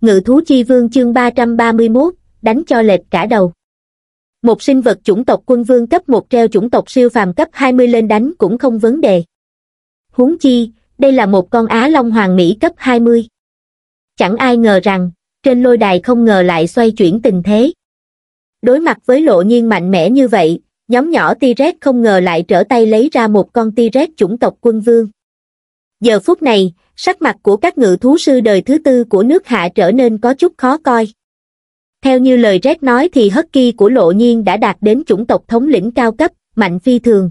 ngự thú chi vương chương 331, đánh cho lệch cả đầu. Một sinh vật chủng tộc quân vương cấp một treo chủng tộc siêu phàm cấp 20 lên đánh cũng không vấn đề. Huống chi, đây là một con Á Long Hoàng Mỹ cấp 20. Chẳng ai ngờ rằng, trên lôi đài không ngờ lại xoay chuyển tình thế. Đối mặt với lộ nhiên mạnh mẽ như vậy, nhóm nhỏ T-Rex không ngờ lại trở tay lấy ra một con T-Rex chủng tộc quân vương. Giờ phút này, sắc mặt của các ngự thú sư đời thứ tư của nước hạ trở nên có chút khó coi. Theo như lời Red nói thì hất kỳ của lộ nhiên đã đạt đến chủng tộc thống lĩnh cao cấp, mạnh phi thường.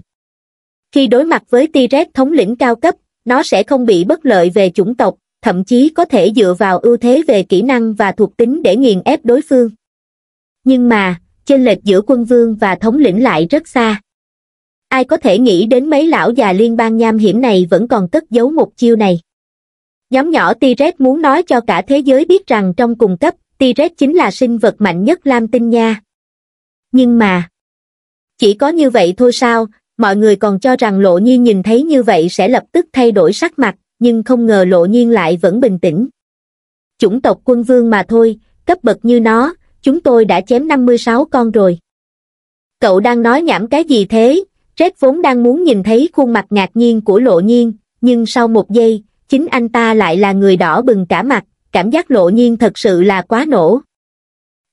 Khi đối mặt với ti Red thống lĩnh cao cấp, nó sẽ không bị bất lợi về chủng tộc, thậm chí có thể dựa vào ưu thế về kỹ năng và thuộc tính để nghiền ép đối phương. Nhưng mà, chênh lệch giữa quân vương và thống lĩnh lại rất xa. Ai có thể nghĩ đến mấy lão già liên bang nham hiểm này vẫn còn cất giấu một chiêu này. Nhóm nhỏ T-Rex muốn nói cho cả thế giới biết rằng trong cùng cấp, T-Rex chính là sinh vật mạnh nhất Lam Tinh nha. Nhưng mà, chỉ có như vậy thôi sao, mọi người còn cho rằng Lộ Nhiên nhìn thấy như vậy sẽ lập tức thay đổi sắc mặt, nhưng không ngờ Lộ Nhiên lại vẫn bình tĩnh. Chủng tộc quân vương mà thôi, cấp bậc như nó, chúng tôi đã chém 56 con rồi. Cậu đang nói nhảm cái gì thế? Red vốn đang muốn nhìn thấy khuôn mặt ngạc nhiên của Lộ Nhiên, nhưng sau một giây, chính anh ta lại là người đỏ bừng cả mặt, cảm giác lộ nhiên thật sự là quá nổ.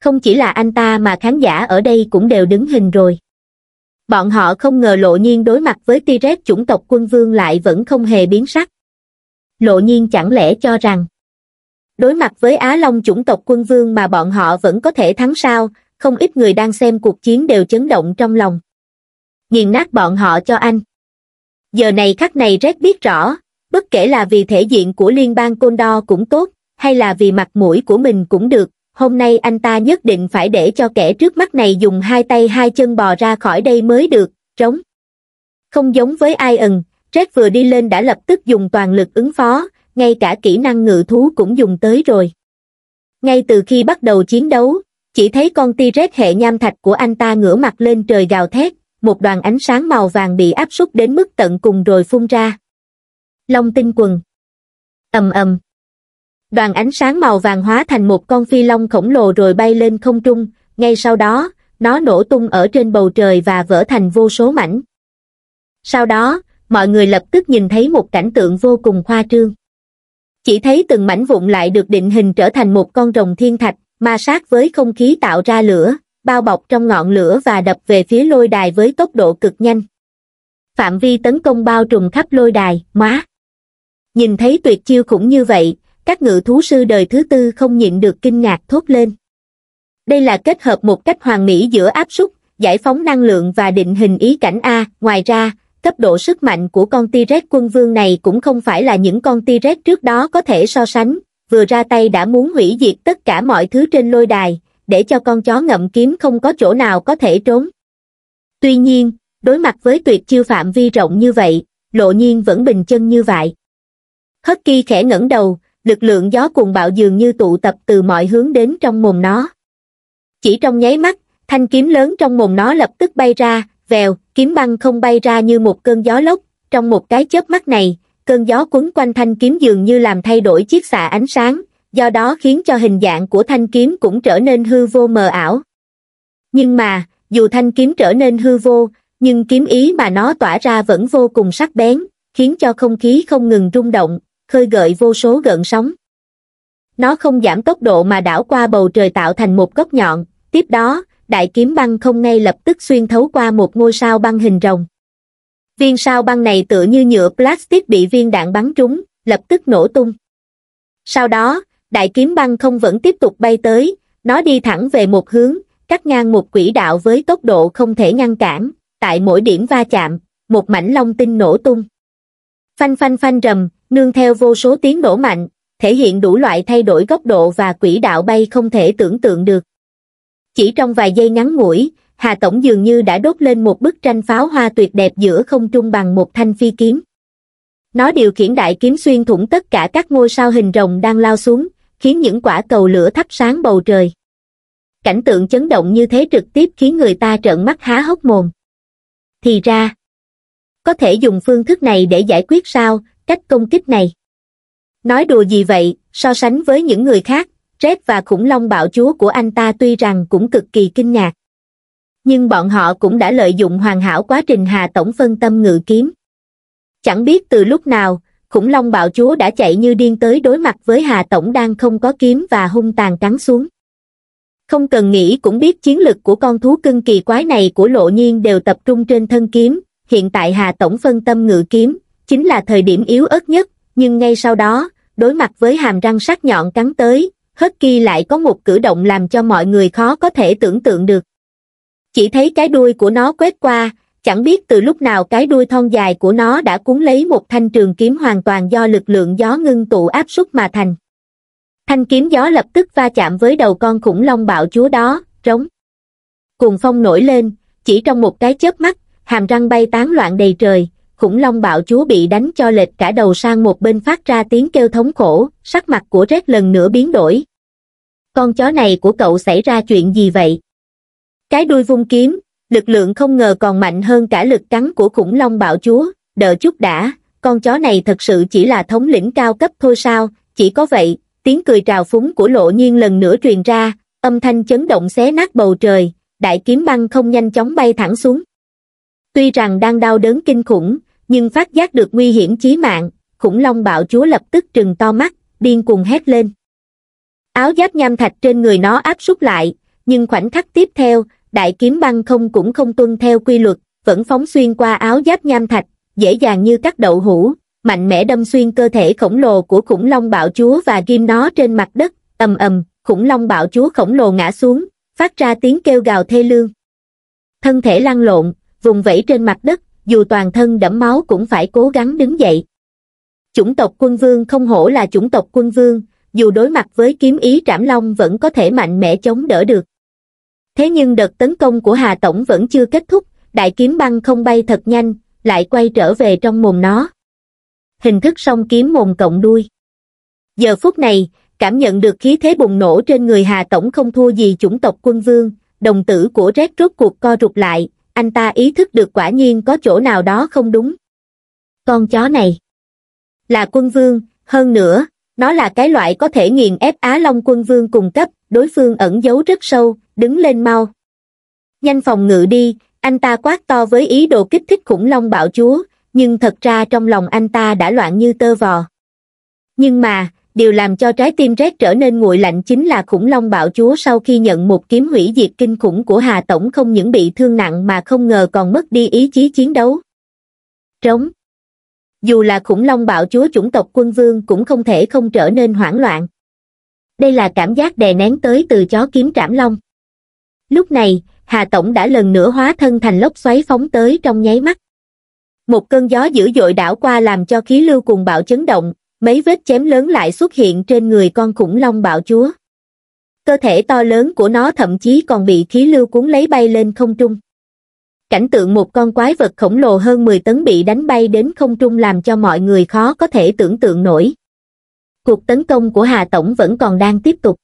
Không chỉ là anh ta mà khán giả ở đây cũng đều đứng hình rồi. Bọn họ không ngờ lộ nhiên đối mặt với T-Rex chủng tộc quân vương lại vẫn không hề biến sắc. Lộ nhiên chẳng lẽ cho rằng đối mặt với Á Long chủng tộc quân vương mà bọn họ vẫn có thể thắng sao, không ít người đang xem cuộc chiến đều chấn động trong lòng. Nghiền nát bọn họ cho anh. Giờ này khắc này Red biết rõ, bất kể là vì thể diện của liên bang Côn Đo cũng tốt, hay là vì mặt mũi của mình cũng được, hôm nay anh ta nhất định phải để cho kẻ trước mắt này dùng hai tay hai chân bò ra khỏi đây mới được, trống. Không giống với ai ẩn, Jack vừa đi lên đã lập tức dùng toàn lực ứng phó, ngay cả kỹ năng ngự thú cũng dùng tới rồi. Ngay từ khi bắt đầu chiến đấu, chỉ thấy con T-Rex hệ nham thạch của anh ta ngửa mặt lên trời gào thét, một đoàn ánh sáng màu vàng bị áp suất đến mức tận cùng rồi phun ra long tinh quần. ầm ầm. Đoàn ánh sáng màu vàng hóa thành một con phi long khổng lồ rồi bay lên không trung, ngay sau đó, nó nổ tung ở trên bầu trời và vỡ thành vô số mảnh. Sau đó, mọi người lập tức nhìn thấy một cảnh tượng vô cùng khoa trương. Chỉ thấy từng mảnh vụn lại được định hình trở thành một con rồng thiên thạch, ma sát với không khí tạo ra lửa, bao bọc trong ngọn lửa và đập về phía lôi đài với tốc độ cực nhanh. Phạm vi tấn công bao trùm khắp lôi đài, má. Nhìn thấy tuyệt chiêu cũng như vậy, các ngự thú sư đời thứ tư không nhịn được kinh ngạc thốt lên. Đây là kết hợp một cách hoàn mỹ giữa áp súc, giải phóng năng lượng và định hình ý cảnh A. Ngoài ra, cấp độ sức mạnh của con T-Rex quân vương này cũng không phải là những con T-Rex trước đó có thể so sánh, vừa ra tay đã muốn hủy diệt tất cả mọi thứ trên lôi đài, để cho con chó ngậm kiếm không có chỗ nào có thể trốn. Tuy nhiên, đối mặt với tuyệt chiêu phạm vi rộng như vậy, lộ nhiên vẫn bình chân như vậy hất kỳ khẽ ngẩng đầu lực lượng gió cuồng bạo dường như tụ tập từ mọi hướng đến trong mồm nó chỉ trong nháy mắt thanh kiếm lớn trong mồm nó lập tức bay ra vèo kiếm băng không bay ra như một cơn gió lốc trong một cái chớp mắt này cơn gió quấn quanh thanh kiếm dường như làm thay đổi chiếc xạ ánh sáng do đó khiến cho hình dạng của thanh kiếm cũng trở nên hư vô mờ ảo nhưng mà dù thanh kiếm trở nên hư vô nhưng kiếm ý mà nó tỏa ra vẫn vô cùng sắc bén khiến cho không khí không ngừng rung động khơi gợi vô số gợn sóng nó không giảm tốc độ mà đảo qua bầu trời tạo thành một góc nhọn tiếp đó đại kiếm băng không ngay lập tức xuyên thấu qua một ngôi sao băng hình rồng viên sao băng này tựa như nhựa plastic bị viên đạn bắn trúng lập tức nổ tung sau đó đại kiếm băng không vẫn tiếp tục bay tới nó đi thẳng về một hướng cắt ngang một quỹ đạo với tốc độ không thể ngăn cản tại mỗi điểm va chạm một mảnh long tinh nổ tung phanh phanh phanh rầm nương theo vô số tiếng nổ mạnh, thể hiện đủ loại thay đổi góc độ và quỹ đạo bay không thể tưởng tượng được. Chỉ trong vài giây ngắn ngủi, Hà Tổng dường như đã đốt lên một bức tranh pháo hoa tuyệt đẹp giữa không trung bằng một thanh phi kiếm. Nó điều khiển đại kiếm xuyên thủng tất cả các ngôi sao hình rồng đang lao xuống, khiến những quả cầu lửa thắp sáng bầu trời. Cảnh tượng chấn động như thế trực tiếp khiến người ta trợn mắt há hốc mồm. Thì ra, có thể dùng phương thức này để giải quyết sao, cách công kích này. Nói đùa gì vậy, so sánh với những người khác, Red và khủng long bạo chúa của anh ta tuy rằng cũng cực kỳ kinh ngạc. Nhưng bọn họ cũng đã lợi dụng hoàn hảo quá trình Hà Tổng phân tâm ngự kiếm. Chẳng biết từ lúc nào, khủng long bạo chúa đã chạy như điên tới đối mặt với Hà Tổng đang không có kiếm và hung tàn cắn xuống. Không cần nghĩ cũng biết chiến lực của con thú cưng kỳ quái này của lộ nhiên đều tập trung trên thân kiếm, hiện tại Hà Tổng phân tâm ngự kiếm, chính là thời điểm yếu ớt nhất, nhưng ngay sau đó, đối mặt với hàm răng sắc nhọn cắn tới, hất kỳ lại có một cử động làm cho mọi người khó có thể tưởng tượng được. Chỉ thấy cái đuôi của nó quét qua, chẳng biết từ lúc nào cái đuôi thon dài của nó đã cuốn lấy một thanh trường kiếm hoàn toàn do lực lượng gió ngưng tụ áp suất mà thành. Thanh kiếm gió lập tức va chạm với đầu con khủng long bạo chúa đó, rống. Cuồng phong nổi lên, chỉ trong một cái chớp mắt, hàm răng bay tán loạn đầy trời, khủng long bạo chúa bị đánh cho lệch cả đầu sang một bên phát ra tiếng kêu thống khổ, sắc mặt của Rét lần nữa biến đổi. Con chó này của cậu xảy ra chuyện gì vậy? Cái đuôi vung kiếm, lực lượng không ngờ còn mạnh hơn cả lực cắn của khủng long bạo chúa, đợi chút đã, con chó này thật sự chỉ là thống lĩnh cao cấp thôi sao, chỉ có vậy, tiếng cười trào phúng của lộ nhiên lần nữa truyền ra, âm thanh chấn động xé nát bầu trời, đại kiếm băng không nhanh chóng bay thẳng xuống. Tuy rằng đang đau đớn kinh khủng, nhưng phát giác được nguy hiểm chí mạng khủng long bạo chúa lập tức trừng to mắt điên cuồng hét lên áo giáp nham thạch trên người nó áp súc lại nhưng khoảnh khắc tiếp theo đại kiếm băng không cũng không tuân theo quy luật vẫn phóng xuyên qua áo giáp nham thạch dễ dàng như cắt đậu hũ mạnh mẽ đâm xuyên cơ thể khổng lồ của khủng long bạo chúa và ghim nó trên mặt đất ầm ầm khủng long bạo chúa khổng lồ ngã xuống phát ra tiếng kêu gào thê lương thân thể lăn lộn vùng vẫy trên mặt đất dù toàn thân đẫm máu cũng phải cố gắng đứng dậy. Chủng tộc quân vương không hổ là chủng tộc quân vương, dù đối mặt với kiếm ý trảm long vẫn có thể mạnh mẽ chống đỡ được. Thế nhưng đợt tấn công của Hà Tổng vẫn chưa kết thúc, đại kiếm băng không bay thật nhanh, lại quay trở về trong mồm nó. Hình thức song kiếm mồm cộng đuôi. Giờ phút này, cảm nhận được khí thế bùng nổ trên người Hà Tổng không thua gì chủng tộc quân vương, đồng tử của Rét rốt cuộc co rụt lại, anh ta ý thức được quả nhiên có chỗ nào đó không đúng. Con chó này là quân vương, hơn nữa, nó là cái loại có thể nghiền ép Á Long quân vương cùng cấp, đối phương ẩn giấu rất sâu, đứng lên mau. Nhanh phòng ngự đi, anh ta quát to với ý đồ kích thích khủng long bạo chúa, nhưng thật ra trong lòng anh ta đã loạn như tơ vò. Nhưng mà, điều làm cho trái tim rét trở nên nguội lạnh chính là khủng long bạo chúa sau khi nhận một kiếm hủy diệt kinh khủng của hà tổng không những bị thương nặng mà không ngờ còn mất đi ý chí chiến đấu trống dù là khủng long bạo chúa chủng tộc quân vương cũng không thể không trở nên hoảng loạn đây là cảm giác đè nén tới từ chó kiếm trảm long lúc này hà tổng đã lần nữa hóa thân thành lốc xoáy phóng tới trong nháy mắt một cơn gió dữ dội đảo qua làm cho khí lưu cùng bạo chấn động mấy vết chém lớn lại xuất hiện trên người con khủng long bạo chúa. Cơ thể to lớn của nó thậm chí còn bị khí lưu cuốn lấy bay lên không trung. Cảnh tượng một con quái vật khổng lồ hơn 10 tấn bị đánh bay đến không trung làm cho mọi người khó có thể tưởng tượng nổi. Cuộc tấn công của Hà Tổng vẫn còn đang tiếp tục.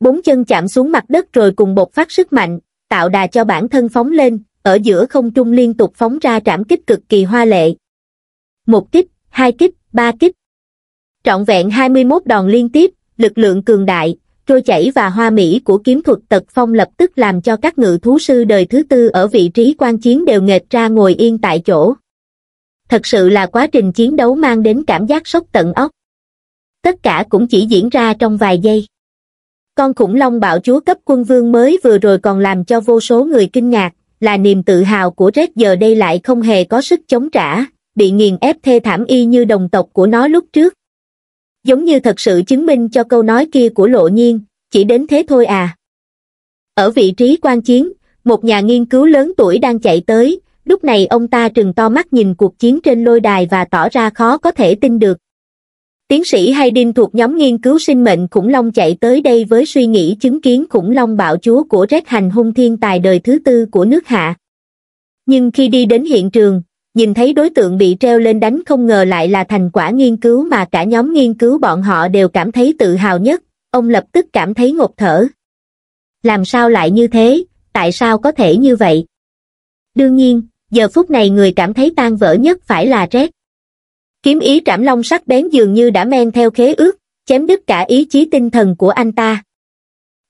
Bốn chân chạm xuống mặt đất rồi cùng bột phát sức mạnh, tạo đà cho bản thân phóng lên, ở giữa không trung liên tục phóng ra trảm kích cực kỳ hoa lệ. Một kích, hai kích, ba kích, Trọn vẹn 21 đòn liên tiếp, lực lượng cường đại, trôi chảy và hoa mỹ của kiếm thuật tật phong lập tức làm cho các ngự thú sư đời thứ tư ở vị trí quan chiến đều nghệch ra ngồi yên tại chỗ. Thật sự là quá trình chiến đấu mang đến cảm giác sốc tận ốc. Tất cả cũng chỉ diễn ra trong vài giây. Con khủng long bạo chúa cấp quân vương mới vừa rồi còn làm cho vô số người kinh ngạc, là niềm tự hào của Red giờ đây lại không hề có sức chống trả, bị nghiền ép thê thảm y như đồng tộc của nó lúc trước giống như thật sự chứng minh cho câu nói kia của lộ nhiên chỉ đến thế thôi à ở vị trí quan chiến một nhà nghiên cứu lớn tuổi đang chạy tới lúc này ông ta trừng to mắt nhìn cuộc chiến trên lôi đài và tỏ ra khó có thể tin được tiến sĩ haydin thuộc nhóm nghiên cứu sinh mệnh khủng long chạy tới đây với suy nghĩ chứng kiến khủng long bạo chúa của rét hành hung thiên tài đời thứ tư của nước hạ nhưng khi đi đến hiện trường nhìn thấy đối tượng bị treo lên đánh không ngờ lại là thành quả nghiên cứu mà cả nhóm nghiên cứu bọn họ đều cảm thấy tự hào nhất, ông lập tức cảm thấy ngột thở. Làm sao lại như thế, tại sao có thể như vậy? Đương nhiên, giờ phút này người cảm thấy tan vỡ nhất phải là Red. Kiếm ý trảm long sắc bén dường như đã men theo khế ước, chém đứt cả ý chí tinh thần của anh ta.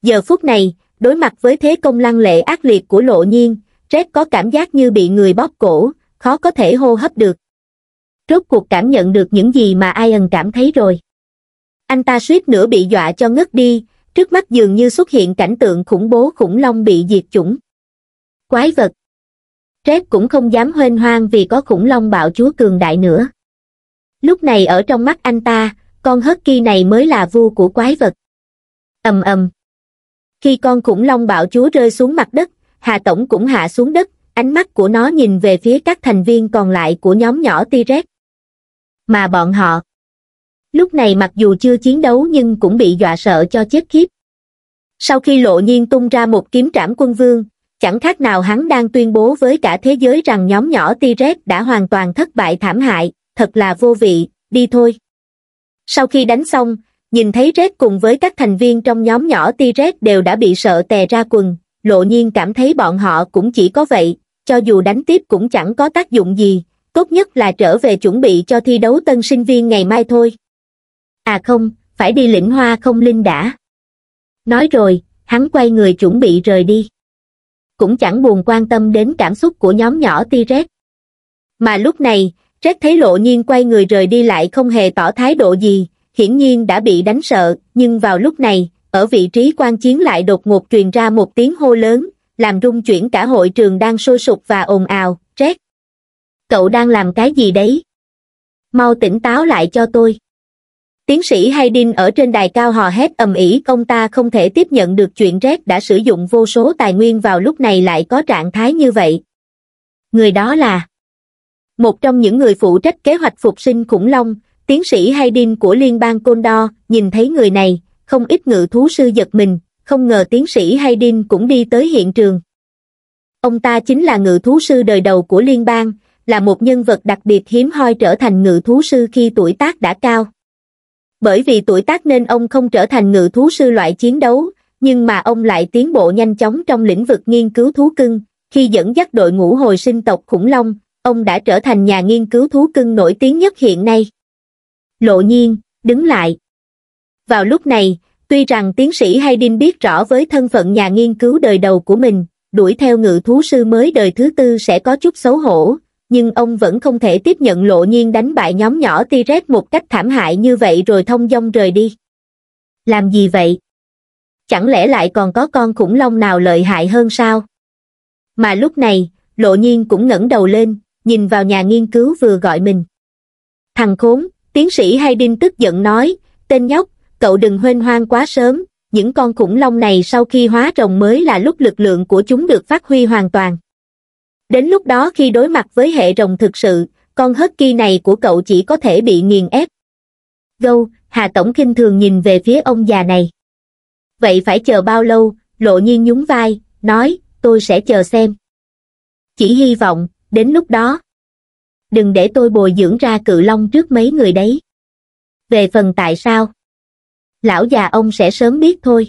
Giờ phút này, đối mặt với thế công lăng lệ ác liệt của lộ nhiên, Red có cảm giác như bị người bóp cổ, khó có thể hô hấp được. Rốt cuộc cảm nhận được những gì mà Ian cảm thấy rồi. Anh ta suýt nữa bị dọa cho ngất đi, trước mắt dường như xuất hiện cảnh tượng khủng bố khủng long bị diệt chủng. Quái vật. Red cũng không dám hoên hoang vì có khủng long bạo chúa cường đại nữa. Lúc này ở trong mắt anh ta, con hất kỳ này mới là vua của quái vật. ầm ầm. Khi con khủng long bạo chúa rơi xuống mặt đất, Hà Tổng cũng hạ xuống đất, ánh mắt của nó nhìn về phía các thành viên còn lại của nhóm nhỏ T-Rex. Mà bọn họ, lúc này mặc dù chưa chiến đấu nhưng cũng bị dọa sợ cho chết khiếp. Sau khi lộ nhiên tung ra một kiếm trảm quân vương, chẳng khác nào hắn đang tuyên bố với cả thế giới rằng nhóm nhỏ T-Rex đã hoàn toàn thất bại thảm hại, thật là vô vị, đi thôi. Sau khi đánh xong, nhìn thấy Red cùng với các thành viên trong nhóm nhỏ T-Rex đều đã bị sợ tè ra quần, lộ nhiên cảm thấy bọn họ cũng chỉ có vậy, cho dù đánh tiếp cũng chẳng có tác dụng gì tốt nhất là trở về chuẩn bị cho thi đấu tân sinh viên ngày mai thôi à không phải đi lĩnh hoa không linh đã nói rồi hắn quay người chuẩn bị rời đi cũng chẳng buồn quan tâm đến cảm xúc của nhóm nhỏ ti rét mà lúc này rét thấy lộ nhiên quay người rời đi lại không hề tỏ thái độ gì hiển nhiên đã bị đánh sợ nhưng vào lúc này ở vị trí quan chiến lại đột ngột truyền ra một tiếng hô lớn làm rung chuyển cả hội trường đang sôi sục và ồn ào rét cậu đang làm cái gì đấy mau tỉnh táo lại cho tôi tiến sĩ haydin ở trên đài cao hò hét ầm ĩ ông ta không thể tiếp nhận được chuyện rét đã sử dụng vô số tài nguyên vào lúc này lại có trạng thái như vậy người đó là một trong những người phụ trách kế hoạch phục sinh khủng long tiến sĩ haydin của liên bang côn đo nhìn thấy người này không ít ngự thú sư giật mình không ngờ tiến sĩ Haydin cũng đi tới hiện trường. Ông ta chính là ngự thú sư đời đầu của liên bang, là một nhân vật đặc biệt hiếm hoi trở thành ngự thú sư khi tuổi tác đã cao. Bởi vì tuổi tác nên ông không trở thành ngự thú sư loại chiến đấu, nhưng mà ông lại tiến bộ nhanh chóng trong lĩnh vực nghiên cứu thú cưng. Khi dẫn dắt đội ngũ hồi sinh tộc khủng long, ông đã trở thành nhà nghiên cứu thú cưng nổi tiếng nhất hiện nay. Lộ nhiên, đứng lại. Vào lúc này, tuy rằng tiến sĩ Haydin biết rõ với thân phận nhà nghiên cứu đời đầu của mình, đuổi theo ngự thú sư mới đời thứ tư sẽ có chút xấu hổ, nhưng ông vẫn không thể tiếp nhận lộ nhiên đánh bại nhóm nhỏ T-Rex một cách thảm hại như vậy rồi thông dong rời đi. Làm gì vậy? Chẳng lẽ lại còn có con khủng long nào lợi hại hơn sao? Mà lúc này, lộ nhiên cũng ngẩng đầu lên, nhìn vào nhà nghiên cứu vừa gọi mình. Thằng khốn, tiến sĩ Haydin tức giận nói, tên nhóc, cậu đừng huênh hoang quá sớm, những con khủng long này sau khi hóa rồng mới là lúc lực lượng của chúng được phát huy hoàn toàn. Đến lúc đó khi đối mặt với hệ rồng thực sự, con hất kỳ này của cậu chỉ có thể bị nghiền ép. Gâu, Hà Tổng kinh thường nhìn về phía ông già này. Vậy phải chờ bao lâu, lộ nhiên nhún vai, nói, tôi sẽ chờ xem. Chỉ hy vọng, đến lúc đó. Đừng để tôi bồi dưỡng ra cự long trước mấy người đấy. Về phần tại sao? lão già ông sẽ sớm biết thôi.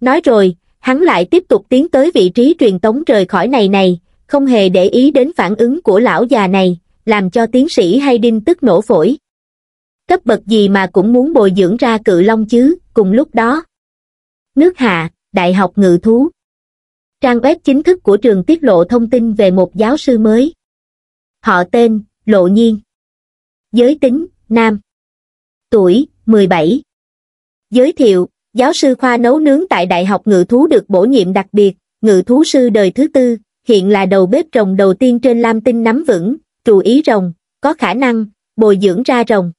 Nói rồi, hắn lại tiếp tục tiến tới vị trí truyền tống trời khỏi này này, không hề để ý đến phản ứng của lão già này, làm cho tiến sĩ hay đinh tức nổ phổi. Cấp bậc gì mà cũng muốn bồi dưỡng ra cự long chứ, cùng lúc đó. Nước Hạ, Đại học Ngự Thú Trang web chính thức của trường tiết lộ thông tin về một giáo sư mới. Họ tên, Lộ Nhiên. Giới tính, Nam. Tuổi, 17. Giới thiệu, giáo sư khoa nấu nướng tại Đại học Ngự Thú được bổ nhiệm đặc biệt, Ngự Thú sư đời thứ tư, hiện là đầu bếp rồng đầu tiên trên Lam Tinh nắm vững, trù ý rồng, có khả năng, bồi dưỡng ra rồng.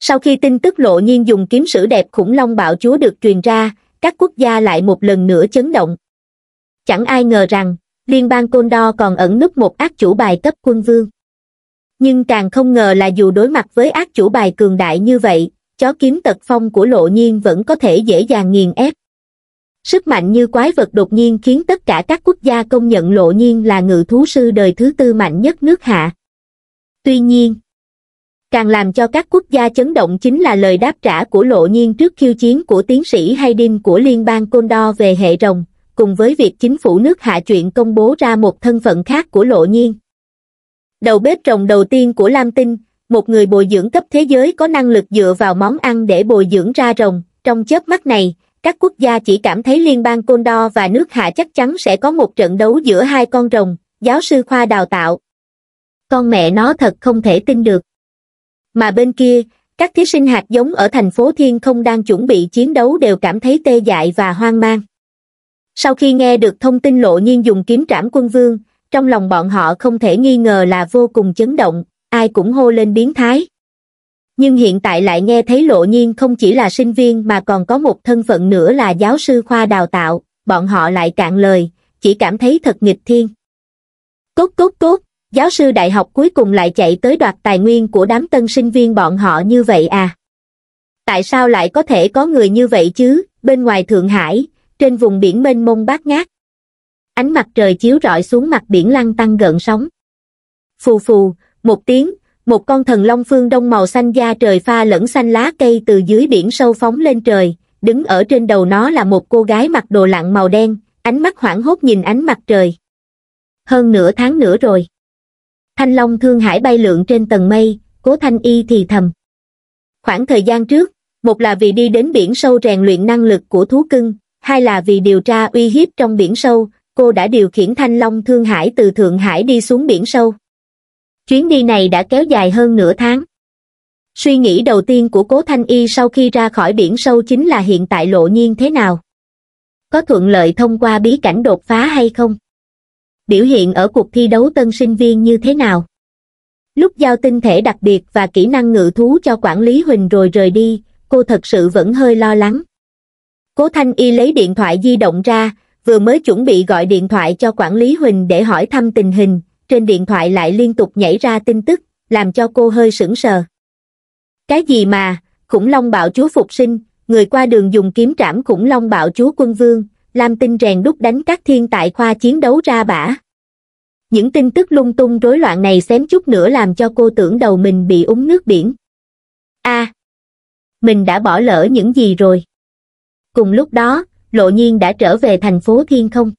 Sau khi tin tức lộ nhiên dùng kiếm sử đẹp khủng long bạo chúa được truyền ra, các quốc gia lại một lần nữa chấn động. Chẳng ai ngờ rằng, liên bang Côn Đo còn ẩn núp một ác chủ bài cấp quân vương. Nhưng càng không ngờ là dù đối mặt với ác chủ bài cường đại như vậy, chó kiếm tật phong của lộ nhiên vẫn có thể dễ dàng nghiền ép. Sức mạnh như quái vật đột nhiên khiến tất cả các quốc gia công nhận lộ nhiên là ngự thú sư đời thứ tư mạnh nhất nước hạ. Tuy nhiên, càng làm cho các quốc gia chấn động chính là lời đáp trả của lộ nhiên trước khiêu chiến của tiến sĩ Haydin của Liên bang Côn về hệ rồng, cùng với việc chính phủ nước hạ chuyện công bố ra một thân phận khác của lộ nhiên. Đầu bếp rồng đầu tiên của Lam Tinh, một người bồi dưỡng cấp thế giới có năng lực dựa vào món ăn để bồi dưỡng ra rồng trong chớp mắt này các quốc gia chỉ cảm thấy liên bang côn đo và nước hạ chắc chắn sẽ có một trận đấu giữa hai con rồng giáo sư khoa đào tạo con mẹ nó thật không thể tin được mà bên kia các thí sinh hạt giống ở thành phố thiên không đang chuẩn bị chiến đấu đều cảm thấy tê dại và hoang mang sau khi nghe được thông tin lộ nhiên dùng kiếm trảm quân vương trong lòng bọn họ không thể nghi ngờ là vô cùng chấn động ai cũng hô lên biến thái. Nhưng hiện tại lại nghe thấy Lộ Nhiên không chỉ là sinh viên mà còn có một thân phận nữa là giáo sư khoa đào tạo, bọn họ lại cạn lời, chỉ cảm thấy thật nghịch thiên. Cốt cốt cốt, giáo sư đại học cuối cùng lại chạy tới đoạt tài nguyên của đám tân sinh viên bọn họ như vậy à? Tại sao lại có thể có người như vậy chứ, bên ngoài Thượng Hải, trên vùng biển mênh mông bát ngát? Ánh mặt trời chiếu rọi xuống mặt biển lăn tăng gợn sóng. Phù phù, một tiếng, một con thần long phương đông màu xanh da trời pha lẫn xanh lá cây từ dưới biển sâu phóng lên trời, đứng ở trên đầu nó là một cô gái mặc đồ lặn màu đen, ánh mắt hoảng hốt nhìn ánh mặt trời. Hơn nửa tháng nữa rồi. Thanh long thương hải bay lượn trên tầng mây, cố thanh y thì thầm. Khoảng thời gian trước, một là vì đi đến biển sâu rèn luyện năng lực của thú cưng, hai là vì điều tra uy hiếp trong biển sâu, cô đã điều khiển thanh long thương hải từ Thượng Hải đi xuống biển sâu chuyến đi này đã kéo dài hơn nửa tháng suy nghĩ đầu tiên của cố thanh y sau khi ra khỏi biển sâu chính là hiện tại lộ nhiên thế nào có thuận lợi thông qua bí cảnh đột phá hay không biểu hiện ở cuộc thi đấu tân sinh viên như thế nào lúc giao tinh thể đặc biệt và kỹ năng ngự thú cho quản lý huỳnh rồi rời đi cô thật sự vẫn hơi lo lắng cố thanh y lấy điện thoại di động ra vừa mới chuẩn bị gọi điện thoại cho quản lý huỳnh để hỏi thăm tình hình trên điện thoại lại liên tục nhảy ra tin tức, làm cho cô hơi sững sờ. Cái gì mà, khủng long bạo chúa phục sinh, người qua đường dùng kiếm trảm khủng long bạo chúa quân vương, làm Tinh rèn đúc đánh các thiên tại khoa chiến đấu ra bả. Những tin tức lung tung rối loạn này xém chút nữa làm cho cô tưởng đầu mình bị úng nước biển. a mình đã bỏ lỡ những gì rồi. Cùng lúc đó, Lộ Nhiên đã trở về thành phố Thiên Không.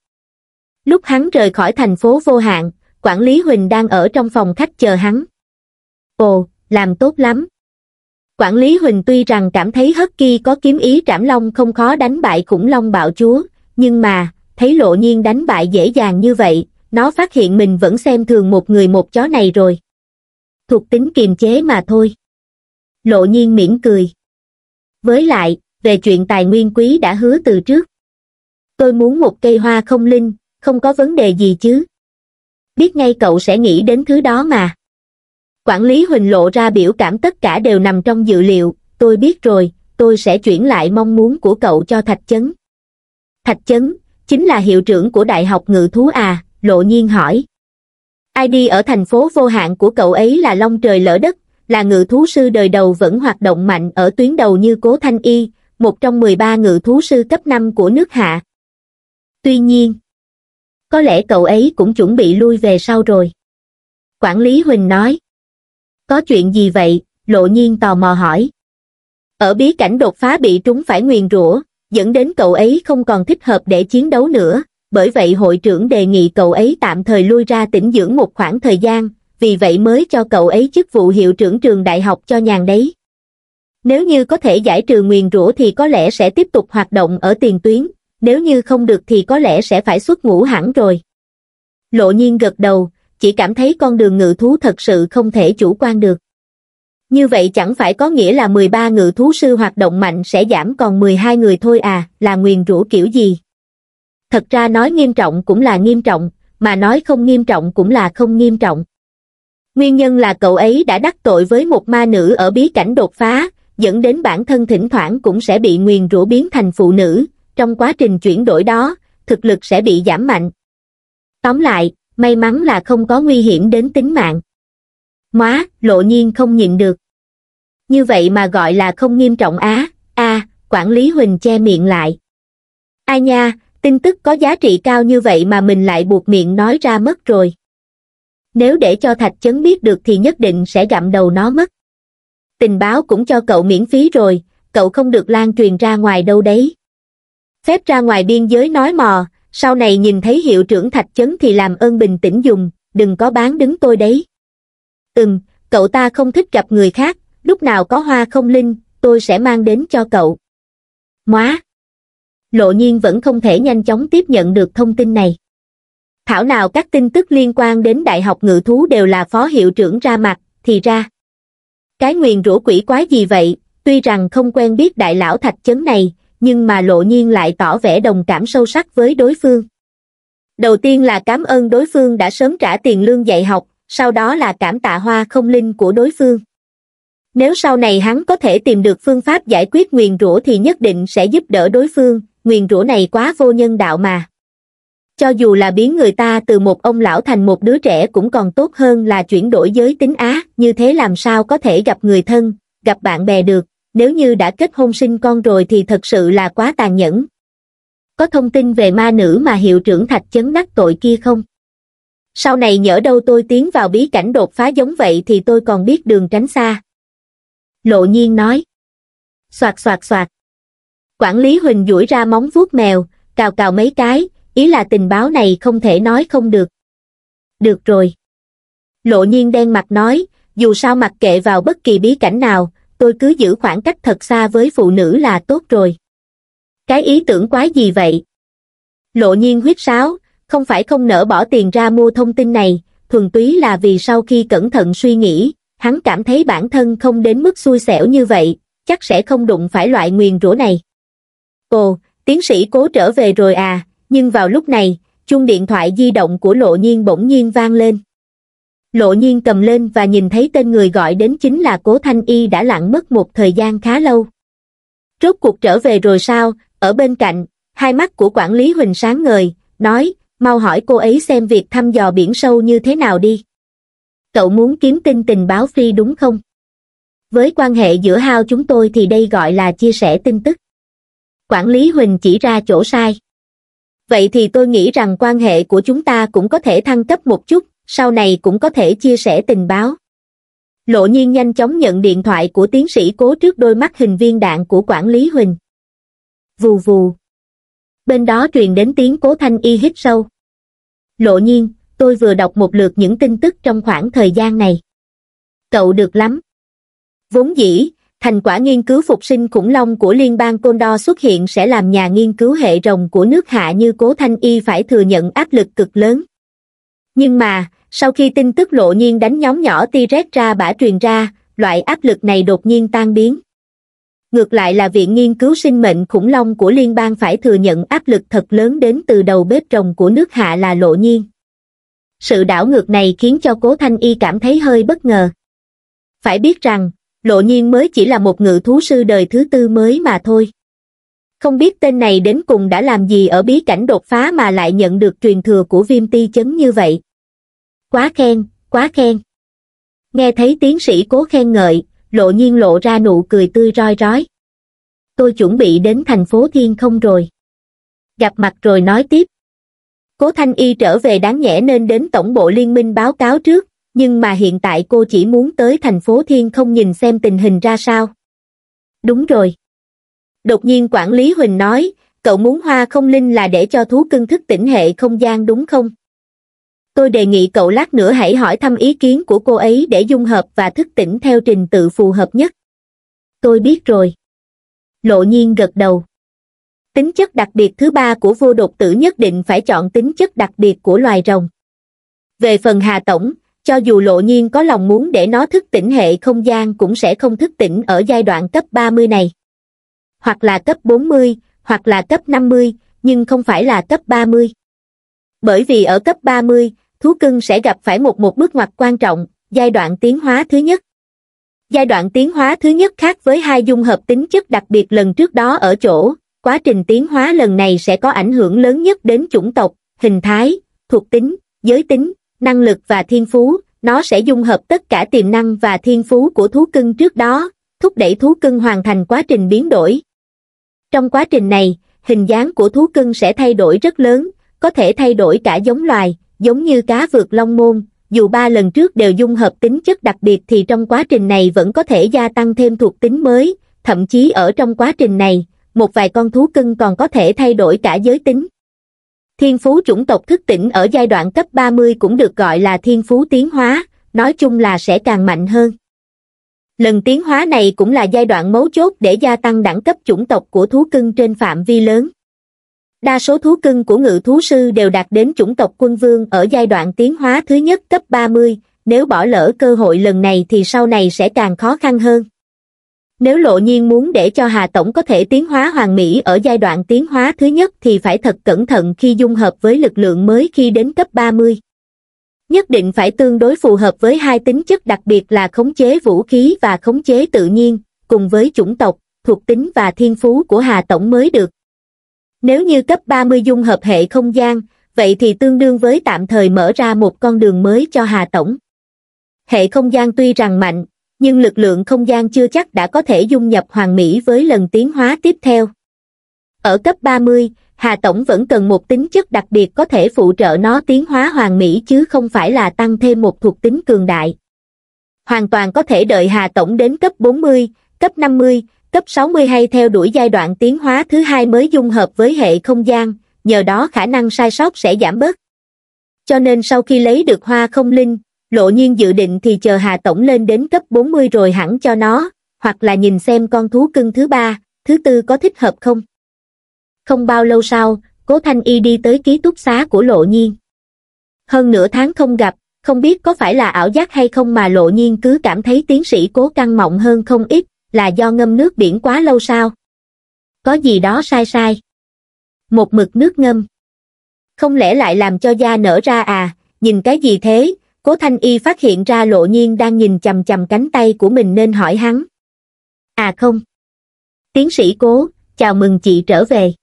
Lúc hắn rời khỏi thành phố Vô Hạn, quản lý Huỳnh đang ở trong phòng khách chờ hắn. Ồ, làm tốt lắm. Quản lý Huỳnh tuy rằng cảm thấy hất kỳ có kiếm ý trảm long không khó đánh bại khủng long bạo chúa, nhưng mà, thấy lộ nhiên đánh bại dễ dàng như vậy, nó phát hiện mình vẫn xem thường một người một chó này rồi. Thuộc tính kiềm chế mà thôi. Lộ nhiên mỉm cười. Với lại, về chuyện tài nguyên quý đã hứa từ trước. Tôi muốn một cây hoa không linh, không có vấn đề gì chứ biết ngay cậu sẽ nghĩ đến thứ đó mà. Quản lý Huỳnh lộ ra biểu cảm tất cả đều nằm trong dự liệu, tôi biết rồi, tôi sẽ chuyển lại mong muốn của cậu cho Thạch Chấn. Thạch Chấn, chính là hiệu trưởng của Đại học Ngự Thú à, lộ nhiên hỏi. ID ở thành phố vô hạn của cậu ấy là long trời lỡ đất, là ngự thú sư đời đầu vẫn hoạt động mạnh ở tuyến đầu như Cố Thanh Y, một trong 13 ngự thú sư cấp 5 của nước hạ. Tuy nhiên, có lẽ cậu ấy cũng chuẩn bị lui về sau rồi quản lý huỳnh nói có chuyện gì vậy lộ nhiên tò mò hỏi ở bí cảnh đột phá bị trúng phải nguyền rủa dẫn đến cậu ấy không còn thích hợp để chiến đấu nữa bởi vậy hội trưởng đề nghị cậu ấy tạm thời lui ra tĩnh dưỡng một khoảng thời gian vì vậy mới cho cậu ấy chức vụ hiệu trưởng trường đại học cho nhàn đấy nếu như có thể giải trừ nguyền rủa thì có lẽ sẽ tiếp tục hoạt động ở tiền tuyến nếu như không được thì có lẽ sẽ phải xuất ngũ hẳn rồi. Lộ nhiên gật đầu, chỉ cảm thấy con đường ngự thú thật sự không thể chủ quan được. Như vậy chẳng phải có nghĩa là 13 ngự thú sư hoạt động mạnh sẽ giảm còn 12 người thôi à, là nguyền rủa kiểu gì? Thật ra nói nghiêm trọng cũng là nghiêm trọng, mà nói không nghiêm trọng cũng là không nghiêm trọng. Nguyên nhân là cậu ấy đã đắc tội với một ma nữ ở bí cảnh đột phá, dẫn đến bản thân thỉnh thoảng cũng sẽ bị nguyền rủa biến thành phụ nữ, trong quá trình chuyển đổi đó thực lực sẽ bị giảm mạnh tóm lại may mắn là không có nguy hiểm đến tính mạng móa lộ nhiên không nhịn được như vậy mà gọi là không nghiêm trọng á a quản lý huỳnh che miệng lại ai nha tin tức có giá trị cao như vậy mà mình lại buộc miệng nói ra mất rồi nếu để cho thạch chấn biết được thì nhất định sẽ gặm đầu nó mất tình báo cũng cho cậu miễn phí rồi cậu không được lan truyền ra ngoài đâu đấy phép ra ngoài biên giới nói mò, sau này nhìn thấy hiệu trưởng thạch chấn thì làm ơn bình tĩnh dùng, đừng có bán đứng tôi đấy. Ừm, cậu ta không thích gặp người khác, lúc nào có hoa không linh, tôi sẽ mang đến cho cậu. Móa! Lộ nhiên vẫn không thể nhanh chóng tiếp nhận được thông tin này. Thảo nào các tin tức liên quan đến Đại học Ngự Thú đều là phó hiệu trưởng ra mặt, thì ra. Cái nguyền rủa quỷ quái gì vậy, tuy rằng không quen biết đại lão thạch chấn này, nhưng mà lộ nhiên lại tỏ vẻ đồng cảm sâu sắc với đối phương. Đầu tiên là cảm ơn đối phương đã sớm trả tiền lương dạy học, sau đó là cảm tạ hoa không linh của đối phương. Nếu sau này hắn có thể tìm được phương pháp giải quyết nguyền rủa thì nhất định sẽ giúp đỡ đối phương, nguyền rủa này quá vô nhân đạo mà. Cho dù là biến người ta từ một ông lão thành một đứa trẻ cũng còn tốt hơn là chuyển đổi giới tính á, như thế làm sao có thể gặp người thân, gặp bạn bè được nếu như đã kết hôn sinh con rồi thì thật sự là quá tàn nhẫn. Có thông tin về ma nữ mà hiệu trưởng Thạch chấn đắc tội kia không? Sau này nhỡ đâu tôi tiến vào bí cảnh đột phá giống vậy thì tôi còn biết đường tránh xa. Lộ nhiên nói. Xoạt xoạt xoạt. Quản lý Huỳnh duỗi ra móng vuốt mèo, cào cào mấy cái, ý là tình báo này không thể nói không được. Được rồi. Lộ nhiên đen mặt nói, dù sao mặc kệ vào bất kỳ bí cảnh nào, tôi cứ giữ khoảng cách thật xa với phụ nữ là tốt rồi cái ý tưởng quái gì vậy lộ nhiên huyết sáo không phải không nỡ bỏ tiền ra mua thông tin này thuần túy là vì sau khi cẩn thận suy nghĩ hắn cảm thấy bản thân không đến mức xui xẻo như vậy chắc sẽ không đụng phải loại nguyền rủa này ồ tiến sĩ cố trở về rồi à nhưng vào lúc này chuông điện thoại di động của lộ nhiên bỗng nhiên vang lên lộ nhiên cầm lên và nhìn thấy tên người gọi đến chính là cố thanh y đã lặng mất một thời gian khá lâu rốt cuộc trở về rồi sao ở bên cạnh hai mắt của quản lý huỳnh sáng ngời nói mau hỏi cô ấy xem việc thăm dò biển sâu như thế nào đi cậu muốn kiếm tin tình báo phi đúng không với quan hệ giữa hao chúng tôi thì đây gọi là chia sẻ tin tức quản lý huỳnh chỉ ra chỗ sai vậy thì tôi nghĩ rằng quan hệ của chúng ta cũng có thể thăng cấp một chút sau này cũng có thể chia sẻ tình báo. Lộ nhiên nhanh chóng nhận điện thoại của tiến sĩ cố trước đôi mắt hình viên đạn của quản lý Huỳnh. Vù vù. Bên đó truyền đến tiếng cố thanh y hít sâu. Lộ nhiên, tôi vừa đọc một lượt những tin tức trong khoảng thời gian này. Cậu được lắm. Vốn dĩ, thành quả nghiên cứu phục sinh khủng long của liên bang Condor xuất hiện sẽ làm nhà nghiên cứu hệ rồng của nước hạ như cố thanh y phải thừa nhận áp lực cực lớn nhưng mà sau khi tin tức lộ nhiên đánh nhóm nhỏ ti rét ra bả truyền ra loại áp lực này đột nhiên tan biến ngược lại là viện nghiên cứu sinh mệnh khủng long của liên bang phải thừa nhận áp lực thật lớn đến từ đầu bếp trồng của nước hạ là lộ nhiên sự đảo ngược này khiến cho cố thanh y cảm thấy hơi bất ngờ phải biết rằng lộ nhiên mới chỉ là một ngự thú sư đời thứ tư mới mà thôi không biết tên này đến cùng đã làm gì ở bí cảnh đột phá mà lại nhận được truyền thừa của viêm ti chấn như vậy. Quá khen, quá khen. Nghe thấy tiến sĩ cố khen ngợi, lộ nhiên lộ ra nụ cười tươi roi rói. Tôi chuẩn bị đến thành phố thiên không rồi. Gặp mặt rồi nói tiếp. Cố Thanh Y trở về đáng nhẽ nên đến Tổng bộ Liên minh báo cáo trước, nhưng mà hiện tại cô chỉ muốn tới thành phố thiên không nhìn xem tình hình ra sao. Đúng rồi đột nhiên quản lý Huỳnh nói, cậu muốn hoa không linh là để cho thú cưng thức tỉnh hệ không gian đúng không? Tôi đề nghị cậu lát nữa hãy hỏi thăm ý kiến của cô ấy để dung hợp và thức tỉnh theo trình tự phù hợp nhất. Tôi biết rồi. Lộ nhiên gật đầu. Tính chất đặc biệt thứ ba của vô đột tử nhất định phải chọn tính chất đặc biệt của loài rồng. Về phần Hà Tổng, cho dù lộ nhiên có lòng muốn để nó thức tỉnh hệ không gian cũng sẽ không thức tỉnh ở giai đoạn cấp 30 này hoặc là cấp 40, hoặc là cấp 50, nhưng không phải là cấp 30. Bởi vì ở cấp 30, thú cưng sẽ gặp phải một một bước ngoặt quan trọng, giai đoạn tiến hóa thứ nhất. Giai đoạn tiến hóa thứ nhất khác với hai dung hợp tính chất đặc biệt lần trước đó ở chỗ, quá trình tiến hóa lần này sẽ có ảnh hưởng lớn nhất đến chủng tộc, hình thái, thuộc tính, giới tính, năng lực và thiên phú, nó sẽ dung hợp tất cả tiềm năng và thiên phú của thú cưng trước đó, thúc đẩy thú cưng hoàn thành quá trình biến đổi, trong quá trình này, hình dáng của thú cưng sẽ thay đổi rất lớn, có thể thay đổi cả giống loài, giống như cá vượt long môn, dù ba lần trước đều dung hợp tính chất đặc biệt thì trong quá trình này vẫn có thể gia tăng thêm thuộc tính mới, thậm chí ở trong quá trình này, một vài con thú cưng còn có thể thay đổi cả giới tính. Thiên phú chủng tộc thức tỉnh ở giai đoạn cấp 30 cũng được gọi là thiên phú tiến hóa, nói chung là sẽ càng mạnh hơn lần tiến hóa này cũng là giai đoạn mấu chốt để gia tăng đẳng cấp chủng tộc của thú cưng trên phạm vi lớn đa số thú cưng của ngự thú sư đều đạt đến chủng tộc quân vương ở giai đoạn tiến hóa thứ nhất cấp 30, nếu bỏ lỡ cơ hội lần này thì sau này sẽ càng khó khăn hơn. Nếu lộ nhiên muốn để cho Hà Tổng có thể tiến hóa hoàng mỹ ở giai đoạn tiến hóa thứ nhất thì phải thật cẩn thận khi dung hợp với lực lượng mới khi đến cấp 30 nhất định phải tương đối phù hợp với hai tính chất đặc biệt là khống chế vũ khí và khống chế tự nhiên, cùng với chủng tộc, thuộc tính và thiên phú của Hà Tổng mới được. Nếu như cấp 30 dung hợp hệ không gian, vậy thì tương đương với tạm thời mở ra một con đường mới cho Hà Tổng. Hệ không gian tuy rằng mạnh, nhưng lực lượng không gian chưa chắc đã có thể dung nhập hoàn mỹ với lần tiến hóa tiếp theo. Ở cấp 30, hà tổng vẫn cần một tính chất đặc biệt có thể phụ trợ nó tiến hóa hoàn mỹ chứ không phải là tăng thêm một thuộc tính cường đại hoàn toàn có thể đợi hà tổng đến cấp 40, cấp 50, cấp 60 hay theo đuổi giai đoạn tiến hóa thứ hai mới dung hợp với hệ không gian nhờ đó khả năng sai sót sẽ giảm bớt cho nên sau khi lấy được hoa không linh lộ nhiên dự định thì chờ hà tổng lên đến cấp 40 rồi hẳn cho nó hoặc là nhìn xem con thú cưng thứ ba thứ tư có thích hợp không không bao lâu sau cố thanh y đi tới ký túc xá của lộ nhiên hơn nửa tháng không gặp không biết có phải là ảo giác hay không mà lộ nhiên cứ cảm thấy tiến sĩ cố căng mọng hơn không ít là do ngâm nước biển quá lâu sao có gì đó sai sai một mực nước ngâm không lẽ lại làm cho da nở ra à nhìn cái gì thế cố thanh y phát hiện ra lộ nhiên đang nhìn chầm chầm cánh tay của mình nên hỏi hắn à không tiến sĩ cố chào mừng chị trở về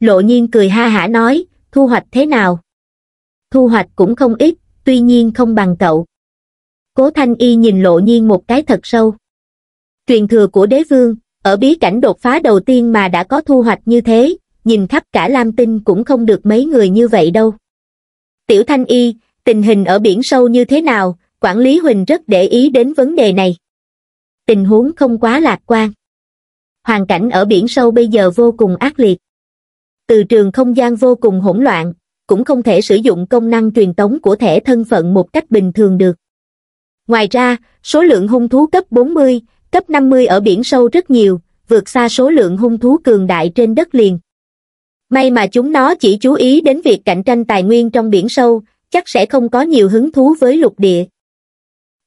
lộ nhiên cười ha hả nói thu hoạch thế nào thu hoạch cũng không ít tuy nhiên không bằng cậu cố thanh y nhìn lộ nhiên một cái thật sâu truyền thừa của đế vương ở bí cảnh đột phá đầu tiên mà đã có thu hoạch như thế nhìn khắp cả lam tinh cũng không được mấy người như vậy đâu tiểu thanh y tình hình ở biển sâu như thế nào quản lý huỳnh rất để ý đến vấn đề này tình huống không quá lạc quan hoàn cảnh ở biển sâu bây giờ vô cùng ác liệt từ trường không gian vô cùng hỗn loạn, cũng không thể sử dụng công năng truyền tống của thẻ thân phận một cách bình thường được. Ngoài ra, số lượng hung thú cấp 40, cấp 50 ở biển sâu rất nhiều, vượt xa số lượng hung thú cường đại trên đất liền. May mà chúng nó chỉ chú ý đến việc cạnh tranh tài nguyên trong biển sâu, chắc sẽ không có nhiều hứng thú với lục địa.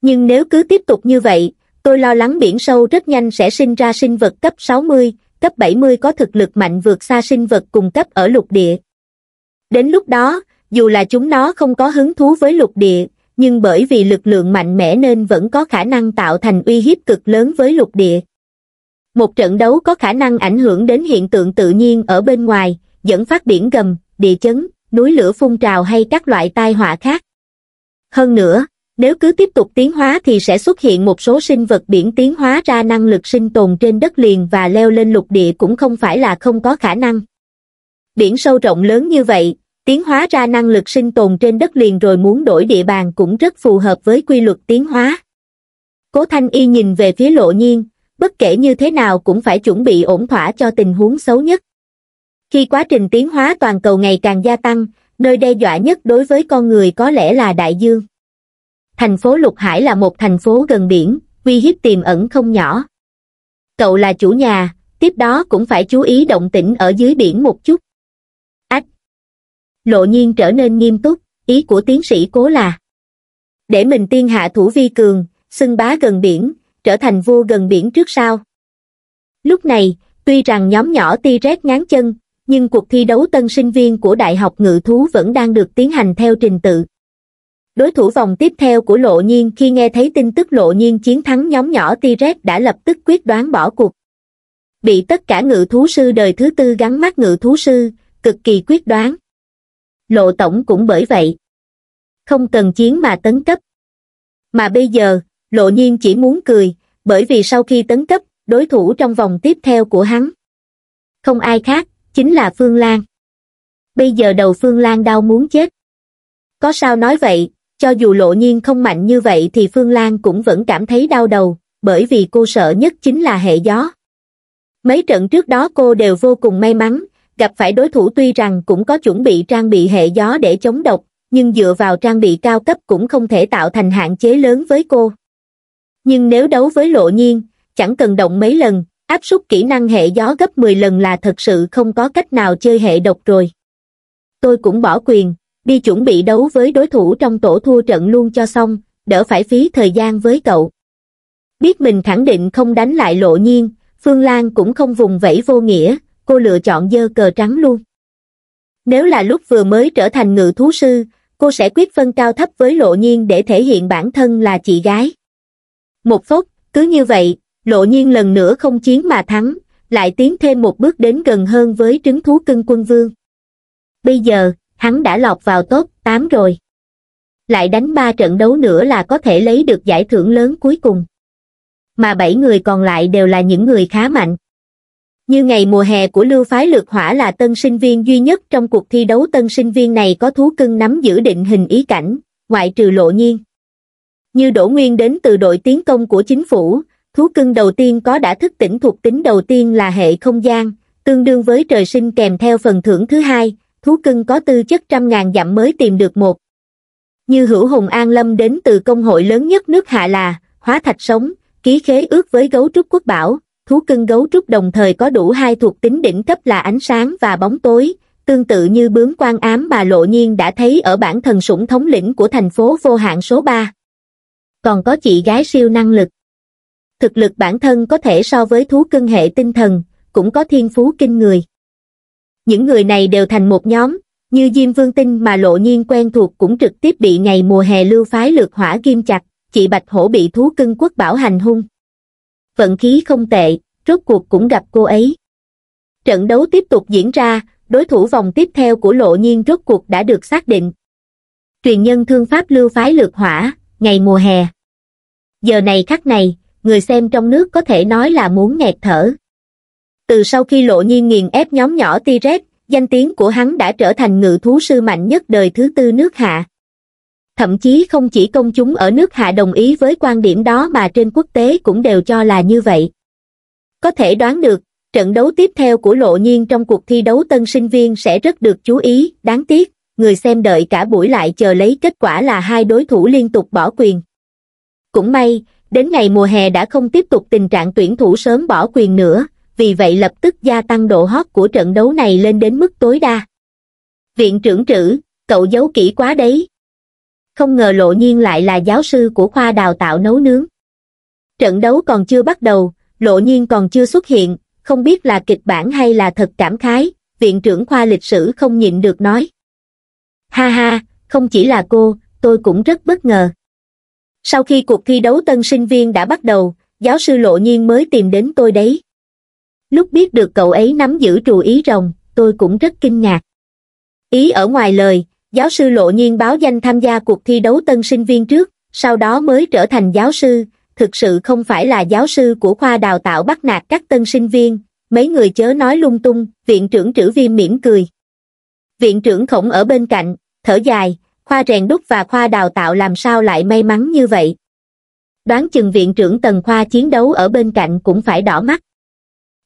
Nhưng nếu cứ tiếp tục như vậy, tôi lo lắng biển sâu rất nhanh sẽ sinh ra sinh vật cấp 60, cấp 70 có thực lực mạnh vượt xa sinh vật cùng cấp ở lục địa. Đến lúc đó, dù là chúng nó không có hứng thú với lục địa, nhưng bởi vì lực lượng mạnh mẽ nên vẫn có khả năng tạo thành uy hiếp cực lớn với lục địa. Một trận đấu có khả năng ảnh hưởng đến hiện tượng tự nhiên ở bên ngoài, dẫn phát biển gầm, địa chấn, núi lửa phun trào hay các loại tai họa khác. Hơn nữa, nếu cứ tiếp tục tiến hóa thì sẽ xuất hiện một số sinh vật biển tiến hóa ra năng lực sinh tồn trên đất liền và leo lên lục địa cũng không phải là không có khả năng. Biển sâu rộng lớn như vậy, tiến hóa ra năng lực sinh tồn trên đất liền rồi muốn đổi địa bàn cũng rất phù hợp với quy luật tiến hóa. Cố Thanh Y nhìn về phía lộ nhiên, bất kể như thế nào cũng phải chuẩn bị ổn thỏa cho tình huống xấu nhất. Khi quá trình tiến hóa toàn cầu ngày càng gia tăng, nơi đe dọa nhất đối với con người có lẽ là đại dương thành phố Lục Hải là một thành phố gần biển, uy hiếp tiềm ẩn không nhỏ. Cậu là chủ nhà, tiếp đó cũng phải chú ý động tĩnh ở dưới biển một chút. Ách! Lộ nhiên trở nên nghiêm túc, ý của tiến sĩ cố là Để mình tiên hạ thủ vi cường, xưng bá gần biển, trở thành vua gần biển trước sau. Lúc này, tuy rằng nhóm nhỏ ti rét ngán chân, nhưng cuộc thi đấu tân sinh viên của Đại học Ngự Thú vẫn đang được tiến hành theo trình tự đối thủ vòng tiếp theo của lộ nhiên khi nghe thấy tin tức lộ nhiên chiến thắng nhóm nhỏ t rex đã lập tức quyết đoán bỏ cuộc bị tất cả ngự thú sư đời thứ tư gắn mắt ngự thú sư cực kỳ quyết đoán lộ tổng cũng bởi vậy không cần chiến mà tấn cấp mà bây giờ lộ nhiên chỉ muốn cười bởi vì sau khi tấn cấp đối thủ trong vòng tiếp theo của hắn không ai khác chính là phương lan bây giờ đầu phương lan đau muốn chết có sao nói vậy cho dù lộ nhiên không mạnh như vậy thì Phương Lan cũng vẫn cảm thấy đau đầu, bởi vì cô sợ nhất chính là hệ gió. Mấy trận trước đó cô đều vô cùng may mắn, gặp phải đối thủ tuy rằng cũng có chuẩn bị trang bị hệ gió để chống độc, nhưng dựa vào trang bị cao cấp cũng không thể tạo thành hạn chế lớn với cô. Nhưng nếu đấu với lộ nhiên, chẳng cần động mấy lần, áp suất kỹ năng hệ gió gấp 10 lần là thật sự không có cách nào chơi hệ độc rồi. Tôi cũng bỏ quyền, đi chuẩn bị đấu với đối thủ trong tổ thua trận luôn cho xong, đỡ phải phí thời gian với cậu. Biết mình khẳng định không đánh lại lộ nhiên, Phương Lan cũng không vùng vẫy vô nghĩa, cô lựa chọn dơ cờ trắng luôn. Nếu là lúc vừa mới trở thành ngự thú sư, cô sẽ quyết phân cao thấp với lộ nhiên để thể hiện bản thân là chị gái. Một phút, cứ như vậy, lộ nhiên lần nữa không chiến mà thắng, lại tiến thêm một bước đến gần hơn với trứng thú cưng quân vương. Bây giờ, hắn đã lọt vào top 8 rồi. Lại đánh 3 trận đấu nữa là có thể lấy được giải thưởng lớn cuối cùng. Mà 7 người còn lại đều là những người khá mạnh. Như ngày mùa hè của lưu phái lược hỏa là tân sinh viên duy nhất trong cuộc thi đấu tân sinh viên này có thú cưng nắm giữ định hình ý cảnh, ngoại trừ lộ nhiên. Như đổ Nguyên đến từ đội tiến công của chính phủ, thú cưng đầu tiên có đã thức tỉnh thuộc tính đầu tiên là hệ không gian, tương đương với trời sinh kèm theo phần thưởng thứ hai, thú cưng có tư chất trăm ngàn dặm mới tìm được một như hữu hùng an lâm đến từ công hội lớn nhất nước hạ là hóa thạch sống ký khế ước với gấu trúc quốc bảo thú cưng gấu trúc đồng thời có đủ hai thuộc tính đỉnh cấp là ánh sáng và bóng tối tương tự như Bướng quan ám mà lộ nhiên đã thấy ở bản thần sủng thống lĩnh của thành phố vô hạn số 3. Còn có chị gái siêu năng lực. Thực lực bản thân có thể so với thú cưng hệ tinh thần, cũng có thiên phú kinh người những người này đều thành một nhóm, như Diêm Vương Tinh mà lộ nhiên quen thuộc cũng trực tiếp bị ngày mùa hè lưu phái lược hỏa ghim chặt, chị Bạch Hổ bị thú cưng quốc bảo hành hung. Vận khí không tệ, rốt cuộc cũng gặp cô ấy. Trận đấu tiếp tục diễn ra, đối thủ vòng tiếp theo của lộ nhiên rốt cuộc đã được xác định. Truyền nhân thương pháp lưu phái lược hỏa, ngày mùa hè. Giờ này khắc này, người xem trong nước có thể nói là muốn nghẹt thở từ sau khi lộ nhiên nghiền ép nhóm nhỏ ti rét danh tiếng của hắn đã trở thành ngự thú sư mạnh nhất đời thứ tư nước hạ thậm chí không chỉ công chúng ở nước hạ đồng ý với quan điểm đó mà trên quốc tế cũng đều cho là như vậy có thể đoán được trận đấu tiếp theo của lộ nhiên trong cuộc thi đấu tân sinh viên sẽ rất được chú ý đáng tiếc người xem đợi cả buổi lại chờ lấy kết quả là hai đối thủ liên tục bỏ quyền cũng may đến ngày mùa hè đã không tiếp tục tình trạng tuyển thủ sớm bỏ quyền nữa vì vậy lập tức gia tăng độ hot của trận đấu này lên đến mức tối đa. Viện trưởng trữ, cậu giấu kỹ quá đấy. Không ngờ lộ nhiên lại là giáo sư của khoa đào tạo nấu nướng. Trận đấu còn chưa bắt đầu, lộ nhiên còn chưa xuất hiện, không biết là kịch bản hay là thật cảm khái, viện trưởng khoa lịch sử không nhịn được nói. Ha ha, không chỉ là cô, tôi cũng rất bất ngờ. Sau khi cuộc thi đấu tân sinh viên đã bắt đầu, giáo sư lộ nhiên mới tìm đến tôi đấy lúc biết được cậu ấy nắm giữ trù ý rồng tôi cũng rất kinh ngạc ý ở ngoài lời giáo sư lộ nhiên báo danh tham gia cuộc thi đấu tân sinh viên trước sau đó mới trở thành giáo sư thực sự không phải là giáo sư của khoa đào tạo bắt nạt các tân sinh viên mấy người chớ nói lung tung viện trưởng trữ viêm mỉm cười viện trưởng khổng ở bên cạnh thở dài khoa rèn đúc và khoa đào tạo làm sao lại may mắn như vậy đoán chừng viện trưởng tần khoa chiến đấu ở bên cạnh cũng phải đỏ mắt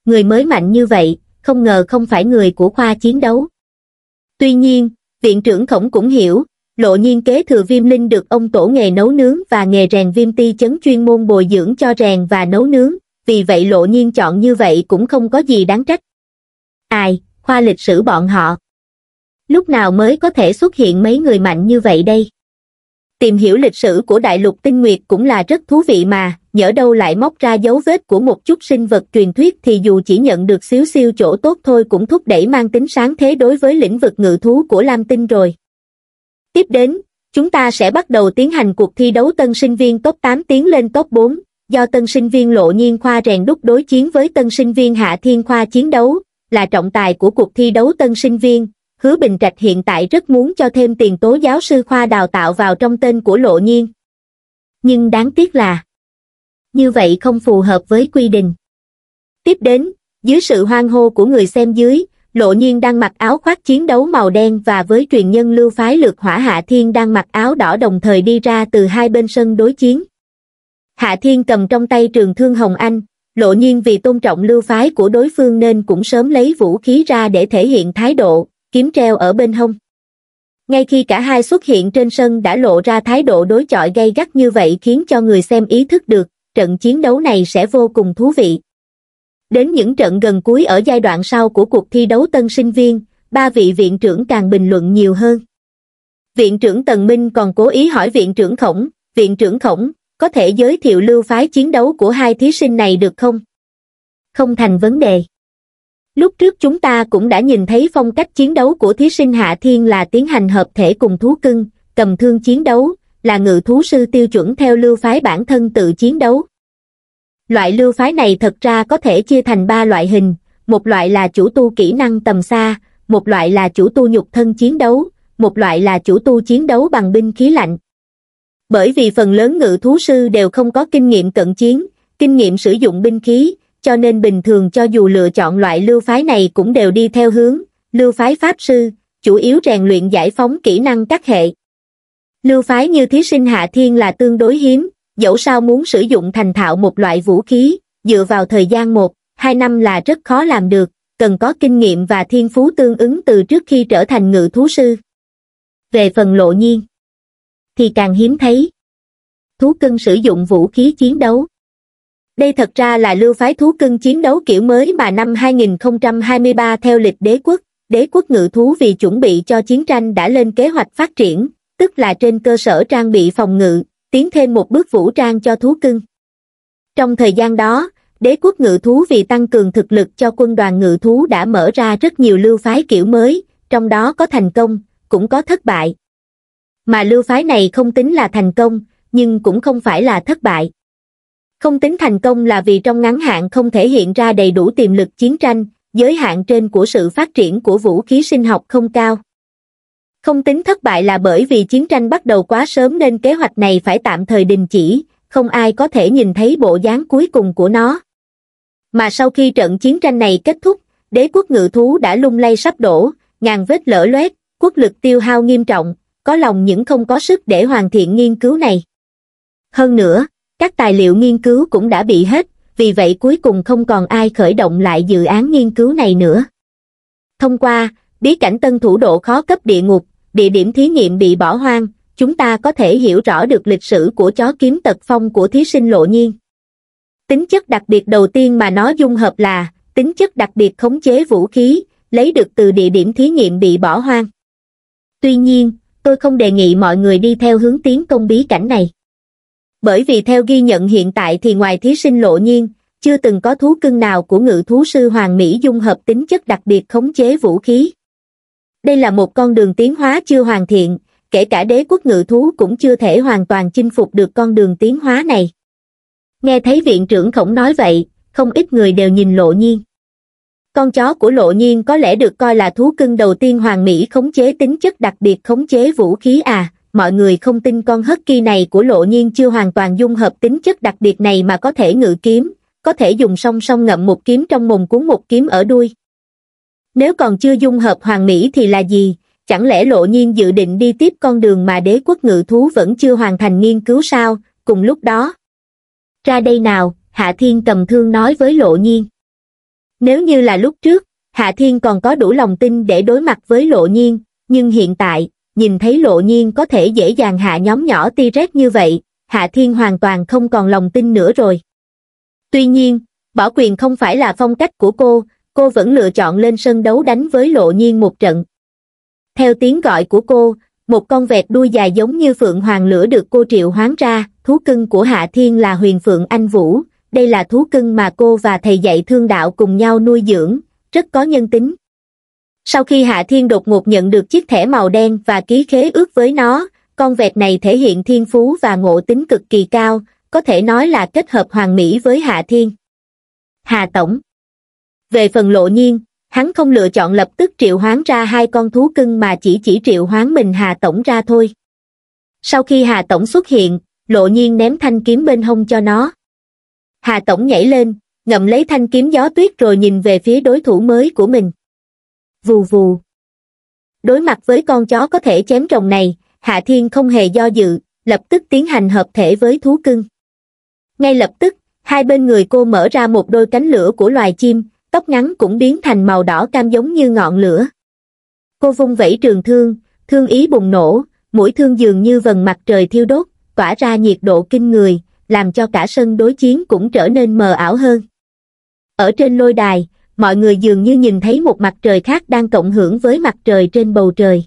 người mới mạnh như vậy, không ngờ không phải người của khoa chiến đấu. Tuy nhiên, viện trưởng khổng cũng hiểu, lộ nhiên kế thừa viêm linh được ông tổ nghề nấu nướng và nghề rèn viêm ti chấn chuyên môn bồi dưỡng cho rèn và nấu nướng, vì vậy lộ nhiên chọn như vậy cũng không có gì đáng trách. Ai, khoa lịch sử bọn họ. Lúc nào mới có thể xuất hiện mấy người mạnh như vậy đây? Tìm hiểu lịch sử của đại lục tinh nguyệt cũng là rất thú vị mà, nhỡ đâu lại móc ra dấu vết của một chút sinh vật truyền thuyết thì dù chỉ nhận được xíu xiu chỗ tốt thôi cũng thúc đẩy mang tính sáng thế đối với lĩnh vực ngự thú của Lam Tinh rồi. Tiếp đến, chúng ta sẽ bắt đầu tiến hành cuộc thi đấu tân sinh viên top 8 tiến lên top 4, do tân sinh viên Lộ Nhiên Khoa rèn đúc đối chiến với tân sinh viên Hạ Thiên Khoa chiến đấu, là trọng tài của cuộc thi đấu tân sinh viên. Hứa Bình Trạch hiện tại rất muốn cho thêm tiền tố giáo sư khoa đào tạo vào trong tên của Lộ Nhiên. Nhưng đáng tiếc là như vậy không phù hợp với quy định. Tiếp đến, dưới sự hoang hô của người xem dưới, Lộ Nhiên đang mặc áo khoác chiến đấu màu đen và với truyền nhân lưu phái lược hỏa Hạ Thiên đang mặc áo đỏ đồng thời đi ra từ hai bên sân đối chiến. Hạ Thiên cầm trong tay trường thương Hồng Anh, Lộ Nhiên vì tôn trọng lưu phái của đối phương nên cũng sớm lấy vũ khí ra để thể hiện thái độ, kiếm treo ở bên hông. Ngay khi cả hai xuất hiện trên sân đã lộ ra thái độ đối chọi gay gắt như vậy khiến cho người xem ý thức được trận chiến đấu này sẽ vô cùng thú vị. Đến những trận gần cuối ở giai đoạn sau của cuộc thi đấu tân sinh viên, ba vị viện trưởng càng bình luận nhiều hơn. Viện trưởng Tần Minh còn cố ý hỏi viện trưởng Khổng, viện trưởng Khổng, có thể giới thiệu lưu phái chiến đấu của hai thí sinh này được không? Không thành vấn đề. Lúc trước chúng ta cũng đã nhìn thấy phong cách chiến đấu của thí sinh Hạ Thiên là tiến hành hợp thể cùng thú cưng, cầm thương chiến đấu, là ngự thú sư tiêu chuẩn theo lưu phái bản thân tự chiến đấu. Loại lưu phái này thật ra có thể chia thành ba loại hình, một loại là chủ tu kỹ năng tầm xa, một loại là chủ tu nhục thân chiến đấu, một loại là chủ tu chiến đấu bằng binh khí lạnh. Bởi vì phần lớn ngự thú sư đều không có kinh nghiệm cận chiến, kinh nghiệm sử dụng binh khí, cho nên bình thường cho dù lựa chọn loại lưu phái này cũng đều đi theo hướng, lưu phái pháp sư, chủ yếu rèn luyện giải phóng kỹ năng các hệ lưu phái như thí sinh hạ thiên là tương đối hiếm dẫu sao muốn sử dụng thành thạo một loại vũ khí dựa vào thời gian một hai năm là rất khó làm được cần có kinh nghiệm và thiên phú tương ứng từ trước khi trở thành ngự thú sư về phần lộ nhiên thì càng hiếm thấy thú cưng sử dụng vũ khí chiến đấu đây thật ra là lưu phái thú cưng chiến đấu kiểu mới mà năm 2023 theo lịch đế quốc, đế quốc ngự thú vì chuẩn bị cho chiến tranh đã lên kế hoạch phát triển, tức là trên cơ sở trang bị phòng ngự tiến thêm một bước vũ trang cho thú cưng trong thời gian đó đế quốc ngự thú vì tăng cường thực lực cho quân đoàn ngự thú đã mở ra rất nhiều lưu phái kiểu mới trong đó có thành công cũng có thất bại mà lưu phái này không tính là thành công nhưng cũng không phải là thất bại không tính thành công là vì trong ngắn hạn không thể hiện ra đầy đủ tiềm lực chiến tranh giới hạn trên của sự phát triển của vũ khí sinh học không cao không tính thất bại là bởi vì chiến tranh bắt đầu quá sớm nên kế hoạch này phải tạm thời đình chỉ không ai có thể nhìn thấy bộ dáng cuối cùng của nó mà sau khi trận chiến tranh này kết thúc đế quốc ngự thú đã lung lay sắp đổ ngàn vết lở loét quốc lực tiêu hao nghiêm trọng có lòng những không có sức để hoàn thiện nghiên cứu này hơn nữa các tài liệu nghiên cứu cũng đã bị hết vì vậy cuối cùng không còn ai khởi động lại dự án nghiên cứu này nữa thông qua bí cảnh tân thủ độ khó cấp địa ngục địa điểm thí nghiệm bị bỏ hoang, chúng ta có thể hiểu rõ được lịch sử của chó kiếm tật phong của thí sinh lộ nhiên. Tính chất đặc biệt đầu tiên mà nó dung hợp là tính chất đặc biệt khống chế vũ khí, lấy được từ địa điểm thí nghiệm bị bỏ hoang. Tuy nhiên, tôi không đề nghị mọi người đi theo hướng tiến công bí cảnh này. Bởi vì theo ghi nhận hiện tại thì ngoài thí sinh lộ nhiên, chưa từng có thú cưng nào của ngự thú sư Hoàng Mỹ dung hợp tính chất đặc biệt khống chế vũ khí đây là một con đường tiến hóa chưa hoàn thiện kể cả đế quốc ngự thú cũng chưa thể hoàn toàn chinh phục được con đường tiến hóa này nghe thấy viện trưởng khổng nói vậy không ít người đều nhìn lộ nhiên con chó của lộ nhiên có lẽ được coi là thú cưng đầu tiên hoàng mỹ khống chế tính chất đặc biệt khống chế vũ khí à mọi người không tin con hất kỳ này của lộ nhiên chưa hoàn toàn dung hợp tính chất đặc biệt này mà có thể ngự kiếm có thể dùng song song ngậm một kiếm trong mồm cuốn một kiếm ở đuôi nếu còn chưa dung hợp hoàng mỹ thì là gì chẳng lẽ lộ nhiên dự định đi tiếp con đường mà đế quốc ngự thú vẫn chưa hoàn thành nghiên cứu sao cùng lúc đó ra đây nào hạ thiên cầm thương nói với lộ nhiên nếu như là lúc trước hạ thiên còn có đủ lòng tin để đối mặt với lộ nhiên nhưng hiện tại nhìn thấy lộ nhiên có thể dễ dàng hạ nhóm nhỏ ti rét như vậy hạ thiên hoàn toàn không còn lòng tin nữa rồi tuy nhiên bỏ quyền không phải là phong cách của cô cô vẫn lựa chọn lên sân đấu đánh với lộ nhiên một trận. Theo tiếng gọi của cô, một con vẹt đuôi dài giống như phượng hoàng lửa được cô triệu hoán ra, thú cưng của Hạ Thiên là huyền phượng anh Vũ, đây là thú cưng mà cô và thầy dạy thương đạo cùng nhau nuôi dưỡng, rất có nhân tính. Sau khi Hạ Thiên đột ngột nhận được chiếc thẻ màu đen và ký khế ước với nó, con vẹt này thể hiện thiên phú và ngộ tính cực kỳ cao, có thể nói là kết hợp hoàn mỹ với Hạ Thiên. Hà Tổng về phần lộ nhiên, hắn không lựa chọn lập tức triệu hoán ra hai con thú cưng mà chỉ chỉ triệu hoán mình Hà Tổng ra thôi. Sau khi Hà Tổng xuất hiện, lộ nhiên ném thanh kiếm bên hông cho nó. Hà Tổng nhảy lên, ngậm lấy thanh kiếm gió tuyết rồi nhìn về phía đối thủ mới của mình. Vù vù. Đối mặt với con chó có thể chém rồng này, Hạ Thiên không hề do dự, lập tức tiến hành hợp thể với thú cưng. Ngay lập tức, hai bên người cô mở ra một đôi cánh lửa của loài chim, tóc ngắn cũng biến thành màu đỏ cam giống như ngọn lửa. Cô vung vẫy trường thương, thương ý bùng nổ, mũi thương dường như vần mặt trời thiêu đốt, tỏa ra nhiệt độ kinh người, làm cho cả sân đối chiến cũng trở nên mờ ảo hơn. Ở trên lôi đài, mọi người dường như nhìn thấy một mặt trời khác đang cộng hưởng với mặt trời trên bầu trời.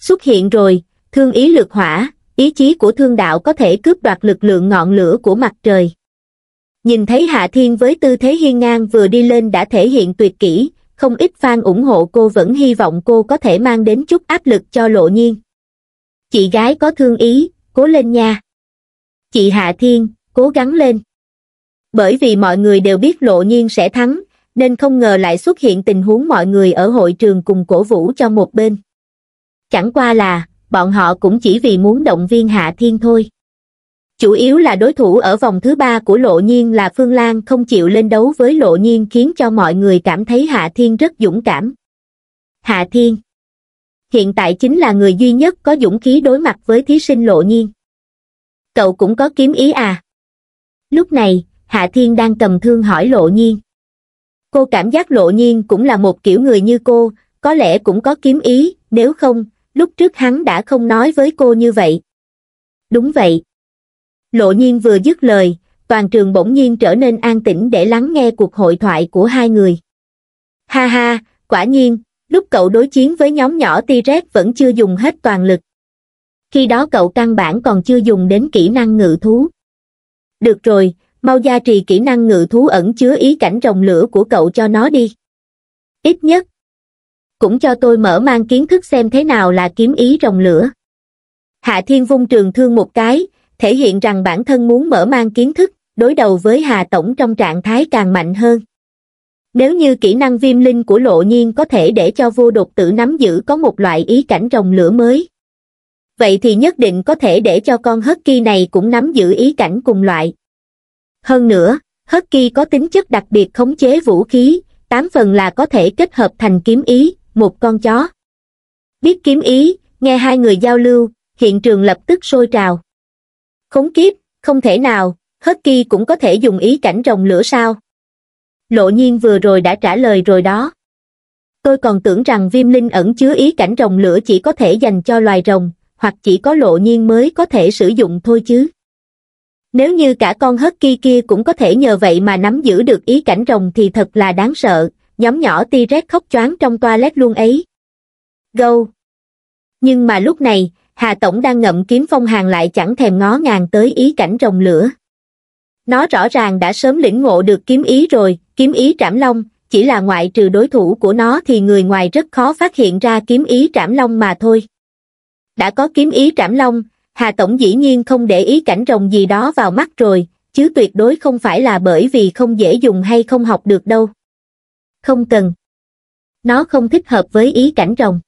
Xuất hiện rồi, thương ý lực hỏa, ý chí của thương đạo có thể cướp đoạt lực lượng ngọn lửa của mặt trời. Nhìn thấy Hạ Thiên với tư thế hiên ngang vừa đi lên đã thể hiện tuyệt kỹ, không ít fan ủng hộ cô vẫn hy vọng cô có thể mang đến chút áp lực cho Lộ Nhiên. Chị gái có thương ý, cố lên nha. Chị Hạ Thiên, cố gắng lên. Bởi vì mọi người đều biết Lộ Nhiên sẽ thắng, nên không ngờ lại xuất hiện tình huống mọi người ở hội trường cùng cổ vũ cho một bên. Chẳng qua là, bọn họ cũng chỉ vì muốn động viên Hạ Thiên thôi chủ yếu là đối thủ ở vòng thứ ba của Lộ Nhiên là Phương Lan không chịu lên đấu với Lộ Nhiên khiến cho mọi người cảm thấy Hạ Thiên rất dũng cảm. Hạ Thiên Hiện tại chính là người duy nhất có dũng khí đối mặt với thí sinh Lộ Nhiên. Cậu cũng có kiếm ý à? Lúc này, Hạ Thiên đang cầm thương hỏi Lộ Nhiên. Cô cảm giác Lộ Nhiên cũng là một kiểu người như cô, có lẽ cũng có kiếm ý, nếu không, lúc trước hắn đã không nói với cô như vậy. Đúng vậy, Lộ nhiên vừa dứt lời, toàn trường bỗng nhiên trở nên an tĩnh để lắng nghe cuộc hội thoại của hai người. Ha ha, quả nhiên, lúc cậu đối chiến với nhóm nhỏ T-Rex vẫn chưa dùng hết toàn lực. Khi đó cậu căn bản còn chưa dùng đến kỹ năng ngự thú. Được rồi, mau gia trì kỹ năng ngự thú ẩn chứa ý cảnh rồng lửa của cậu cho nó đi. Ít nhất, cũng cho tôi mở mang kiến thức xem thế nào là kiếm ý rồng lửa. Hạ Thiên vung trường thương một cái, thể hiện rằng bản thân muốn mở mang kiến thức đối đầu với hà tổng trong trạng thái càng mạnh hơn nếu như kỹ năng viêm linh của lộ nhiên có thể để cho vô đột tử nắm giữ có một loại ý cảnh rồng lửa mới vậy thì nhất định có thể để cho con hất kỳ này cũng nắm giữ ý cảnh cùng loại hơn nữa hất kỳ có tính chất đặc biệt khống chế vũ khí tám phần là có thể kết hợp thành kiếm ý một con chó biết kiếm ý nghe hai người giao lưu hiện trường lập tức sôi trào Khốn kiếp, không thể nào, hất Husky cũng có thể dùng ý cảnh rồng lửa sao? Lộ nhiên vừa rồi đã trả lời rồi đó. Tôi còn tưởng rằng viêm linh ẩn chứa ý cảnh rồng lửa chỉ có thể dành cho loài rồng, hoặc chỉ có lộ nhiên mới có thể sử dụng thôi chứ. Nếu như cả con hất Husky kia cũng có thể nhờ vậy mà nắm giữ được ý cảnh rồng thì thật là đáng sợ, nhóm nhỏ ti rét khóc choáng trong toilet luôn ấy. Gâu! Nhưng mà lúc này, hà tổng đang ngậm kiếm phong hàng lại chẳng thèm ngó ngàng tới ý cảnh rồng lửa nó rõ ràng đã sớm lĩnh ngộ được kiếm ý rồi kiếm ý trảm long chỉ là ngoại trừ đối thủ của nó thì người ngoài rất khó phát hiện ra kiếm ý trảm long mà thôi đã có kiếm ý trảm long hà tổng dĩ nhiên không để ý cảnh rồng gì đó vào mắt rồi chứ tuyệt đối không phải là bởi vì không dễ dùng hay không học được đâu không cần nó không thích hợp với ý cảnh rồng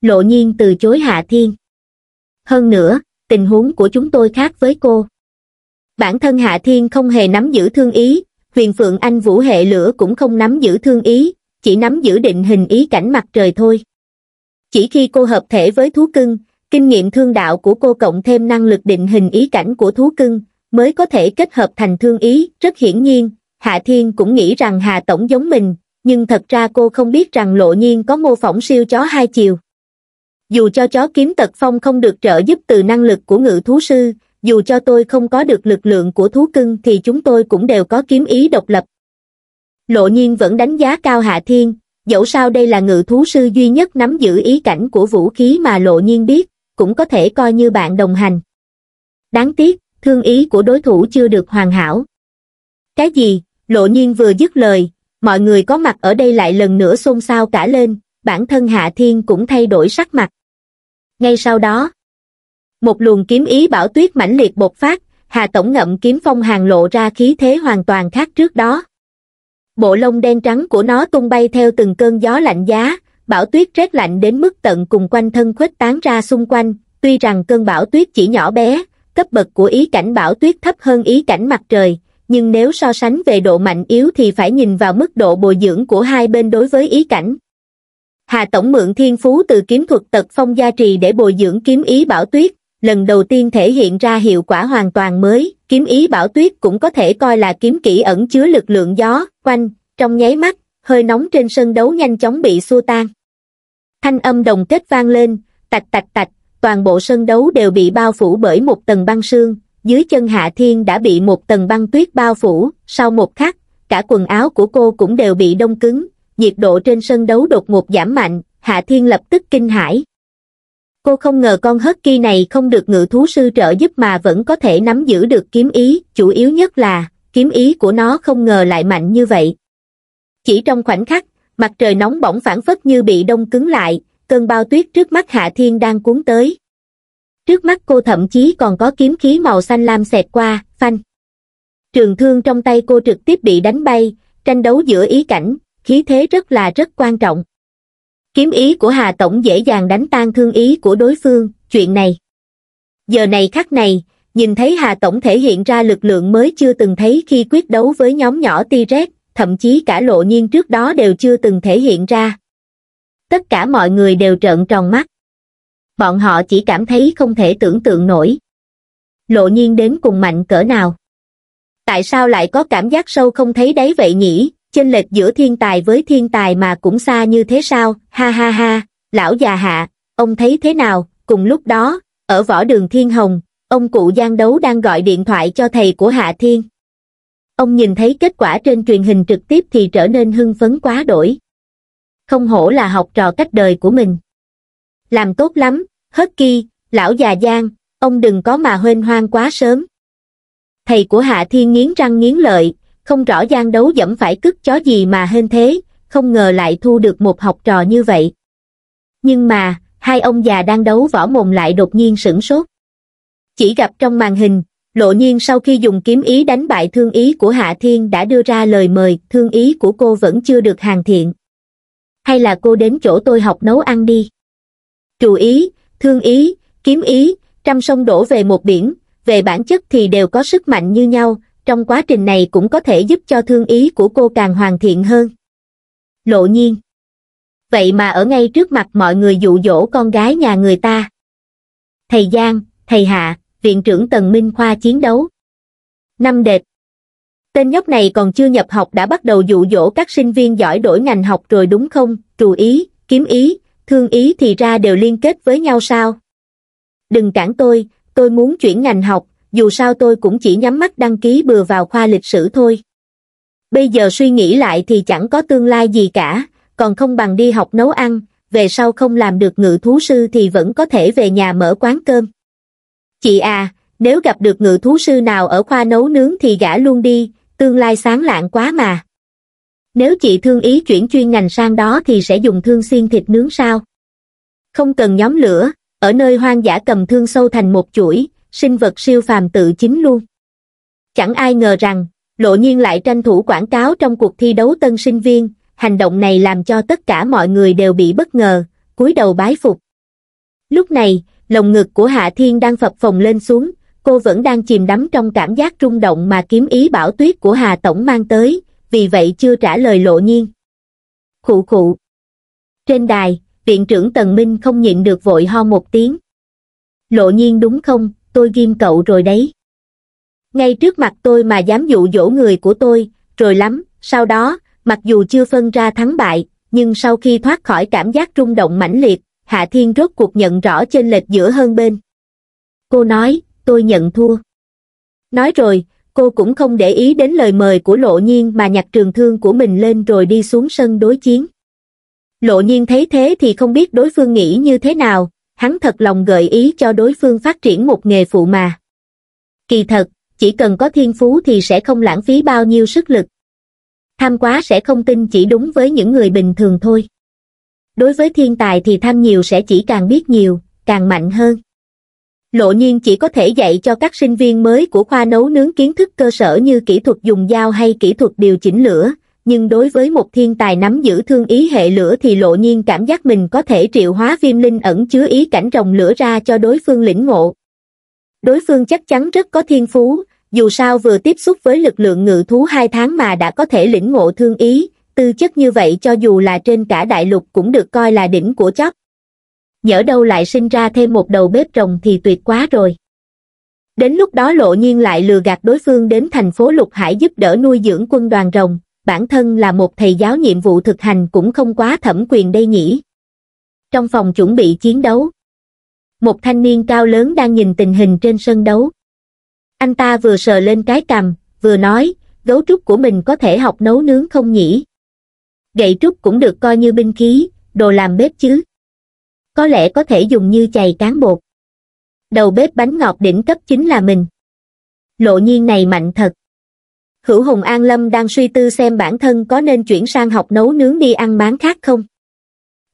lộ nhiên từ chối hạ thiên hơn nữa tình huống của chúng tôi khác với cô bản thân hạ thiên không hề nắm giữ thương ý huyền phượng anh vũ hệ lửa cũng không nắm giữ thương ý chỉ nắm giữ định hình ý cảnh mặt trời thôi chỉ khi cô hợp thể với thú cưng kinh nghiệm thương đạo của cô cộng thêm năng lực định hình ý cảnh của thú cưng mới có thể kết hợp thành thương ý rất hiển nhiên hạ thiên cũng nghĩ rằng hà tổng giống mình nhưng thật ra cô không biết rằng lộ nhiên có mô phỏng siêu chó hai chiều dù cho chó kiếm tật phong không được trợ giúp từ năng lực của ngự thú sư, dù cho tôi không có được lực lượng của thú cưng thì chúng tôi cũng đều có kiếm ý độc lập. Lộ nhiên vẫn đánh giá cao Hạ Thiên, dẫu sao đây là ngự thú sư duy nhất nắm giữ ý cảnh của vũ khí mà lộ nhiên biết, cũng có thể coi như bạn đồng hành. Đáng tiếc, thương ý của đối thủ chưa được hoàn hảo. Cái gì, lộ nhiên vừa dứt lời, mọi người có mặt ở đây lại lần nữa xôn xao cả lên, bản thân Hạ Thiên cũng thay đổi sắc mặt ngay sau đó một luồng kiếm ý bảo tuyết mãnh liệt bột phát hà tổng ngậm kiếm phong hàng lộ ra khí thế hoàn toàn khác trước đó bộ lông đen trắng của nó tung bay theo từng cơn gió lạnh giá bảo tuyết rét lạnh đến mức tận cùng quanh thân khuếch tán ra xung quanh tuy rằng cơn bảo tuyết chỉ nhỏ bé cấp bậc của ý cảnh bảo tuyết thấp hơn ý cảnh mặt trời nhưng nếu so sánh về độ mạnh yếu thì phải nhìn vào mức độ bồi dưỡng của hai bên đối với ý cảnh hà tổng mượn thiên phú từ kiếm thuật tật phong gia trì để bồi dưỡng kiếm ý bảo tuyết lần đầu tiên thể hiện ra hiệu quả hoàn toàn mới kiếm ý bảo tuyết cũng có thể coi là kiếm kỹ ẩn chứa lực lượng gió quanh trong nháy mắt hơi nóng trên sân đấu nhanh chóng bị xua tan thanh âm đồng kết vang lên tạch tạch tạch toàn bộ sân đấu đều bị bao phủ bởi một tầng băng sương dưới chân hạ thiên đã bị một tầng băng tuyết bao phủ sau một khắc cả quần áo của cô cũng đều bị đông cứng nhiệt độ trên sân đấu đột ngột giảm mạnh, Hạ Thiên lập tức kinh hãi. Cô không ngờ con hất kia này không được ngự thú sư trợ giúp mà vẫn có thể nắm giữ được kiếm ý, chủ yếu nhất là, kiếm ý của nó không ngờ lại mạnh như vậy. Chỉ trong khoảnh khắc, mặt trời nóng bỏng phản phất như bị đông cứng lại, cơn bao tuyết trước mắt Hạ Thiên đang cuốn tới. Trước mắt cô thậm chí còn có kiếm khí màu xanh lam xẹt qua, phanh. Trường thương trong tay cô trực tiếp bị đánh bay, tranh đấu giữa ý cảnh, khí thế rất là rất quan trọng kiếm ý của hà tổng dễ dàng đánh tan thương ý của đối phương chuyện này giờ này khắc này nhìn thấy hà tổng thể hiện ra lực lượng mới chưa từng thấy khi quyết đấu với nhóm nhỏ t rex thậm chí cả lộ nhiên trước đó đều chưa từng thể hiện ra tất cả mọi người đều trợn tròn mắt bọn họ chỉ cảm thấy không thể tưởng tượng nổi lộ nhiên đến cùng mạnh cỡ nào tại sao lại có cảm giác sâu không thấy đáy vậy nhỉ chênh lệch giữa thiên tài với thiên tài mà cũng xa như thế sao ha ha ha lão già hạ ông thấy thế nào cùng lúc đó ở võ đường thiên hồng ông cụ giang đấu đang gọi điện thoại cho thầy của hạ thiên ông nhìn thấy kết quả trên truyền hình trực tiếp thì trở nên hưng phấn quá đổi không hổ là học trò cách đời của mình làm tốt lắm hớt ki lão già giang ông đừng có mà huênh hoang quá sớm thầy của hạ thiên nghiến răng nghiến lợi không rõ gian đấu dẫm phải cứt chó gì mà hên thế, không ngờ lại thu được một học trò như vậy. Nhưng mà, hai ông già đang đấu võ mồm lại đột nhiên sửng sốt. Chỉ gặp trong màn hình, lộ nhiên sau khi dùng kiếm ý đánh bại thương ý của Hạ Thiên đã đưa ra lời mời, thương ý của cô vẫn chưa được hàng thiện. Hay là cô đến chỗ tôi học nấu ăn đi. Chủ ý, thương ý, kiếm ý, trăm sông đổ về một biển, về bản chất thì đều có sức mạnh như nhau, trong quá trình này cũng có thể giúp cho thương ý của cô càng hoàn thiện hơn. Lộ nhiên. Vậy mà ở ngay trước mặt mọi người dụ dỗ con gái nhà người ta. Thầy Giang, thầy Hạ, viện trưởng Tần Minh Khoa chiến đấu. Năm đệt. Tên nhóc này còn chưa nhập học đã bắt đầu dụ dỗ các sinh viên giỏi đổi ngành học rồi đúng không? Trù ý, kiếm ý, thương ý thì ra đều liên kết với nhau sao? Đừng cản tôi, tôi muốn chuyển ngành học, dù sao tôi cũng chỉ nhắm mắt đăng ký bừa vào khoa lịch sử thôi. Bây giờ suy nghĩ lại thì chẳng có tương lai gì cả, còn không bằng đi học nấu ăn, về sau không làm được ngự thú sư thì vẫn có thể về nhà mở quán cơm. Chị à, nếu gặp được ngự thú sư nào ở khoa nấu nướng thì gã luôn đi, tương lai sáng lạng quá mà. Nếu chị thương ý chuyển chuyên ngành sang đó thì sẽ dùng thương xiên thịt nướng sao? Không cần nhóm lửa, ở nơi hoang dã cầm thương sâu thành một chuỗi, sinh vật siêu phàm tự chính luôn. Chẳng ai ngờ rằng, Lộ Nhiên lại tranh thủ quảng cáo trong cuộc thi đấu tân sinh viên, hành động này làm cho tất cả mọi người đều bị bất ngờ, cúi đầu bái phục. Lúc này, lồng ngực của Hạ Thiên đang phập phồng lên xuống, cô vẫn đang chìm đắm trong cảm giác rung động mà kiếm ý bảo tuyết của Hà Tổng mang tới, vì vậy chưa trả lời Lộ Nhiên. Khụ khụ. Trên đài, viện trưởng Tần Minh không nhịn được vội ho một tiếng. Lộ Nhiên đúng không, tôi ghim cậu rồi đấy. Ngay trước mặt tôi mà dám dụ dỗ người của tôi, rồi lắm, sau đó, mặc dù chưa phân ra thắng bại, nhưng sau khi thoát khỏi cảm giác rung động mãnh liệt, Hạ Thiên rốt cuộc nhận rõ trên lệch giữa hơn bên. Cô nói, tôi nhận thua. Nói rồi, cô cũng không để ý đến lời mời của Lộ Nhiên mà nhặt trường thương của mình lên rồi đi xuống sân đối chiến. Lộ Nhiên thấy thế thì không biết đối phương nghĩ như thế nào, hắn thật lòng gợi ý cho đối phương phát triển một nghề phụ mà. Kỳ thật, chỉ cần có thiên phú thì sẽ không lãng phí bao nhiêu sức lực. Tham quá sẽ không tin chỉ đúng với những người bình thường thôi. Đối với thiên tài thì tham nhiều sẽ chỉ càng biết nhiều, càng mạnh hơn. Lộ nhiên chỉ có thể dạy cho các sinh viên mới của khoa nấu nướng kiến thức cơ sở như kỹ thuật dùng dao hay kỹ thuật điều chỉnh lửa, nhưng đối với một thiên tài nắm giữ thương ý hệ lửa thì lộ nhiên cảm giác mình có thể triệu hóa viêm linh ẩn chứa ý cảnh rồng lửa ra cho đối phương lĩnh ngộ. Đối phương chắc chắn rất có thiên phú, dù sao vừa tiếp xúc với lực lượng ngự thú hai tháng mà đã có thể lĩnh ngộ thương ý, tư chất như vậy cho dù là trên cả đại lục cũng được coi là đỉnh của chóp. Nhỡ đâu lại sinh ra thêm một đầu bếp rồng thì tuyệt quá rồi. Đến lúc đó lộ nhiên lại lừa gạt đối phương đến thành phố Lục Hải giúp đỡ nuôi dưỡng quân đoàn rồng, bản thân là một thầy giáo nhiệm vụ thực hành cũng không quá thẩm quyền đây nhỉ. Trong phòng chuẩn bị chiến đấu, một thanh niên cao lớn đang nhìn tình hình trên sân đấu. Anh ta vừa sờ lên cái cằm, vừa nói, gấu trúc của mình có thể học nấu nướng không nhỉ? Gậy trúc cũng được coi như binh khí, đồ làm bếp chứ. Có lẽ có thể dùng như chày cán bột. Đầu bếp bánh ngọt đỉnh cấp chính là mình. Lộ nhiên này mạnh thật hữu hùng an lâm đang suy tư xem bản thân có nên chuyển sang học nấu nướng đi ăn bán khác không.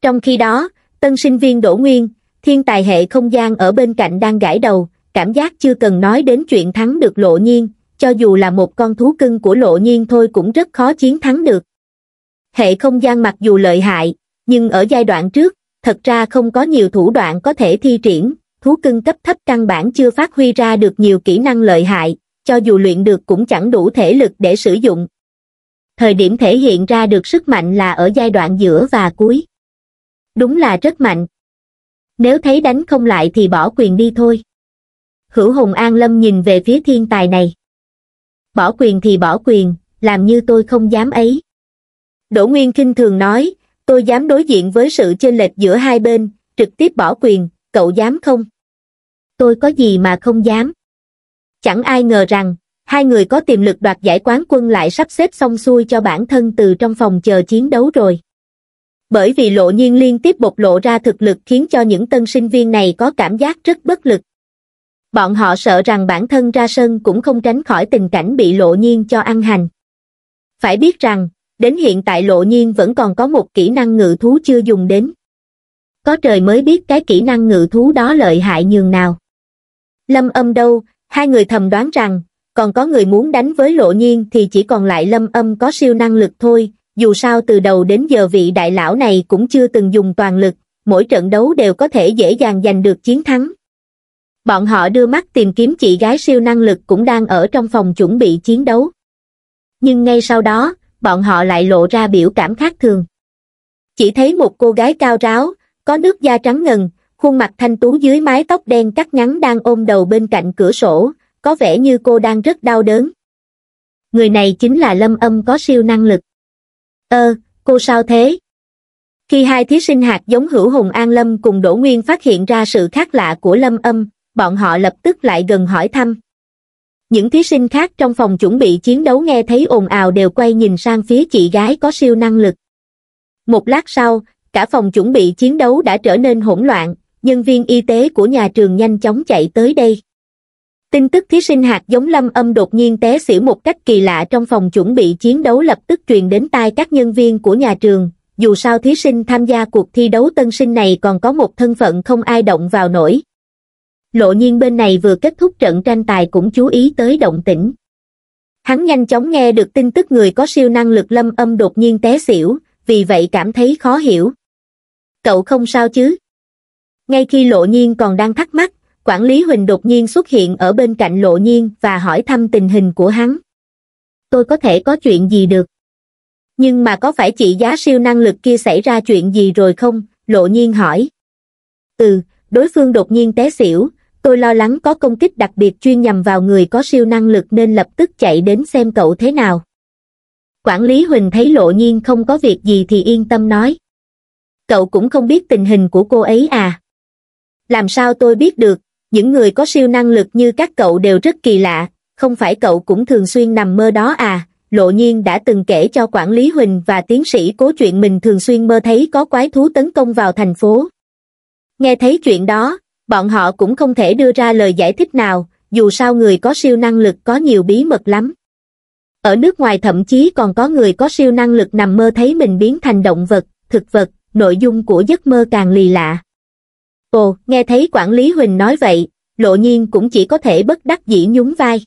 Trong khi đó, tân sinh viên Đỗ Nguyên, thiên tài hệ không gian ở bên cạnh đang gãi đầu, cảm giác chưa cần nói đến chuyện thắng được lộ nhiên, cho dù là một con thú cưng của lộ nhiên thôi cũng rất khó chiến thắng được. Hệ không gian mặc dù lợi hại, nhưng ở giai đoạn trước, thật ra không có nhiều thủ đoạn có thể thi triển, thú cưng cấp thấp căn bản chưa phát huy ra được nhiều kỹ năng lợi hại, cho dù luyện được cũng chẳng đủ thể lực để sử dụng. Thời điểm thể hiện ra được sức mạnh là ở giai đoạn giữa và cuối. Đúng là rất mạnh. Nếu thấy đánh không lại thì bỏ quyền đi thôi. Hữu Hùng An Lâm nhìn về phía thiên tài này. Bỏ quyền thì bỏ quyền, làm như tôi không dám ấy. Đỗ Nguyên kinh thường nói, tôi dám đối diện với sự chênh lệch giữa hai bên, trực tiếp bỏ quyền, cậu dám không? Tôi có gì mà không dám? Chẳng ai ngờ rằng, hai người có tiềm lực đoạt giải quán quân lại sắp xếp xong xuôi cho bản thân từ trong phòng chờ chiến đấu rồi. Bởi vì lộ nhiên liên tiếp bộc lộ ra thực lực khiến cho những tân sinh viên này có cảm giác rất bất lực. Bọn họ sợ rằng bản thân ra sân cũng không tránh khỏi tình cảnh bị lộ nhiên cho ăn hành. Phải biết rằng, đến hiện tại lộ nhiên vẫn còn có một kỹ năng ngự thú chưa dùng đến. Có trời mới biết cái kỹ năng ngự thú đó lợi hại nhường nào. Lâm âm đâu, Hai người thầm đoán rằng, còn có người muốn đánh với lộ nhiên thì chỉ còn lại lâm âm có siêu năng lực thôi, dù sao từ đầu đến giờ vị đại lão này cũng chưa từng dùng toàn lực, mỗi trận đấu đều có thể dễ dàng giành được chiến thắng. Bọn họ đưa mắt tìm kiếm chị gái siêu năng lực cũng đang ở trong phòng chuẩn bị chiến đấu. Nhưng ngay sau đó, bọn họ lại lộ ra biểu cảm khác thường. Chỉ thấy một cô gái cao ráo, có nước da trắng ngần, khuôn mặt thanh tú dưới mái tóc đen cắt ngắn đang ôm đầu bên cạnh cửa sổ, có vẻ như cô đang rất đau đớn. Người này chính là lâm âm có siêu năng lực. Ơ, cô sao thế? Khi hai thí sinh hạt giống hữu hùng An Lâm cùng Đỗ Nguyên phát hiện ra sự khác lạ của lâm âm, bọn họ lập tức lại gần hỏi thăm. Những thí sinh khác trong phòng chuẩn bị chiến đấu nghe thấy ồn ào đều quay nhìn sang phía chị gái có siêu năng lực. Một lát sau, cả phòng chuẩn bị chiến đấu đã trở nên hỗn loạn, nhân viên y tế của nhà trường nhanh chóng chạy tới đây tin tức thí sinh hạt giống lâm âm đột nhiên té xỉu một cách kỳ lạ trong phòng chuẩn bị chiến đấu lập tức truyền đến tai các nhân viên của nhà trường dù sao thí sinh tham gia cuộc thi đấu tân sinh này còn có một thân phận không ai động vào nổi lộ nhiên bên này vừa kết thúc trận tranh tài cũng chú ý tới động tĩnh hắn nhanh chóng nghe được tin tức người có siêu năng lực lâm âm đột nhiên té xỉu vì vậy cảm thấy khó hiểu cậu không sao chứ ngay khi lộ nhiên còn đang thắc mắc quản lý huỳnh đột nhiên xuất hiện ở bên cạnh lộ nhiên và hỏi thăm tình hình của hắn tôi có thể có chuyện gì được nhưng mà có phải chị giá siêu năng lực kia xảy ra chuyện gì rồi không lộ nhiên hỏi ừ đối phương đột nhiên té xỉu tôi lo lắng có công kích đặc biệt chuyên nhằm vào người có siêu năng lực nên lập tức chạy đến xem cậu thế nào quản lý huỳnh thấy lộ nhiên không có việc gì thì yên tâm nói cậu cũng không biết tình hình của cô ấy à làm sao tôi biết được, những người có siêu năng lực như các cậu đều rất kỳ lạ, không phải cậu cũng thường xuyên nằm mơ đó à, lộ nhiên đã từng kể cho quản lý Huỳnh và tiến sĩ cố chuyện mình thường xuyên mơ thấy có quái thú tấn công vào thành phố. Nghe thấy chuyện đó, bọn họ cũng không thể đưa ra lời giải thích nào, dù sao người có siêu năng lực có nhiều bí mật lắm. Ở nước ngoài thậm chí còn có người có siêu năng lực nằm mơ thấy mình biến thành động vật, thực vật, nội dung của giấc mơ càng lì lạ. Ồ, nghe thấy quản lý Huỳnh nói vậy, lộ nhiên cũng chỉ có thể bất đắc dĩ nhún vai.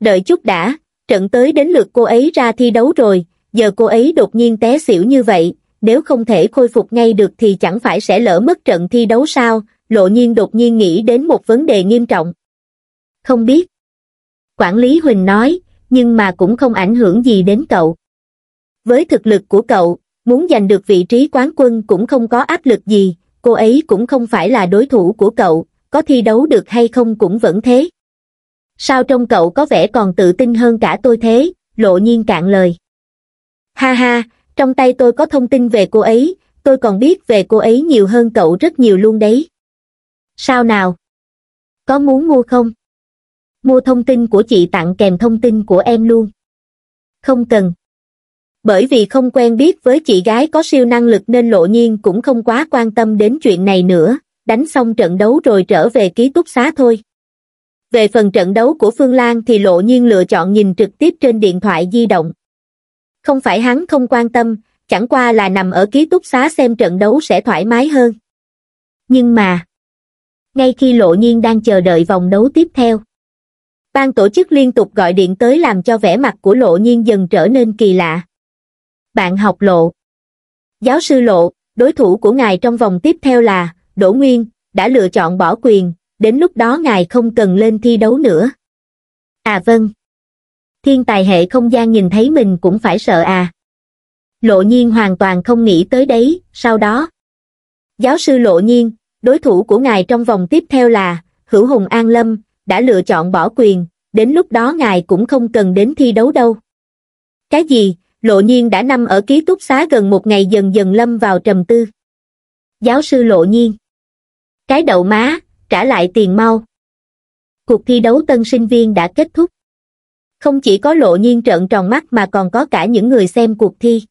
Đợi chút đã, trận tới đến lượt cô ấy ra thi đấu rồi, giờ cô ấy đột nhiên té xỉu như vậy, nếu không thể khôi phục ngay được thì chẳng phải sẽ lỡ mất trận thi đấu sao, lộ nhiên đột nhiên nghĩ đến một vấn đề nghiêm trọng. Không biết. Quản lý Huỳnh nói, nhưng mà cũng không ảnh hưởng gì đến cậu. Với thực lực của cậu, muốn giành được vị trí quán quân cũng không có áp lực gì, cô ấy cũng không phải là đối thủ của cậu, có thi đấu được hay không cũng vẫn thế. Sao trông cậu có vẻ còn tự tin hơn cả tôi thế, lộ nhiên cạn lời. Ha ha, trong tay tôi có thông tin về cô ấy, tôi còn biết về cô ấy nhiều hơn cậu rất nhiều luôn đấy. Sao nào? Có muốn mua không? Mua thông tin của chị tặng kèm thông tin của em luôn. Không cần bởi vì không quen biết với chị gái có siêu năng lực nên lộ nhiên cũng không quá quan tâm đến chuyện này nữa, đánh xong trận đấu rồi trở về ký túc xá thôi. Về phần trận đấu của Phương Lan thì lộ nhiên lựa chọn nhìn trực tiếp trên điện thoại di động. Không phải hắn không quan tâm, chẳng qua là nằm ở ký túc xá xem trận đấu sẽ thoải mái hơn. Nhưng mà, ngay khi lộ nhiên đang chờ đợi vòng đấu tiếp theo, ban tổ chức liên tục gọi điện tới làm cho vẻ mặt của lộ nhiên dần trở nên kỳ lạ bạn học lộ. Giáo sư lộ, đối thủ của ngài trong vòng tiếp theo là, Đỗ Nguyên, đã lựa chọn bỏ quyền, đến lúc đó ngài không cần lên thi đấu nữa. À vâng. Thiên tài hệ không gian nhìn thấy mình cũng phải sợ à. Lộ nhiên hoàn toàn không nghĩ tới đấy, sau đó. Giáo sư lộ nhiên, đối thủ của ngài trong vòng tiếp theo là, hữu hùng an lâm, đã lựa chọn bỏ quyền, đến lúc đó ngài cũng không cần đến thi đấu đâu. Cái gì, lộ nhiên đã nằm ở ký túc xá gần một ngày dần dần lâm vào trầm tư giáo sư lộ nhiên cái đậu má trả lại tiền mau cuộc thi đấu tân sinh viên đã kết thúc không chỉ có lộ nhiên trợn tròn mắt mà còn có cả những người xem cuộc thi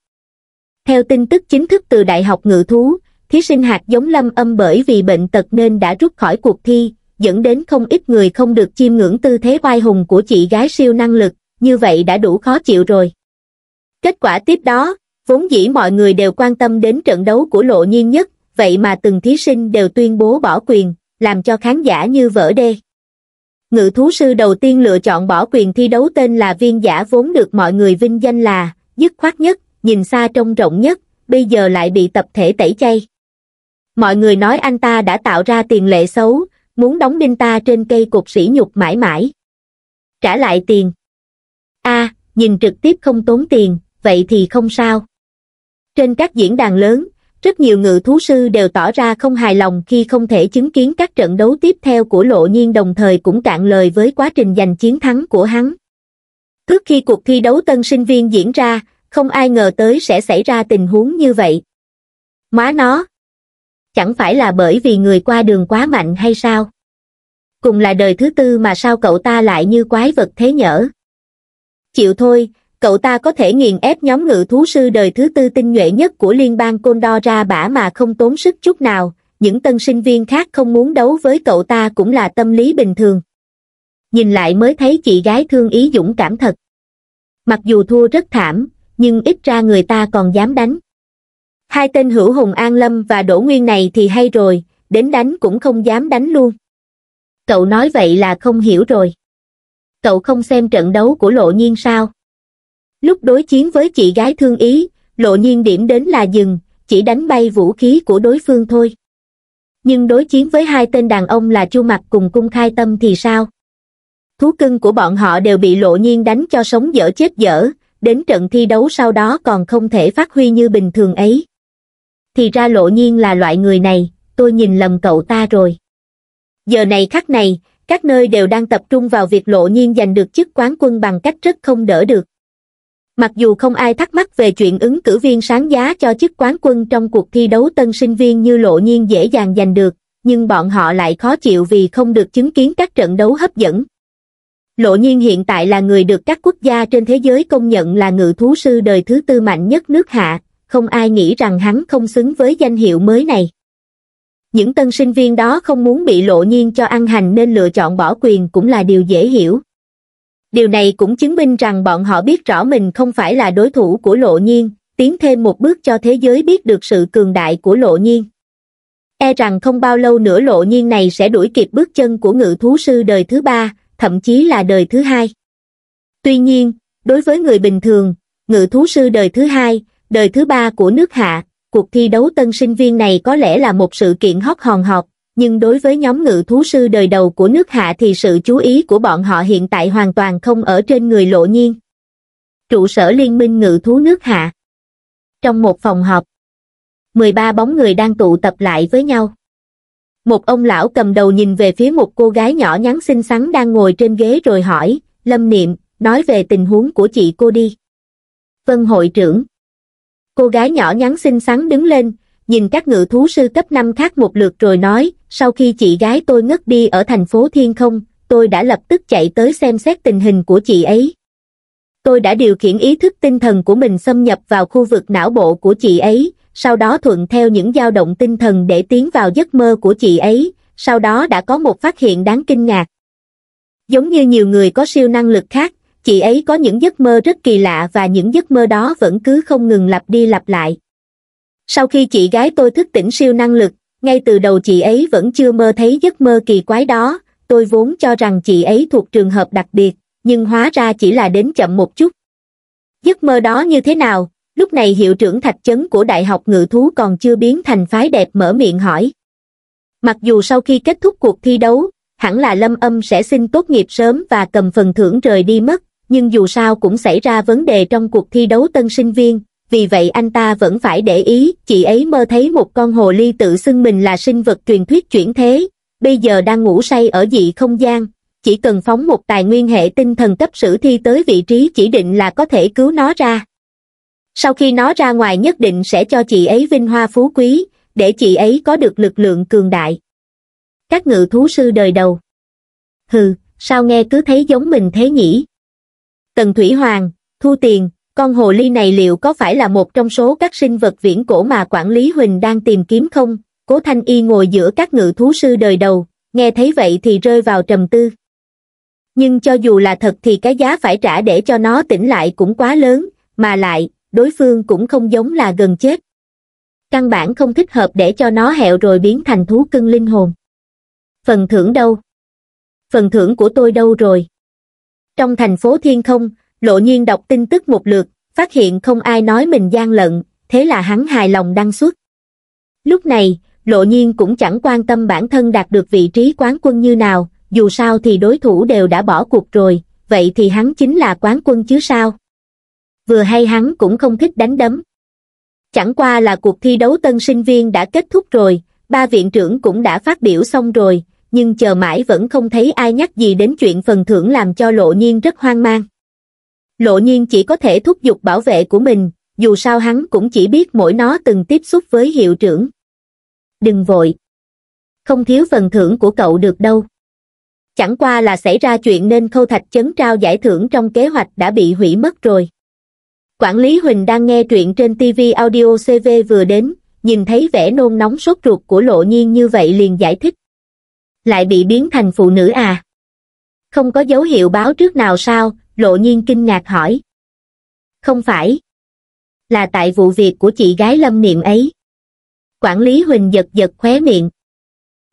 theo tin tức chính thức từ đại học ngự thú thí sinh hạt giống lâm âm bởi vì bệnh tật nên đã rút khỏi cuộc thi dẫn đến không ít người không được chiêm ngưỡng tư thế oai hùng của chị gái siêu năng lực như vậy đã đủ khó chịu rồi Kết quả tiếp đó, vốn dĩ mọi người đều quan tâm đến trận đấu của Lộ Nhiên nhất, vậy mà từng thí sinh đều tuyên bố bỏ quyền, làm cho khán giả như vỡ đê. Ngự thú sư đầu tiên lựa chọn bỏ quyền thi đấu tên là viên giả vốn được mọi người vinh danh là dứt khoát nhất, nhìn xa trông rộng nhất, bây giờ lại bị tập thể tẩy chay. Mọi người nói anh ta đã tạo ra tiền lệ xấu, muốn đóng đinh ta trên cây cột sỉ nhục mãi mãi. Trả lại tiền. a nhìn trực tiếp không tốn tiền, vậy thì không sao. Trên các diễn đàn lớn, rất nhiều ngự thú sư đều tỏ ra không hài lòng khi không thể chứng kiến các trận đấu tiếp theo của Lộ Nhiên đồng thời cũng cạn lời với quá trình giành chiến thắng của hắn. Trước khi cuộc thi đấu tân sinh viên diễn ra, không ai ngờ tới sẽ xảy ra tình huống như vậy. Má nó! Chẳng phải là bởi vì người qua đường quá mạnh hay sao? Cùng là đời thứ tư mà sao cậu ta lại như quái vật thế nhở? Chịu thôi, cậu ta có thể nghiền ép nhóm ngự thú sư đời thứ tư tinh nhuệ nhất của liên bang côn đo ra bả mà không tốn sức chút nào, những tân sinh viên khác không muốn đấu với cậu ta cũng là tâm lý bình thường. Nhìn lại mới thấy chị gái thương ý dũng cảm thật. Mặc dù thua rất thảm, nhưng ít ra người ta còn dám đánh. Hai tên hữu hùng An Lâm và Đỗ Nguyên này thì hay rồi, đến đánh cũng không dám đánh luôn. Cậu nói vậy là không hiểu rồi. Cậu không xem trận đấu của Lộ Nhiên sao? Lúc đối chiến với chị gái thương ý, lộ nhiên điểm đến là dừng, chỉ đánh bay vũ khí của đối phương thôi. Nhưng đối chiến với hai tên đàn ông là chu mặt cùng cung khai tâm thì sao? Thú cưng của bọn họ đều bị lộ nhiên đánh cho sống dở chết dở, đến trận thi đấu sau đó còn không thể phát huy như bình thường ấy. Thì ra lộ nhiên là loại người này, tôi nhìn lầm cậu ta rồi. Giờ này khắc này, các nơi đều đang tập trung vào việc lộ nhiên giành được chức quán quân bằng cách rất không đỡ được mặc dù không ai thắc mắc về chuyện ứng cử viên sáng giá cho chức quán quân trong cuộc thi đấu tân sinh viên như lộ nhiên dễ dàng giành được, nhưng bọn họ lại khó chịu vì không được chứng kiến các trận đấu hấp dẫn. Lộ nhiên hiện tại là người được các quốc gia trên thế giới công nhận là ngự thú sư đời thứ tư mạnh nhất nước hạ, không ai nghĩ rằng hắn không xứng với danh hiệu mới này. Những tân sinh viên đó không muốn bị lộ nhiên cho ăn hành nên lựa chọn bỏ quyền cũng là điều dễ hiểu điều này cũng chứng minh rằng bọn họ biết rõ mình không phải là đối thủ của lộ nhiên, tiến thêm một bước cho thế giới biết được sự cường đại của lộ nhiên. E rằng không bao lâu nữa lộ nhiên này sẽ đuổi kịp bước chân của ngự thú sư đời thứ ba, thậm chí là đời thứ hai. Tuy nhiên, đối với người bình thường, ngự thú sư đời thứ hai, đời thứ ba của nước hạ, cuộc thi đấu tân sinh viên này có lẽ là một sự kiện hót hòn họp, nhưng đối với nhóm ngự thú sư đời đầu của nước hạ thì sự chú ý của bọn họ hiện tại hoàn toàn không ở trên người lộ nhiên. Trụ sở Liên minh ngự thú nước hạ Trong một phòng họp, 13 bóng người đang tụ tập lại với nhau. Một ông lão cầm đầu nhìn về phía một cô gái nhỏ nhắn xinh xắn đang ngồi trên ghế rồi hỏi, Lâm Niệm, nói về tình huống của chị cô đi. Vân hội trưởng. Cô gái nhỏ nhắn xinh xắn đứng lên, nhìn các ngự thú sư cấp 5 khác một lượt rồi nói, sau khi chị gái tôi ngất đi ở thành phố Thiên Không, tôi đã lập tức chạy tới xem xét tình hình của chị ấy. Tôi đã điều khiển ý thức tinh thần của mình xâm nhập vào khu vực não bộ của chị ấy, sau đó thuận theo những dao động tinh thần để tiến vào giấc mơ của chị ấy, sau đó đã có một phát hiện đáng kinh ngạc. Giống như nhiều người có siêu năng lực khác, chị ấy có những giấc mơ rất kỳ lạ và những giấc mơ đó vẫn cứ không ngừng lặp đi lặp lại sau khi chị gái tôi thức tỉnh siêu năng lực ngay từ đầu chị ấy vẫn chưa mơ thấy giấc mơ kỳ quái đó tôi vốn cho rằng chị ấy thuộc trường hợp đặc biệt nhưng hóa ra chỉ là đến chậm một chút giấc mơ đó như thế nào lúc này hiệu trưởng thạch chấn của đại học ngự thú còn chưa biến thành phái đẹp mở miệng hỏi mặc dù sau khi kết thúc cuộc thi đấu hẳn là lâm âm sẽ xin tốt nghiệp sớm và cầm phần thưởng rời đi mất nhưng dù sao cũng xảy ra vấn đề trong cuộc thi đấu tân sinh viên vì vậy anh ta vẫn phải để ý, chị ấy mơ thấy một con hồ ly tự xưng mình là sinh vật truyền thuyết chuyển thế, bây giờ đang ngủ say ở dị không gian, chỉ cần phóng một tài nguyên hệ tinh thần cấp sử thi tới vị trí chỉ định là có thể cứu nó ra. Sau khi nó ra ngoài nhất định sẽ cho chị ấy vinh hoa phú quý, để chị ấy có được lực lượng cường đại. Các ngự thú sư đời đầu. Hừ, sao nghe cứ thấy giống mình thế nhỉ? Tần Thủy Hoàng, thu tiền, con hồ ly này liệu có phải là một trong số các sinh vật viễn cổ mà quản lý Huỳnh đang tìm kiếm không? Cố Thanh Y ngồi giữa các ngự thú sư đời đầu, nghe thấy vậy thì rơi vào trầm tư. Nhưng cho dù là thật thì cái giá phải trả để cho nó tỉnh lại cũng quá lớn, mà lại, đối phương cũng không giống là gần chết. Căn bản không thích hợp để cho nó hẹo rồi biến thành thú cưng linh hồn. Phần thưởng đâu? Phần thưởng của tôi đâu rồi? Trong thành phố thiên không, Lộ nhiên đọc tin tức một lượt, phát hiện không ai nói mình gian lận, thế là hắn hài lòng đăng xuất. Lúc này, lộ nhiên cũng chẳng quan tâm bản thân đạt được vị trí quán quân như nào, dù sao thì đối thủ đều đã bỏ cuộc rồi, vậy thì hắn chính là quán quân chứ sao. Vừa hay hắn cũng không thích đánh đấm. Chẳng qua là cuộc thi đấu tân sinh viên đã kết thúc rồi, ba viện trưởng cũng đã phát biểu xong rồi, nhưng chờ mãi vẫn không thấy ai nhắc gì đến chuyện phần thưởng làm cho lộ nhiên rất hoang mang. Lộ nhiên chỉ có thể thúc giục bảo vệ của mình, dù sao hắn cũng chỉ biết mỗi nó từng tiếp xúc với hiệu trưởng. Đừng vội. Không thiếu phần thưởng của cậu được đâu. Chẳng qua là xảy ra chuyện nên khâu thạch chấn trao giải thưởng trong kế hoạch đã bị hủy mất rồi. Quản lý Huỳnh đang nghe truyện trên TV audio CV vừa đến, nhìn thấy vẻ nôn nóng sốt ruột của lộ nhiên như vậy liền giải thích. Lại bị biến thành phụ nữ à? Không có dấu hiệu báo trước nào sao, lộ nhiên kinh ngạc hỏi. Không phải. Là tại vụ việc của chị gái lâm niệm ấy. Quản lý Huỳnh giật giật khóe miệng.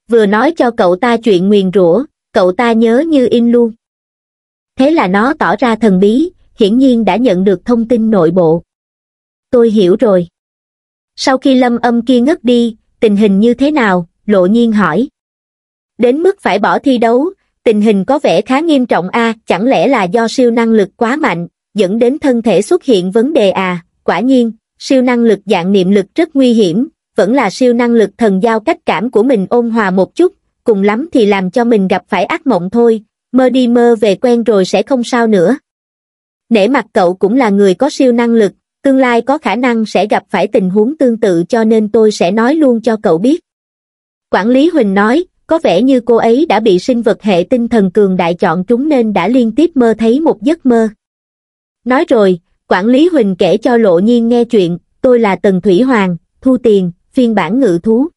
Vừa nói cho cậu ta chuyện nguyền rủa, cậu ta nhớ như in luôn. Thế là nó tỏ ra thần bí, hiển nhiên đã nhận được thông tin nội bộ. Tôi hiểu rồi. Sau khi lâm âm kia ngất đi, tình hình như thế nào, lộ nhiên hỏi. Đến mức phải bỏ thi đấu, tình hình có vẻ khá nghiêm trọng a chẳng lẽ là do siêu năng lực quá mạnh, dẫn đến thân thể xuất hiện vấn đề à, quả nhiên, siêu năng lực dạng niệm lực rất nguy hiểm, vẫn là siêu năng lực thần giao cách cảm của mình ôn hòa một chút, cùng lắm thì làm cho mình gặp phải ác mộng thôi, mơ đi mơ về quen rồi sẽ không sao nữa. Nể mặt cậu cũng là người có siêu năng lực, tương lai có khả năng sẽ gặp phải tình huống tương tự cho nên tôi sẽ nói luôn cho cậu biết. Quản lý Huỳnh nói, có vẻ như cô ấy đã bị sinh vật hệ tinh thần cường đại chọn chúng nên đã liên tiếp mơ thấy một giấc mơ. Nói rồi, quản lý Huỳnh kể cho Lộ Nhiên nghe chuyện, tôi là Tần Thủy Hoàng, thu tiền, phiên bản ngự thú.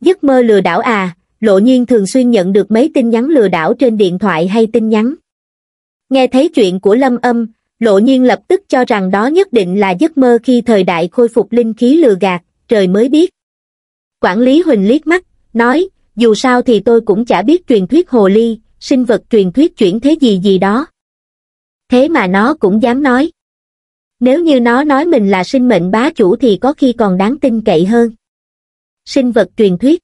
Giấc mơ lừa đảo à, Lộ Nhiên thường xuyên nhận được mấy tin nhắn lừa đảo trên điện thoại hay tin nhắn. Nghe thấy chuyện của Lâm Âm, Lộ Nhiên lập tức cho rằng đó nhất định là giấc mơ khi thời đại khôi phục linh khí lừa gạt, trời mới biết. Quản lý Huỳnh liếc mắt, nói, dù sao thì tôi cũng chả biết truyền thuyết hồ ly, sinh vật truyền thuyết chuyển thế gì gì đó. Thế mà nó cũng dám nói. Nếu như nó nói mình là sinh mệnh bá chủ thì có khi còn đáng tin cậy hơn. Sinh vật truyền thuyết.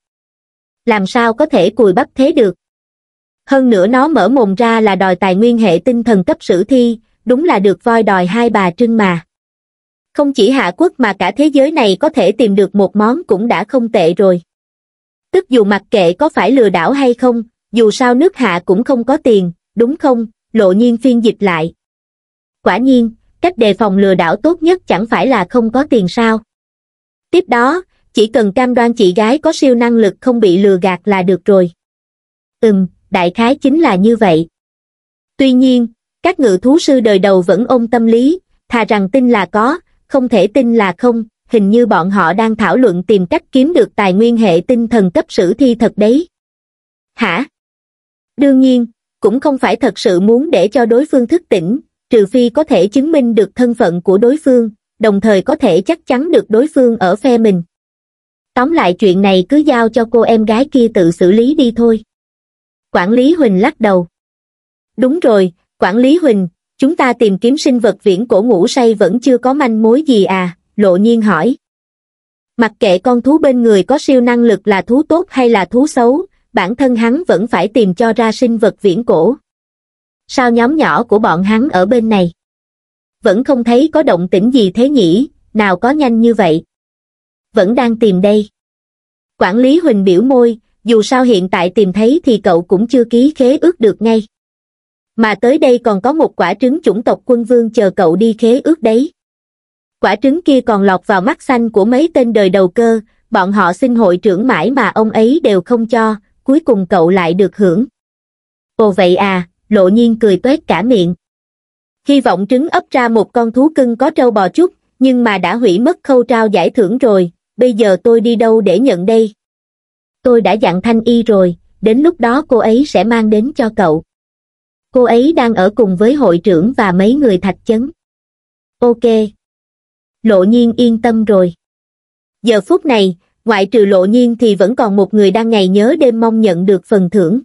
Làm sao có thể cùi bắp thế được? Hơn nữa nó mở mồm ra là đòi tài nguyên hệ tinh thần cấp sử thi, đúng là được voi đòi hai bà trưng mà. Không chỉ Hạ Quốc mà cả thế giới này có thể tìm được một món cũng đã không tệ rồi tức dù mặc kệ có phải lừa đảo hay không, dù sao nước hạ cũng không có tiền, đúng không, lộ nhiên phiên dịch lại. Quả nhiên, cách đề phòng lừa đảo tốt nhất chẳng phải là không có tiền sao. Tiếp đó, chỉ cần cam đoan chị gái có siêu năng lực không bị lừa gạt là được rồi. Ừm, đại khái chính là như vậy. Tuy nhiên, các ngự thú sư đời đầu vẫn ôm tâm lý, thà rằng tin là có, không thể tin là không, hình như bọn họ đang thảo luận tìm cách kiếm được tài nguyên hệ tinh thần cấp sử thi thật đấy. Hả? Đương nhiên, cũng không phải thật sự muốn để cho đối phương thức tỉnh, trừ phi có thể chứng minh được thân phận của đối phương, đồng thời có thể chắc chắn được đối phương ở phe mình. Tóm lại chuyện này cứ giao cho cô em gái kia tự xử lý đi thôi. Quản lý Huỳnh lắc đầu. Đúng rồi, quản lý Huỳnh, chúng ta tìm kiếm sinh vật viễn cổ ngủ say vẫn chưa có manh mối gì à? lộ nhiên hỏi. Mặc kệ con thú bên người có siêu năng lực là thú tốt hay là thú xấu, bản thân hắn vẫn phải tìm cho ra sinh vật viễn cổ. Sao nhóm nhỏ của bọn hắn ở bên này? Vẫn không thấy có động tĩnh gì thế nhỉ, nào có nhanh như vậy? Vẫn đang tìm đây. Quản lý Huỳnh biểu môi, dù sao hiện tại tìm thấy thì cậu cũng chưa ký khế ước được ngay. Mà tới đây còn có một quả trứng chủng tộc quân vương chờ cậu đi khế ước đấy quả trứng kia còn lọt vào mắt xanh của mấy tên đời đầu cơ, bọn họ xin hội trưởng mãi mà ông ấy đều không cho, cuối cùng cậu lại được hưởng. Ồ vậy à, lộ nhiên cười tuét cả miệng. Hy vọng trứng ấp ra một con thú cưng có trâu bò chút, nhưng mà đã hủy mất khâu trao giải thưởng rồi, bây giờ tôi đi đâu để nhận đây? Tôi đã dặn Thanh Y rồi, đến lúc đó cô ấy sẽ mang đến cho cậu. Cô ấy đang ở cùng với hội trưởng và mấy người thạch chấn. Ok, lộ nhiên yên tâm rồi. Giờ phút này, ngoại trừ lộ nhiên thì vẫn còn một người đang ngày nhớ đêm mong nhận được phần thưởng.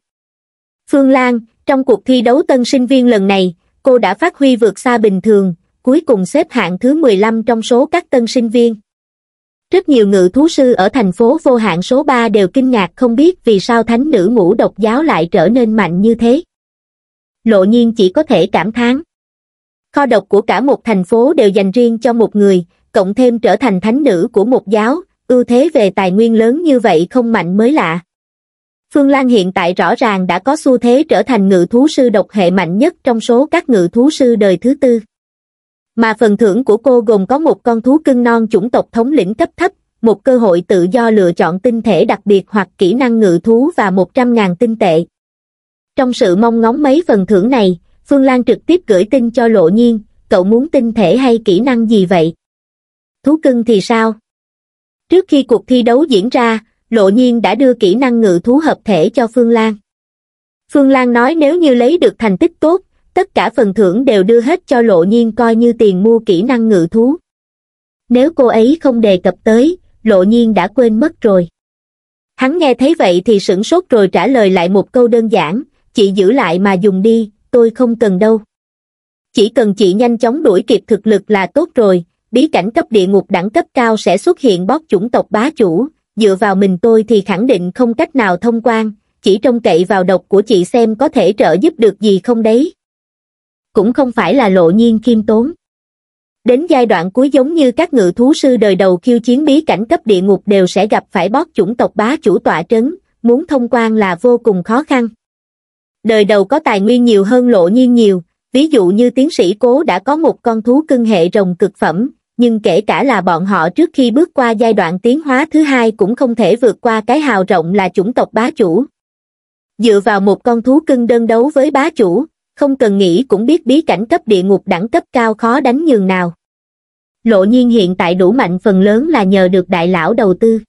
Phương Lan, trong cuộc thi đấu tân sinh viên lần này, cô đã phát huy vượt xa bình thường, cuối cùng xếp hạng thứ 15 trong số các tân sinh viên. Rất nhiều ngự thú sư ở thành phố vô hạn số 3 đều kinh ngạc không biết vì sao thánh nữ ngũ độc giáo lại trở nên mạnh như thế. Lộ nhiên chỉ có thể cảm thán. Kho độc của cả một thành phố đều dành riêng cho một người, cộng thêm trở thành thánh nữ của một giáo, ưu thế về tài nguyên lớn như vậy không mạnh mới lạ. Phương Lan hiện tại rõ ràng đã có xu thế trở thành ngự thú sư độc hệ mạnh nhất trong số các ngự thú sư đời thứ tư. Mà phần thưởng của cô gồm có một con thú cưng non chủng tộc thống lĩnh cấp thấp, một cơ hội tự do lựa chọn tinh thể đặc biệt hoặc kỹ năng ngự thú và 100.000 tinh tệ. Trong sự mong ngóng mấy phần thưởng này, Phương Lan trực tiếp gửi tin cho Lộ Nhiên, cậu muốn tinh thể hay kỹ năng gì vậy? Thú cưng thì sao? Trước khi cuộc thi đấu diễn ra, Lộ Nhiên đã đưa kỹ năng ngự thú hợp thể cho Phương Lan. Phương Lan nói nếu như lấy được thành tích tốt, tất cả phần thưởng đều đưa hết cho Lộ Nhiên coi như tiền mua kỹ năng ngự thú. Nếu cô ấy không đề cập tới, Lộ Nhiên đã quên mất rồi. Hắn nghe thấy vậy thì sửng sốt rồi trả lời lại một câu đơn giản, chị giữ lại mà dùng đi, tôi không cần đâu. Chỉ cần chị nhanh chóng đuổi kịp thực lực là tốt rồi, bí cảnh cấp địa ngục đẳng cấp cao sẽ xuất hiện bóp chủng tộc bá chủ, dựa vào mình tôi thì khẳng định không cách nào thông quan, chỉ trông cậy vào độc của chị xem có thể trợ giúp được gì không đấy. Cũng không phải là lộ nhiên khiêm tốn. Đến giai đoạn cuối giống như các ngự thú sư đời đầu khiêu chiến bí cảnh cấp địa ngục đều sẽ gặp phải bót chủng tộc bá chủ tọa trấn, muốn thông quan là vô cùng khó khăn đời đầu có tài nguyên nhiều hơn lộ nhiên nhiều, ví dụ như tiến sĩ cố đã có một con thú cưng hệ rồng cực phẩm, nhưng kể cả là bọn họ trước khi bước qua giai đoạn tiến hóa thứ hai cũng không thể vượt qua cái hào rộng là chủng tộc bá chủ. Dựa vào một con thú cưng đơn đấu với bá chủ, không cần nghĩ cũng biết bí cảnh cấp địa ngục đẳng cấp cao khó đánh nhường nào. Lộ nhiên hiện tại đủ mạnh phần lớn là nhờ được đại lão đầu tư.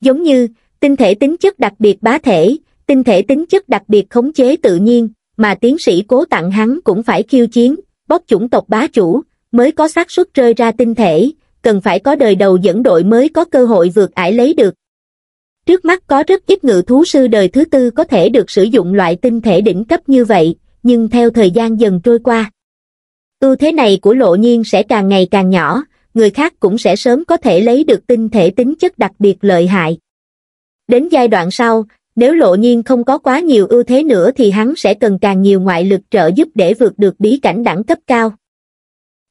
Giống như, tinh thể tính chất đặc biệt bá thể, tinh thể tính chất đặc biệt khống chế tự nhiên, mà tiến sĩ cố tặng hắn cũng phải khiêu chiến, bóc chủng tộc bá chủ, mới có xác suất rơi ra tinh thể, cần phải có đời đầu dẫn đội mới có cơ hội vượt ải lấy được. Trước mắt có rất ít ngự thú sư đời thứ tư có thể được sử dụng loại tinh thể đỉnh cấp như vậy, nhưng theo thời gian dần trôi qua, ưu thế này của lộ nhiên sẽ càng ngày càng nhỏ, người khác cũng sẽ sớm có thể lấy được tinh thể tính chất đặc biệt lợi hại. Đến giai đoạn sau, nếu lộ nhiên không có quá nhiều ưu thế nữa thì hắn sẽ cần càng nhiều ngoại lực trợ giúp để vượt được bí cảnh đẳng cấp cao.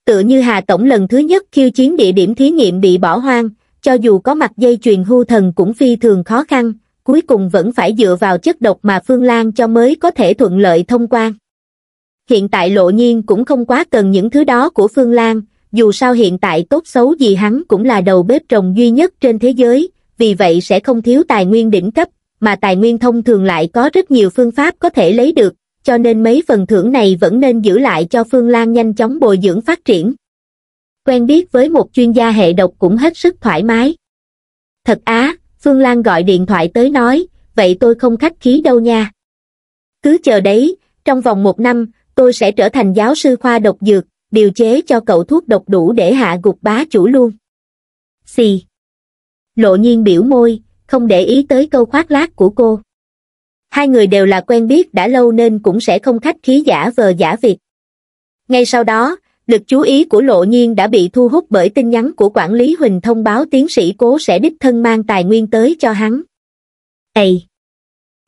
Tựa như Hà Tổng lần thứ nhất khiêu chiến địa điểm thí nghiệm bị bỏ hoang, cho dù có mặt dây chuyền hưu thần cũng phi thường khó khăn, cuối cùng vẫn phải dựa vào chất độc mà Phương Lan cho mới có thể thuận lợi thông quan. Hiện tại lộ nhiên cũng không quá cần những thứ đó của Phương Lan, dù sao hiện tại tốt xấu gì hắn cũng là đầu bếp trồng duy nhất trên thế giới, vì vậy sẽ không thiếu tài nguyên đỉnh cấp, mà tài nguyên thông thường lại có rất nhiều phương pháp có thể lấy được, cho nên mấy phần thưởng này vẫn nên giữ lại cho Phương Lan nhanh chóng bồi dưỡng phát triển. Quen biết với một chuyên gia hệ độc cũng hết sức thoải mái. Thật á, Phương Lan gọi điện thoại tới nói, vậy tôi không khách khí đâu nha. Cứ chờ đấy, trong vòng một năm, tôi sẽ trở thành giáo sư khoa độc dược, điều chế cho cậu thuốc độc đủ để hạ gục bá chủ luôn. Xì. Lộ nhiên biểu môi, không để ý tới câu khoác lác của cô hai người đều là quen biết đã lâu nên cũng sẽ không khách khí giả vờ giả việc ngay sau đó lực chú ý của lộ nhiên đã bị thu hút bởi tin nhắn của quản lý huỳnh thông báo tiến sĩ cố sẽ đích thân mang tài nguyên tới cho hắn ầy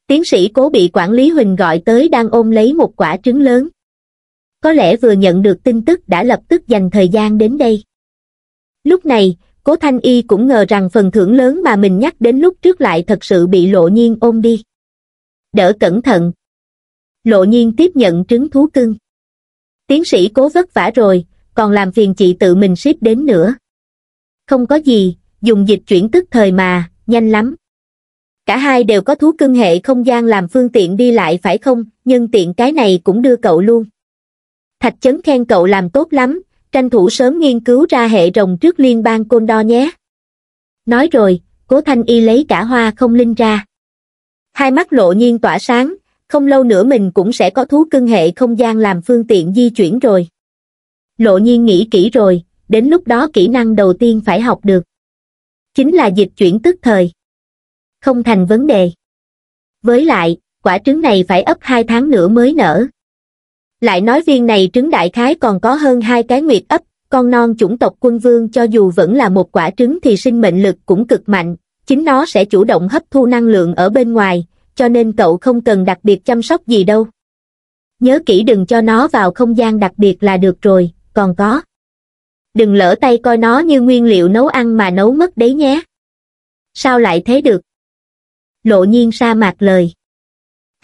tiến sĩ cố bị quản lý huỳnh gọi tới đang ôm lấy một quả trứng lớn có lẽ vừa nhận được tin tức đã lập tức dành thời gian đến đây lúc này cố thanh y cũng ngờ rằng phần thưởng lớn mà mình nhắc đến lúc trước lại thật sự bị lộ nhiên ôm đi đỡ cẩn thận lộ nhiên tiếp nhận trứng thú cưng tiến sĩ cố vất vả rồi còn làm phiền chị tự mình ship đến nữa không có gì dùng dịch chuyển tức thời mà nhanh lắm cả hai đều có thú cưng hệ không gian làm phương tiện đi lại phải không Nhân tiện cái này cũng đưa cậu luôn thạch chấn khen cậu làm tốt lắm tranh thủ sớm nghiên cứu ra hệ rồng trước liên bang côn đo nhé. Nói rồi, cố thanh y lấy cả hoa không linh ra. Hai mắt lộ nhiên tỏa sáng, không lâu nữa mình cũng sẽ có thú cưng hệ không gian làm phương tiện di chuyển rồi. Lộ nhiên nghĩ kỹ rồi, đến lúc đó kỹ năng đầu tiên phải học được. Chính là dịch chuyển tức thời. Không thành vấn đề. Với lại, quả trứng này phải ấp 2 tháng nữa mới nở. Lại nói viên này trứng đại khái còn có hơn hai cái nguyệt ấp, con non chủng tộc quân vương cho dù vẫn là một quả trứng thì sinh mệnh lực cũng cực mạnh, chính nó sẽ chủ động hấp thu năng lượng ở bên ngoài, cho nên cậu không cần đặc biệt chăm sóc gì đâu. Nhớ kỹ đừng cho nó vào không gian đặc biệt là được rồi, còn có. Đừng lỡ tay coi nó như nguyên liệu nấu ăn mà nấu mất đấy nhé. Sao lại thế được? Lộ nhiên sa mạc lời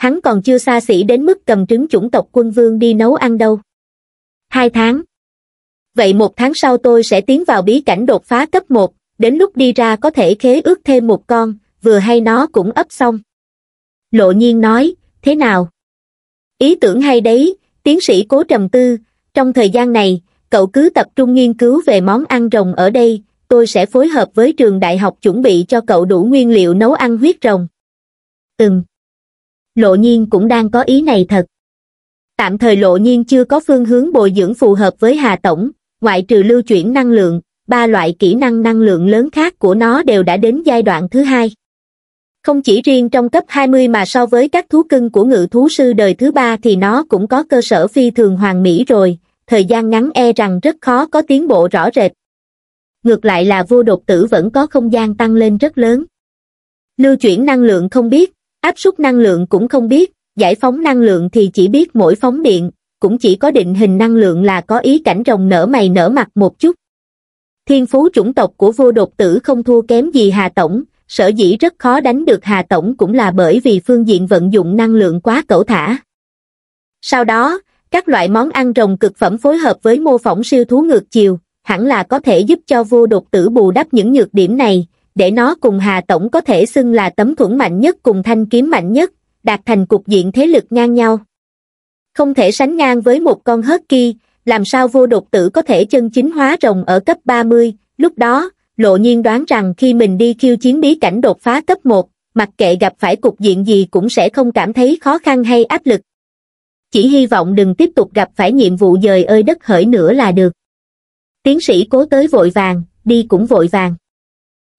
hắn còn chưa xa xỉ đến mức cầm trứng chủng tộc quân vương đi nấu ăn đâu. Hai tháng. Vậy một tháng sau tôi sẽ tiến vào bí cảnh đột phá cấp 1, đến lúc đi ra có thể khế ước thêm một con, vừa hay nó cũng ấp xong. Lộ nhiên nói, thế nào? Ý tưởng hay đấy, tiến sĩ cố trầm tư, trong thời gian này, cậu cứ tập trung nghiên cứu về món ăn rồng ở đây, tôi sẽ phối hợp với trường đại học chuẩn bị cho cậu đủ nguyên liệu nấu ăn huyết rồng. Ừm lộ nhiên cũng đang có ý này thật tạm thời lộ nhiên chưa có phương hướng bồi dưỡng phù hợp với hà tổng ngoại trừ lưu chuyển năng lượng ba loại kỹ năng năng lượng lớn khác của nó đều đã đến giai đoạn thứ hai không chỉ riêng trong cấp 20 mà so với các thú cưng của ngự thú sư đời thứ ba thì nó cũng có cơ sở phi thường hoàn mỹ rồi thời gian ngắn e rằng rất khó có tiến bộ rõ rệt ngược lại là vua Đột tử vẫn có không gian tăng lên rất lớn lưu chuyển năng lượng không biết áp suất năng lượng cũng không biết, giải phóng năng lượng thì chỉ biết mỗi phóng điện, cũng chỉ có định hình năng lượng là có ý cảnh rồng nở mày nở mặt một chút. Thiên phú chủng tộc của vô đột tử không thua kém gì Hà Tổng, sở dĩ rất khó đánh được Hà Tổng cũng là bởi vì phương diện vận dụng năng lượng quá cẩu thả. Sau đó, các loại món ăn rồng cực phẩm phối hợp với mô phỏng siêu thú ngược chiều, hẳn là có thể giúp cho vô đột tử bù đắp những nhược điểm này, để nó cùng Hà Tổng có thể xưng là tấm thuẫn mạnh nhất cùng thanh kiếm mạnh nhất, đạt thành cục diện thế lực ngang nhau. Không thể sánh ngang với một con hớt kia, làm sao vô đột tử có thể chân chính hóa rồng ở cấp 30, lúc đó, lộ nhiên đoán rằng khi mình đi khiêu chiến bí cảnh đột phá cấp 1, mặc kệ gặp phải cục diện gì cũng sẽ không cảm thấy khó khăn hay áp lực. Chỉ hy vọng đừng tiếp tục gặp phải nhiệm vụ dời ơi đất hỡi nữa là được. Tiến sĩ cố tới vội vàng, đi cũng vội vàng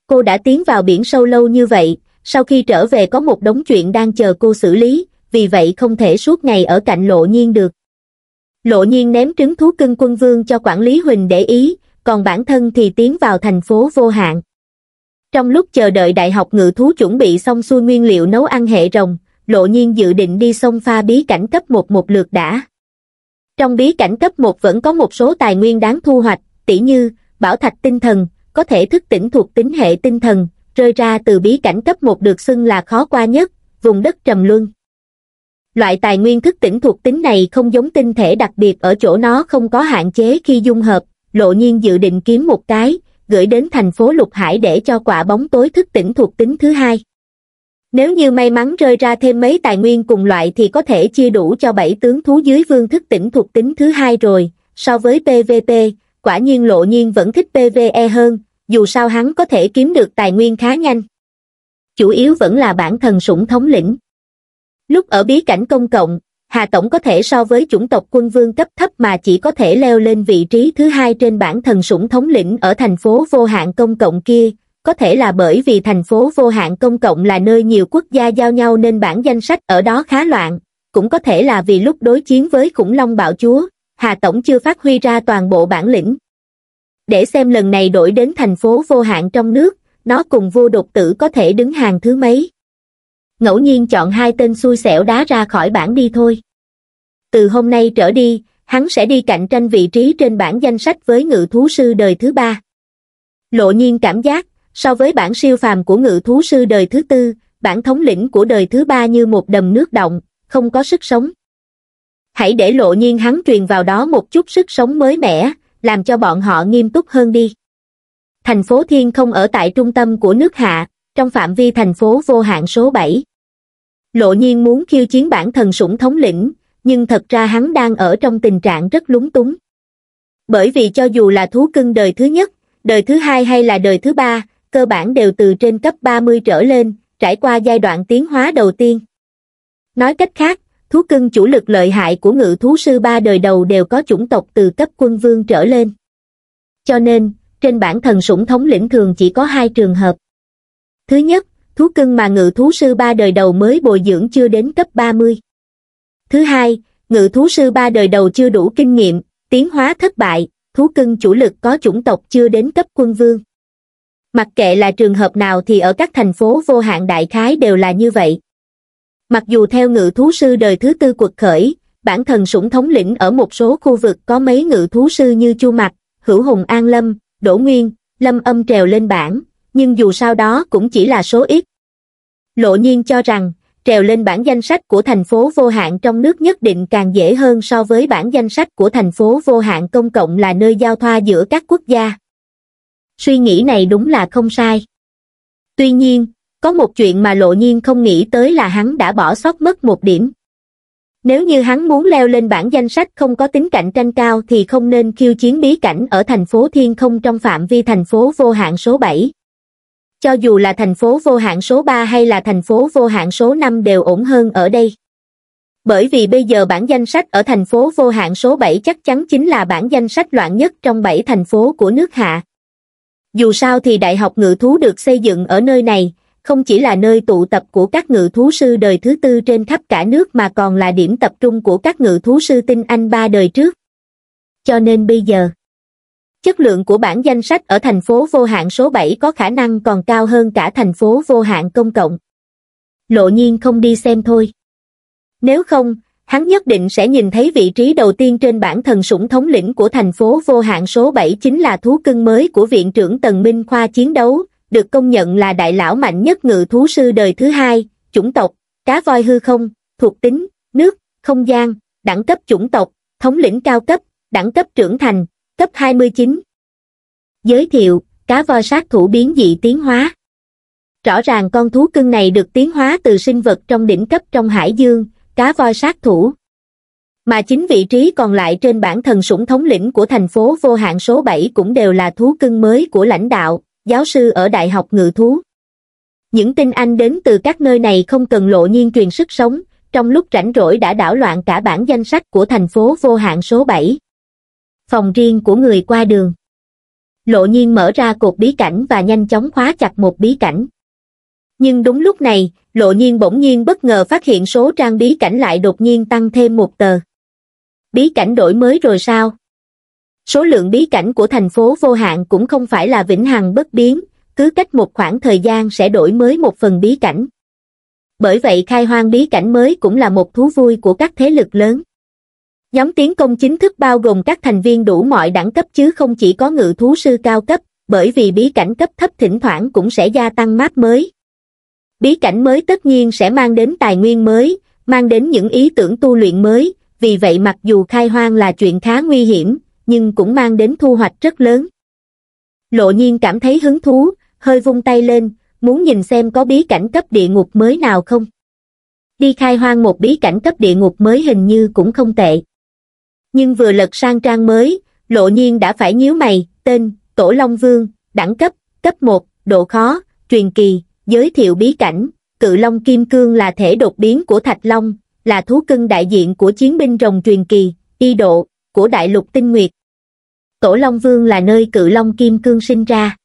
cô đã tiến vào biển sâu lâu như vậy sau khi trở về có một đống chuyện đang chờ cô xử lý vì vậy không thể suốt ngày ở cạnh lộ nhiên được lộ nhiên ném trứng thú cưng quân vương cho quản lý huỳnh để ý còn bản thân thì tiến vào thành phố vô hạn trong lúc chờ đợi đại học ngự thú chuẩn bị xong xuôi nguyên liệu nấu ăn hệ rồng lộ nhiên dự định đi sông pha bí cảnh cấp một một lượt đã trong bí cảnh cấp một vẫn có một số tài nguyên đáng thu hoạch tỉ như bảo thạch tinh thần có thể thức tỉnh thuộc tính hệ tinh thần, rơi ra từ bí cảnh cấp một được xưng là khó qua nhất, vùng đất trầm luân. Loại tài nguyên thức tỉnh thuộc tính này không giống tinh thể đặc biệt ở chỗ nó không có hạn chế khi dung hợp, lộ nhiên dự định kiếm một cái, gửi đến thành phố Lục Hải để cho quả bóng tối thức tỉnh thuộc tính thứ hai. Nếu như may mắn rơi ra thêm mấy tài nguyên cùng loại thì có thể chia đủ cho bảy tướng thú dưới vương thức tỉnh thuộc tính thứ hai rồi, so với PVP, quả nhiên lộ nhiên vẫn thích PVE hơn, dù sao hắn có thể kiếm được tài nguyên khá nhanh. Chủ yếu vẫn là bản thân sủng thống lĩnh. Lúc ở bí cảnh công cộng, Hà Tổng có thể so với chủng tộc quân vương cấp thấp mà chỉ có thể leo lên vị trí thứ hai trên bản thần sủng thống lĩnh ở thành phố vô hạn công cộng kia, có thể là bởi vì thành phố vô hạn công cộng là nơi nhiều quốc gia giao nhau nên bản danh sách ở đó khá loạn, cũng có thể là vì lúc đối chiến với khủng long bạo chúa, Hà Tổng chưa phát huy ra toàn bộ bản lĩnh. Để xem lần này đổi đến thành phố vô hạn trong nước, nó cùng vô đột tử có thể đứng hàng thứ mấy. Ngẫu nhiên chọn hai tên xui xẻo đá ra khỏi bảng đi thôi. Từ hôm nay trở đi, hắn sẽ đi cạnh tranh vị trí trên bảng danh sách với ngự thú sư đời thứ ba. Lộ nhiên cảm giác, so với bản siêu phàm của ngự thú sư đời thứ tư, bản thống lĩnh của đời thứ ba như một đầm nước động, không có sức sống hãy để lộ nhiên hắn truyền vào đó một chút sức sống mới mẻ, làm cho bọn họ nghiêm túc hơn đi. Thành phố Thiên không ở tại trung tâm của nước Hạ, trong phạm vi thành phố vô hạn số 7. Lộ nhiên muốn khiêu chiến bản thần sủng thống lĩnh, nhưng thật ra hắn đang ở trong tình trạng rất lúng túng. Bởi vì cho dù là thú cưng đời thứ nhất, đời thứ hai hay là đời thứ ba, cơ bản đều từ trên cấp 30 trở lên, trải qua giai đoạn tiến hóa đầu tiên. Nói cách khác, thú cưng chủ lực lợi hại của ngự thú sư ba đời đầu đều có chủng tộc từ cấp quân vương trở lên. Cho nên, trên bản thần sủng thống lĩnh thường chỉ có hai trường hợp. Thứ nhất, thú cưng mà ngự thú sư ba đời đầu mới bồi dưỡng chưa đến cấp 30. Thứ hai, ngự thú sư ba đời đầu chưa đủ kinh nghiệm, tiến hóa thất bại, thú cưng chủ lực có chủng tộc chưa đến cấp quân vương. Mặc kệ là trường hợp nào thì ở các thành phố vô hạn đại khái đều là như vậy. Mặc dù theo ngự thú sư đời thứ tư cuộc khởi, bản thân sủng thống lĩnh ở một số khu vực có mấy ngự thú sư như Chu Mạch, Hữu Hùng An Lâm, Đỗ Nguyên, Lâm Âm trèo lên bảng, nhưng dù sao đó cũng chỉ là số ít. Lộ nhiên cho rằng, trèo lên bản danh sách của thành phố vô hạn trong nước nhất định càng dễ hơn so với bản danh sách của thành phố vô hạn công cộng là nơi giao thoa giữa các quốc gia. Suy nghĩ này đúng là không sai. Tuy nhiên, có một chuyện mà lộ nhiên không nghĩ tới là hắn đã bỏ sót mất một điểm. Nếu như hắn muốn leo lên bảng danh sách không có tính cạnh tranh cao thì không nên khiêu chiến bí cảnh ở thành phố Thiên không trong phạm vi thành phố vô hạn số 7. Cho dù là thành phố vô hạn số 3 hay là thành phố vô hạn số 5 đều ổn hơn ở đây. Bởi vì bây giờ bản danh sách ở thành phố vô hạn số 7 chắc chắn chính là bản danh sách loạn nhất trong 7 thành phố của nước hạ. Dù sao thì Đại học Ngự Thú được xây dựng ở nơi này, không chỉ là nơi tụ tập của các ngự thú sư đời thứ tư trên khắp cả nước mà còn là điểm tập trung của các ngự thú sư tinh anh ba đời trước. Cho nên bây giờ, chất lượng của bản danh sách ở thành phố vô hạn số 7 có khả năng còn cao hơn cả thành phố vô hạn công cộng. Lộ nhiên không đi xem thôi. Nếu không, hắn nhất định sẽ nhìn thấy vị trí đầu tiên trên bản thần sủng thống lĩnh của thành phố vô hạn số 7 chính là thú cưng mới của Viện trưởng Tần Minh Khoa chiến đấu, được công nhận là đại lão mạnh nhất ngự thú sư đời thứ hai, chủng tộc, cá voi hư không, thuộc tính, nước, không gian, đẳng cấp chủng tộc, thống lĩnh cao cấp, đẳng cấp trưởng thành, cấp 29. Giới thiệu, cá voi sát thủ biến dị tiến hóa. Rõ ràng con thú cưng này được tiến hóa từ sinh vật trong đỉnh cấp trong hải dương, cá voi sát thủ. Mà chính vị trí còn lại trên bản thần sủng thống lĩnh của thành phố vô hạn số 7 cũng đều là thú cưng mới của lãnh đạo, giáo sư ở Đại học Ngự Thú. Những tin anh đến từ các nơi này không cần lộ nhiên truyền sức sống, trong lúc rảnh rỗi đã đảo loạn cả bản danh sách của thành phố vô hạn số 7. Phòng riêng của người qua đường. Lộ nhiên mở ra cột bí cảnh và nhanh chóng khóa chặt một bí cảnh. Nhưng đúng lúc này, lộ nhiên bỗng nhiên bất ngờ phát hiện số trang bí cảnh lại đột nhiên tăng thêm một tờ. Bí cảnh đổi mới rồi sao? Số lượng bí cảnh của thành phố vô hạn cũng không phải là vĩnh hằng bất biến, cứ cách một khoảng thời gian sẽ đổi mới một phần bí cảnh. Bởi vậy khai hoang bí cảnh mới cũng là một thú vui của các thế lực lớn. Nhóm tiến công chính thức bao gồm các thành viên đủ mọi đẳng cấp chứ không chỉ có ngự thú sư cao cấp, bởi vì bí cảnh cấp thấp thỉnh thoảng cũng sẽ gia tăng map mới. Bí cảnh mới tất nhiên sẽ mang đến tài nguyên mới, mang đến những ý tưởng tu luyện mới, vì vậy mặc dù khai hoang là chuyện khá nguy hiểm, nhưng cũng mang đến thu hoạch rất lớn. Lộ nhiên cảm thấy hứng thú, hơi vung tay lên, muốn nhìn xem có bí cảnh cấp địa ngục mới nào không. Đi khai hoang một bí cảnh cấp địa ngục mới hình như cũng không tệ. Nhưng vừa lật sang trang mới, lộ nhiên đã phải nhíu mày, tên, Tổ Long Vương, đẳng cấp, cấp 1, độ khó, truyền kỳ, giới thiệu bí cảnh, cự long kim cương là thể đột biến của Thạch Long, là thú cưng đại diện của chiến binh rồng truyền kỳ, y độ, của đại lục tinh nguyệt. Tổ Long Vương là nơi cự Long Kim Cương sinh ra.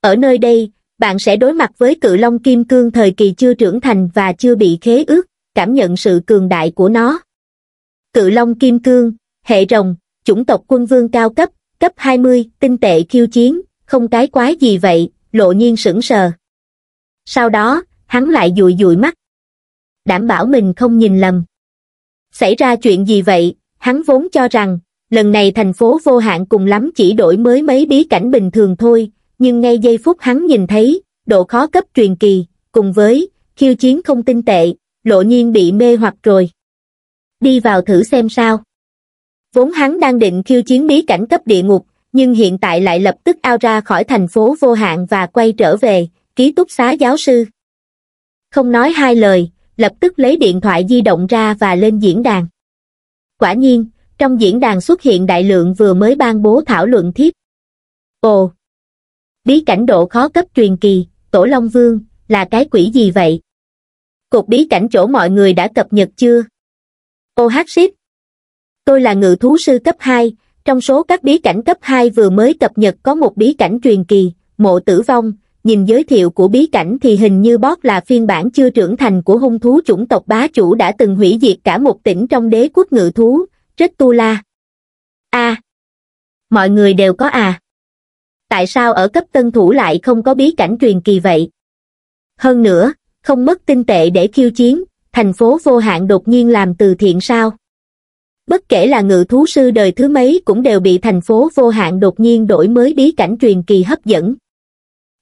Ở nơi đây, bạn sẽ đối mặt với cự Long Kim Cương thời kỳ chưa trưởng thành và chưa bị khế ước, cảm nhận sự cường đại của nó. Cự Long Kim Cương, hệ rồng, chủng tộc quân vương cao cấp, cấp 20, tinh tệ khiêu chiến, không cái quái gì vậy, lộ nhiên sững sờ. Sau đó, hắn lại dụi dụi mắt. Đảm bảo mình không nhìn lầm. Xảy ra chuyện gì vậy, hắn vốn cho rằng, lần này thành phố vô hạn cùng lắm chỉ đổi mới mấy bí cảnh bình thường thôi, nhưng ngay giây phút hắn nhìn thấy, độ khó cấp truyền kỳ, cùng với, khiêu chiến không tinh tệ, lộ nhiên bị mê hoặc rồi. Đi vào thử xem sao. Vốn hắn đang định khiêu chiến bí cảnh cấp địa ngục, nhưng hiện tại lại lập tức ao ra khỏi thành phố vô hạn và quay trở về, ký túc xá giáo sư. Không nói hai lời, lập tức lấy điện thoại di động ra và lên diễn đàn. Quả nhiên, trong diễn đàn xuất hiện đại lượng vừa mới ban bố thảo luận thiếp. Ồ! Bí cảnh độ khó cấp truyền kỳ, Tổ Long Vương, là cái quỷ gì vậy? Cục bí cảnh chỗ mọi người đã cập nhật chưa? Ô hát ship! Tôi là ngự thú sư cấp 2, trong số các bí cảnh cấp 2 vừa mới cập nhật có một bí cảnh truyền kỳ, mộ tử vong, nhìn giới thiệu của bí cảnh thì hình như Bót là phiên bản chưa trưởng thành của hung thú chủng tộc bá chủ đã từng hủy diệt cả một tỉnh trong đế quốc ngự thú, tu la A. mọi người đều có à. Tại sao ở cấp tân thủ lại không có bí cảnh truyền kỳ vậy? Hơn nữa, không mất tinh tệ để khiêu chiến, thành phố vô hạn đột nhiên làm từ thiện sao? Bất kể là ngự thú sư đời thứ mấy cũng đều bị thành phố vô hạn đột nhiên đổi mới bí cảnh truyền kỳ hấp dẫn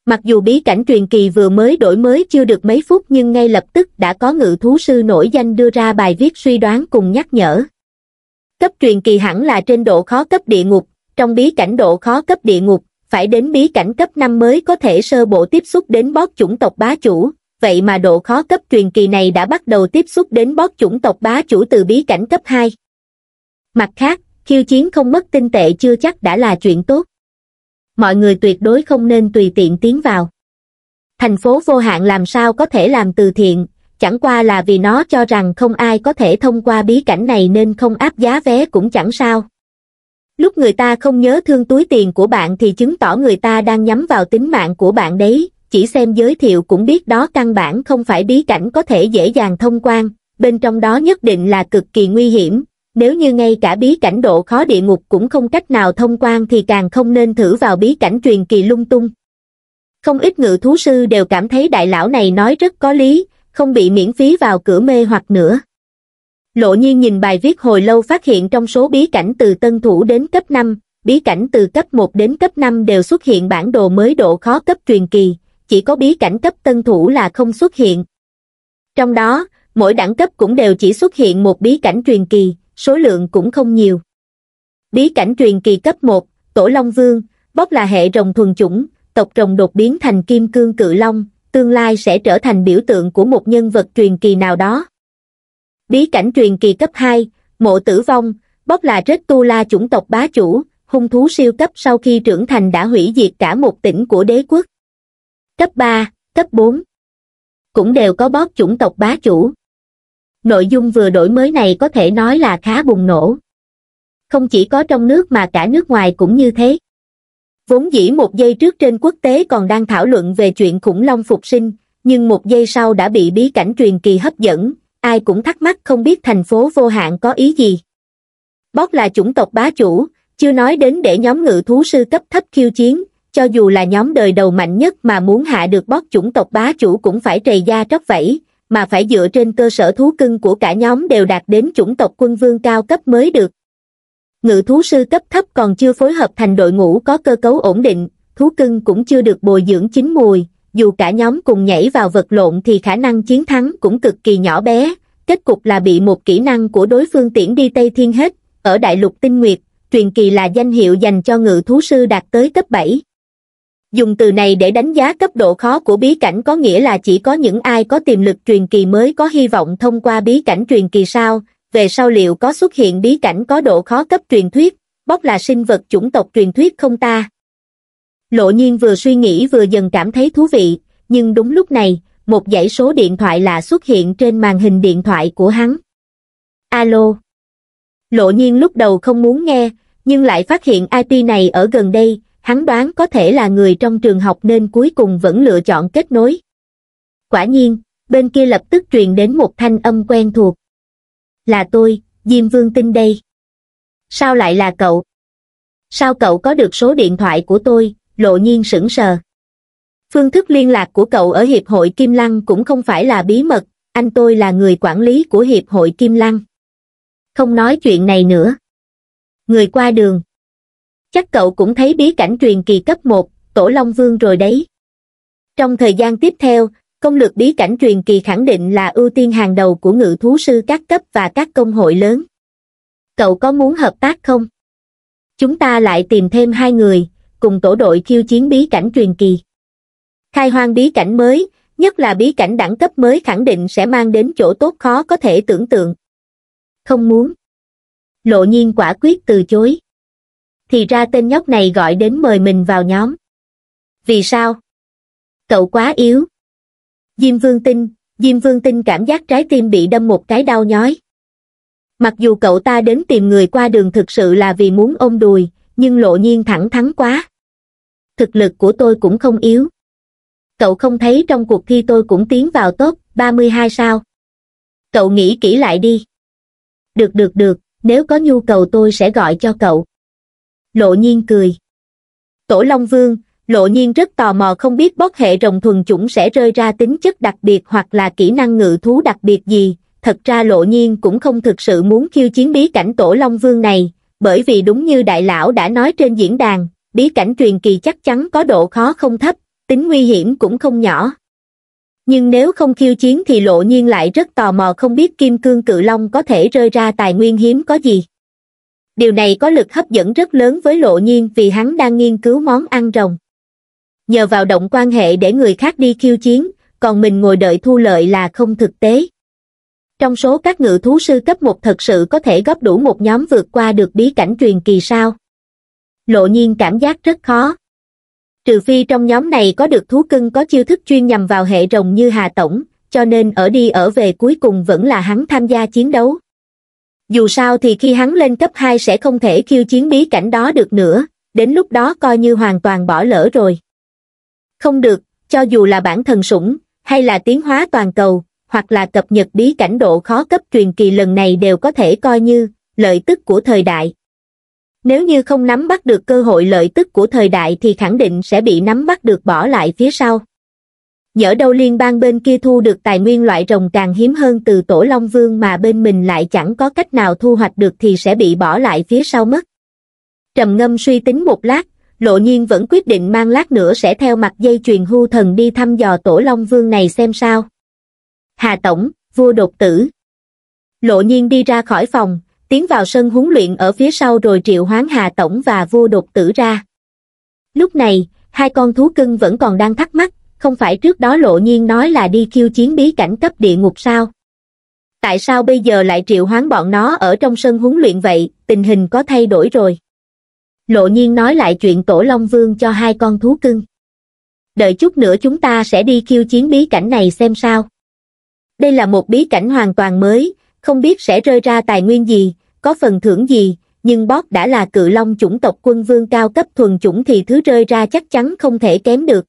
mặc dù bí cảnh truyền kỳ vừa mới đổi mới chưa được mấy phút nhưng ngay lập tức đã có ngự thú sư nổi danh đưa ra bài viết suy đoán cùng nhắc nhở cấp truyền kỳ hẳn là trên độ khó cấp địa ngục trong bí cảnh độ khó cấp địa ngục phải đến bí cảnh cấp năm mới có thể sơ bộ tiếp xúc đến bót chủng tộc bá chủ vậy mà độ khó cấp truyền kỳ này đã bắt đầu tiếp xúc đến bót chủng tộc bá chủ từ bí cảnh cấp hai mặt khác khiêu chiến không mất tinh tệ chưa chắc đã là chuyện tốt mọi người tuyệt đối không nên tùy tiện tiến vào. Thành phố vô hạn làm sao có thể làm từ thiện, chẳng qua là vì nó cho rằng không ai có thể thông qua bí cảnh này nên không áp giá vé cũng chẳng sao. Lúc người ta không nhớ thương túi tiền của bạn thì chứng tỏ người ta đang nhắm vào tính mạng của bạn đấy, chỉ xem giới thiệu cũng biết đó căn bản không phải bí cảnh có thể dễ dàng thông quan, bên trong đó nhất định là cực kỳ nguy hiểm, nếu như ngay cả bí cảnh độ khó địa ngục cũng không cách nào thông quan thì càng không nên thử vào bí cảnh truyền kỳ lung tung. Không ít ngự thú sư đều cảm thấy đại lão này nói rất có lý, không bị miễn phí vào cửa mê hoặc nữa. Lộ nhiên nhìn bài viết hồi lâu phát hiện trong số bí cảnh từ tân thủ đến cấp 5, bí cảnh từ cấp 1 đến cấp 5 đều xuất hiện bản đồ mới độ khó cấp truyền kỳ, chỉ có bí cảnh cấp tân thủ là không xuất hiện. Trong đó, mỗi đẳng cấp cũng đều chỉ xuất hiện một bí cảnh truyền kỳ, số lượng cũng không nhiều. Bí cảnh truyền kỳ cấp 1, Tổ Long Vương, bóc là hệ rồng thuần chủng, tộc rồng đột biến thành kim cương cự long, tương lai sẽ trở thành biểu tượng của một nhân vật truyền kỳ nào đó. Bí cảnh truyền kỳ cấp 2, Mộ Tử Vong, bóc là rết tu la chủng tộc bá chủ, hung thú siêu cấp sau khi trưởng thành đã hủy diệt cả một tỉnh của đế quốc. Cấp 3, cấp 4 cũng đều có bóp chủng tộc bá chủ nội dung vừa đổi mới này có thể nói là khá bùng nổ. Không chỉ có trong nước mà cả nước ngoài cũng như thế. Vốn dĩ một giây trước trên quốc tế còn đang thảo luận về chuyện khủng long phục sinh, nhưng một giây sau đã bị bí cảnh truyền kỳ hấp dẫn, ai cũng thắc mắc không biết thành phố vô hạn có ý gì. Bót là chủng tộc bá chủ, chưa nói đến để nhóm ngự thú sư cấp thấp khiêu chiến, cho dù là nhóm đời đầu mạnh nhất mà muốn hạ được bót chủng tộc bá chủ cũng phải trầy da tróc vẫy, mà phải dựa trên cơ sở thú cưng của cả nhóm đều đạt đến chủng tộc quân vương cao cấp mới được ngự thú sư cấp thấp còn chưa phối hợp thành đội ngũ có cơ cấu ổn định thú cưng cũng chưa được bồi dưỡng chín mùi dù cả nhóm cùng nhảy vào vật lộn thì khả năng chiến thắng cũng cực kỳ nhỏ bé kết cục là bị một kỹ năng của đối phương tiễn đi tây thiên hết ở đại lục tinh nguyệt truyền kỳ là danh hiệu dành cho ngự thú sư đạt tới cấp 7 dùng từ này để đánh giá cấp độ khó của bí cảnh có nghĩa là chỉ có những ai có tiềm lực truyền kỳ mới có hy vọng thông qua bí cảnh truyền kỳ sao về sau liệu có xuất hiện bí cảnh có độ khó cấp truyền thuyết bóc là sinh vật chủng tộc truyền thuyết không ta lộ nhiên vừa suy nghĩ vừa dần cảm thấy thú vị nhưng đúng lúc này một dãy số điện thoại lạ xuất hiện trên màn hình điện thoại của hắn alo lộ nhiên lúc đầu không muốn nghe nhưng lại phát hiện ip này ở gần đây hắn đoán có thể là người trong trường học nên cuối cùng vẫn lựa chọn kết nối. Quả nhiên, bên kia lập tức truyền đến một thanh âm quen thuộc. Là tôi, Diêm Vương Tinh đây. Sao lại là cậu? Sao cậu có được số điện thoại của tôi, lộ nhiên sững sờ. Phương thức liên lạc của cậu ở Hiệp hội Kim Lăng cũng không phải là bí mật, anh tôi là người quản lý của Hiệp hội Kim Lăng. Không nói chuyện này nữa. Người qua đường, chắc cậu cũng thấy bí cảnh truyền kỳ cấp một tổ long vương rồi đấy trong thời gian tiếp theo công lực bí cảnh truyền kỳ khẳng định là ưu tiên hàng đầu của ngự thú sư các cấp và các công hội lớn cậu có muốn hợp tác không chúng ta lại tìm thêm hai người cùng tổ đội khiêu chiến bí cảnh truyền kỳ khai hoang bí cảnh mới nhất là bí cảnh đẳng cấp mới khẳng định sẽ mang đến chỗ tốt khó có thể tưởng tượng không muốn lộ nhiên quả quyết từ chối thì ra tên nhóc này gọi đến mời mình vào nhóm vì sao cậu quá yếu diêm vương tinh diêm vương tinh cảm giác trái tim bị đâm một cái đau nhói mặc dù cậu ta đến tìm người qua đường thực sự là vì muốn ôm đùi nhưng lộ nhiên thẳng thắn quá thực lực của tôi cũng không yếu cậu không thấy trong cuộc thi tôi cũng tiến vào top 32 sao cậu nghĩ kỹ lại đi được được được nếu có nhu cầu tôi sẽ gọi cho cậu Lộ Nhiên cười. Tổ Long Vương, Lộ Nhiên rất tò mò không biết bót hệ rồng thuần chủng sẽ rơi ra tính chất đặc biệt hoặc là kỹ năng ngự thú đặc biệt gì, thật ra Lộ Nhiên cũng không thực sự muốn khiêu chiến bí cảnh Tổ Long Vương này, bởi vì đúng như đại lão đã nói trên diễn đàn, bí cảnh truyền kỳ chắc chắn có độ khó không thấp, tính nguy hiểm cũng không nhỏ. Nhưng nếu không khiêu chiến thì Lộ Nhiên lại rất tò mò không biết Kim Cương Cự Long có thể rơi ra tài nguyên hiếm có gì điều này có lực hấp dẫn rất lớn với lộ nhiên vì hắn đang nghiên cứu món ăn rồng nhờ vào động quan hệ để người khác đi khiêu chiến còn mình ngồi đợi thu lợi là không thực tế trong số các ngự thú sư cấp một thật sự có thể góp đủ một nhóm vượt qua được bí cảnh truyền kỳ sao lộ nhiên cảm giác rất khó trừ phi trong nhóm này có được thú cưng có chiêu thức chuyên nhằm vào hệ rồng như hà tổng cho nên ở đi ở về cuối cùng vẫn là hắn tham gia chiến đấu dù sao thì khi hắn lên cấp 2 sẽ không thể khiêu chiến bí cảnh đó được nữa, đến lúc đó coi như hoàn toàn bỏ lỡ rồi. Không được, cho dù là bản thần sủng, hay là tiến hóa toàn cầu, hoặc là cập nhật bí cảnh độ khó cấp truyền kỳ lần này đều có thể coi như lợi tức của thời đại. Nếu như không nắm bắt được cơ hội lợi tức của thời đại thì khẳng định sẽ bị nắm bắt được bỏ lại phía sau. Nhỡ đâu liên bang bên kia thu được tài nguyên loại rồng càng hiếm hơn từ tổ Long Vương mà bên mình lại chẳng có cách nào thu hoạch được thì sẽ bị bỏ lại phía sau mất. Trầm ngâm suy tính một lát, lộ nhiên vẫn quyết định mang lát nữa sẽ theo mặt dây chuyền hưu thần đi thăm dò tổ Long Vương này xem sao. Hà Tổng, vua đột tử. Lộ nhiên đi ra khỏi phòng, tiến vào sân huấn luyện ở phía sau rồi triệu hoán Hà Tổng và vua đột tử ra. Lúc này, hai con thú cưng vẫn còn đang thắc mắc, không phải trước đó lộ nhiên nói là đi khiêu chiến bí cảnh cấp địa ngục sao? Tại sao bây giờ lại triệu hoán bọn nó ở trong sân huấn luyện vậy, tình hình có thay đổi rồi? Lộ nhiên nói lại chuyện tổ Long Vương cho hai con thú cưng. Đợi chút nữa chúng ta sẽ đi khiêu chiến bí cảnh này xem sao. Đây là một bí cảnh hoàn toàn mới, không biết sẽ rơi ra tài nguyên gì, có phần thưởng gì, nhưng Bót đã là cự long chủng tộc quân vương cao cấp thuần chủng thì thứ rơi ra chắc chắn không thể kém được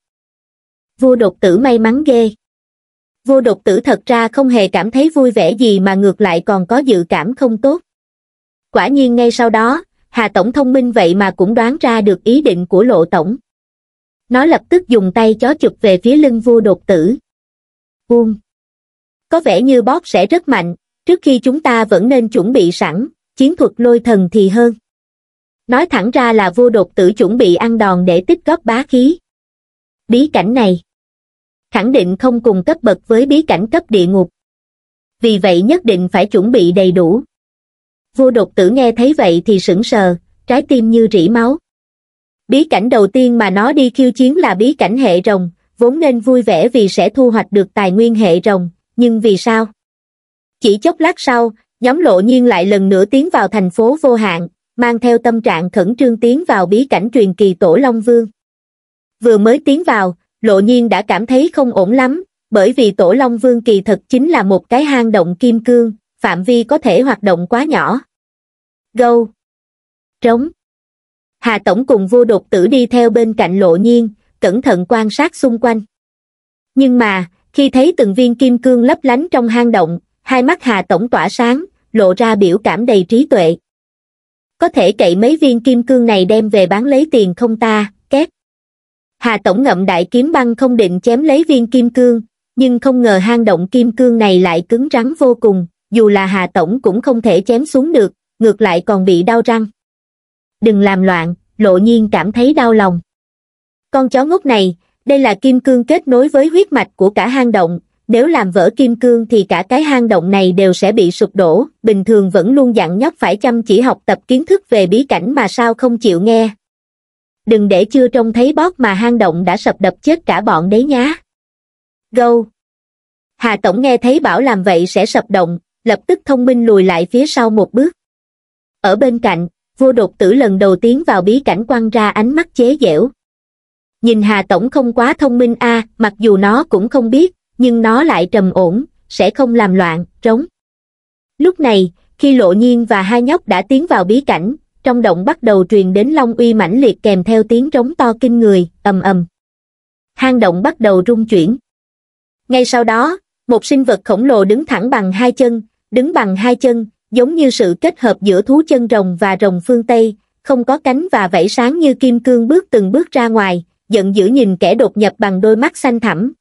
vua đột tử may mắn ghê. Vua độc tử thật ra không hề cảm thấy vui vẻ gì mà ngược lại còn có dự cảm không tốt. Quả nhiên ngay sau đó, Hà Tổng thông minh vậy mà cũng đoán ra được ý định của Lộ Tổng. Nó lập tức dùng tay chó chụp về phía lưng vua đột tử. Buông. Có vẻ như bóp sẽ rất mạnh, trước khi chúng ta vẫn nên chuẩn bị sẵn, chiến thuật lôi thần thì hơn. Nói thẳng ra là vua đột tử chuẩn bị ăn đòn để tích góp bá khí. Bí cảnh này khẳng định không cùng cấp bậc với bí cảnh cấp địa ngục. Vì vậy nhất định phải chuẩn bị đầy đủ. Vua độc tử nghe thấy vậy thì sững sờ, trái tim như rỉ máu. Bí cảnh đầu tiên mà nó đi khiêu chiến là bí cảnh hệ rồng, vốn nên vui vẻ vì sẽ thu hoạch được tài nguyên hệ rồng, nhưng vì sao? Chỉ chốc lát sau, nhóm lộ nhiên lại lần nữa tiến vào thành phố vô hạn, mang theo tâm trạng khẩn trương tiến vào bí cảnh truyền kỳ tổ Long Vương. Vừa mới tiến vào, lộ nhiên đã cảm thấy không ổn lắm, bởi vì tổ Long Vương kỳ thật chính là một cái hang động kim cương, phạm vi có thể hoạt động quá nhỏ. Gâu! Trống! Hà Tổng cùng vô đột tử đi theo bên cạnh lộ nhiên, cẩn thận quan sát xung quanh. Nhưng mà, khi thấy từng viên kim cương lấp lánh trong hang động, hai mắt Hà Tổng tỏa sáng, lộ ra biểu cảm đầy trí tuệ. Có thể cậy mấy viên kim cương này đem về bán lấy tiền không ta, hà tổng ngậm đại kiếm băng không định chém lấy viên kim cương nhưng không ngờ hang động kim cương này lại cứng rắn vô cùng dù là hà tổng cũng không thể chém xuống được ngược lại còn bị đau răng đừng làm loạn lộ nhiên cảm thấy đau lòng con chó ngốc này đây là kim cương kết nối với huyết mạch của cả hang động nếu làm vỡ kim cương thì cả cái hang động này đều sẽ bị sụp đổ bình thường vẫn luôn dặn nhóc phải chăm chỉ học tập kiến thức về bí cảnh mà sao không chịu nghe đừng để chưa trông thấy bót mà hang động đã sập đập chết cả bọn đấy nhá gâu hà tổng nghe thấy bảo làm vậy sẽ sập động lập tức thông minh lùi lại phía sau một bước ở bên cạnh vua đột tử lần đầu tiến vào bí cảnh quăng ra ánh mắt chế giễu nhìn hà tổng không quá thông minh a mặc dù nó cũng không biết nhưng nó lại trầm ổn sẽ không làm loạn trống lúc này khi lộ nhiên và hai nhóc đã tiến vào bí cảnh trong động bắt đầu truyền đến long uy mãnh liệt kèm theo tiếng trống to kinh người, ầm ầm. Hang động bắt đầu rung chuyển. Ngay sau đó, một sinh vật khổng lồ đứng thẳng bằng hai chân, đứng bằng hai chân, giống như sự kết hợp giữa thú chân rồng và rồng phương Tây, không có cánh và vảy sáng như kim cương bước từng bước ra ngoài, giận dữ nhìn kẻ đột nhập bằng đôi mắt xanh thẳm.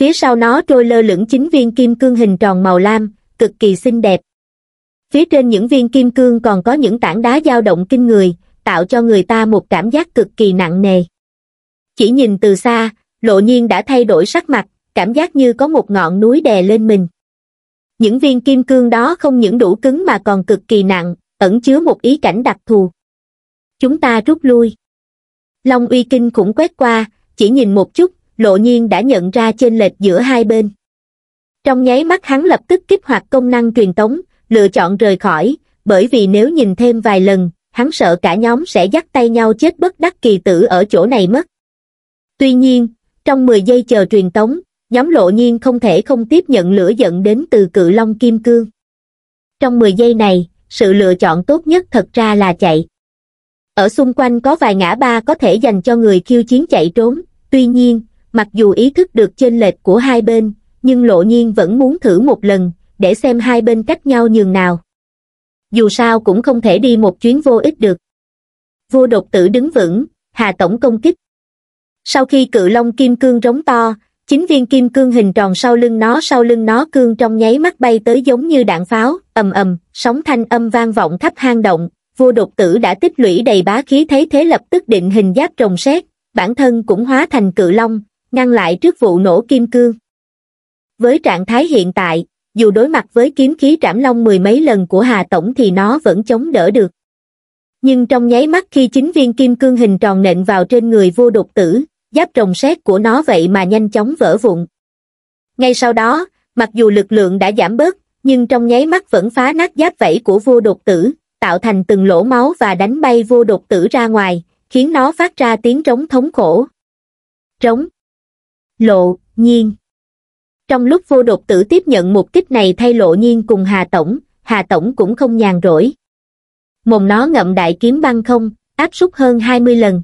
Phía sau nó trôi lơ lửng chính viên kim cương hình tròn màu lam, cực kỳ xinh đẹp, phía trên những viên kim cương còn có những tảng đá dao động kinh người tạo cho người ta một cảm giác cực kỳ nặng nề chỉ nhìn từ xa lộ nhiên đã thay đổi sắc mặt cảm giác như có một ngọn núi đè lên mình những viên kim cương đó không những đủ cứng mà còn cực kỳ nặng ẩn chứa một ý cảnh đặc thù chúng ta rút lui long uy kinh cũng quét qua chỉ nhìn một chút lộ nhiên đã nhận ra chênh lệch giữa hai bên trong nháy mắt hắn lập tức kích hoạt công năng truyền tống lựa chọn rời khỏi, bởi vì nếu nhìn thêm vài lần, hắn sợ cả nhóm sẽ dắt tay nhau chết bất đắc kỳ tử ở chỗ này mất. Tuy nhiên, trong 10 giây chờ truyền tống, nhóm lộ nhiên không thể không tiếp nhận lửa giận đến từ cự long kim cương. Trong 10 giây này, sự lựa chọn tốt nhất thật ra là chạy. Ở xung quanh có vài ngã ba có thể dành cho người khiêu chiến chạy trốn, tuy nhiên, mặc dù ý thức được chênh lệch của hai bên, nhưng lộ nhiên vẫn muốn thử một lần, để xem hai bên cách nhau nhường nào. Dù sao cũng không thể đi một chuyến vô ích được. Vô độc tử đứng vững, Hà Tổng công kích. Sau khi cự long kim cương rống to, chính viên kim cương hình tròn sau lưng nó sau lưng nó cương trong nháy mắt bay tới giống như đạn pháo, ầm ầm, sóng thanh âm vang vọng khắp hang động, Vô độc tử đã tích lũy đầy bá khí thế, thế lập tức định hình giáp trồng xét, bản thân cũng hóa thành cự long, ngăn lại trước vụ nổ kim cương. Với trạng thái hiện tại, dù đối mặt với kiếm khí trảm long mười mấy lần của Hà Tổng thì nó vẫn chống đỡ được. Nhưng trong nháy mắt khi chính viên kim cương hình tròn nện vào trên người vô đột tử, giáp rồng sét của nó vậy mà nhanh chóng vỡ vụn. Ngay sau đó, mặc dù lực lượng đã giảm bớt, nhưng trong nháy mắt vẫn phá nát giáp vẫy của vô đột tử, tạo thành từng lỗ máu và đánh bay vô đột tử ra ngoài, khiến nó phát ra tiếng trống thống khổ. Trống. Lộ, nhiên trong lúc vô đột tử tiếp nhận một kích này thay lộ nhiên cùng Hà Tổng, Hà Tổng cũng không nhàn rỗi. Mồm nó ngậm đại kiếm băng không, áp súc hơn 20 lần.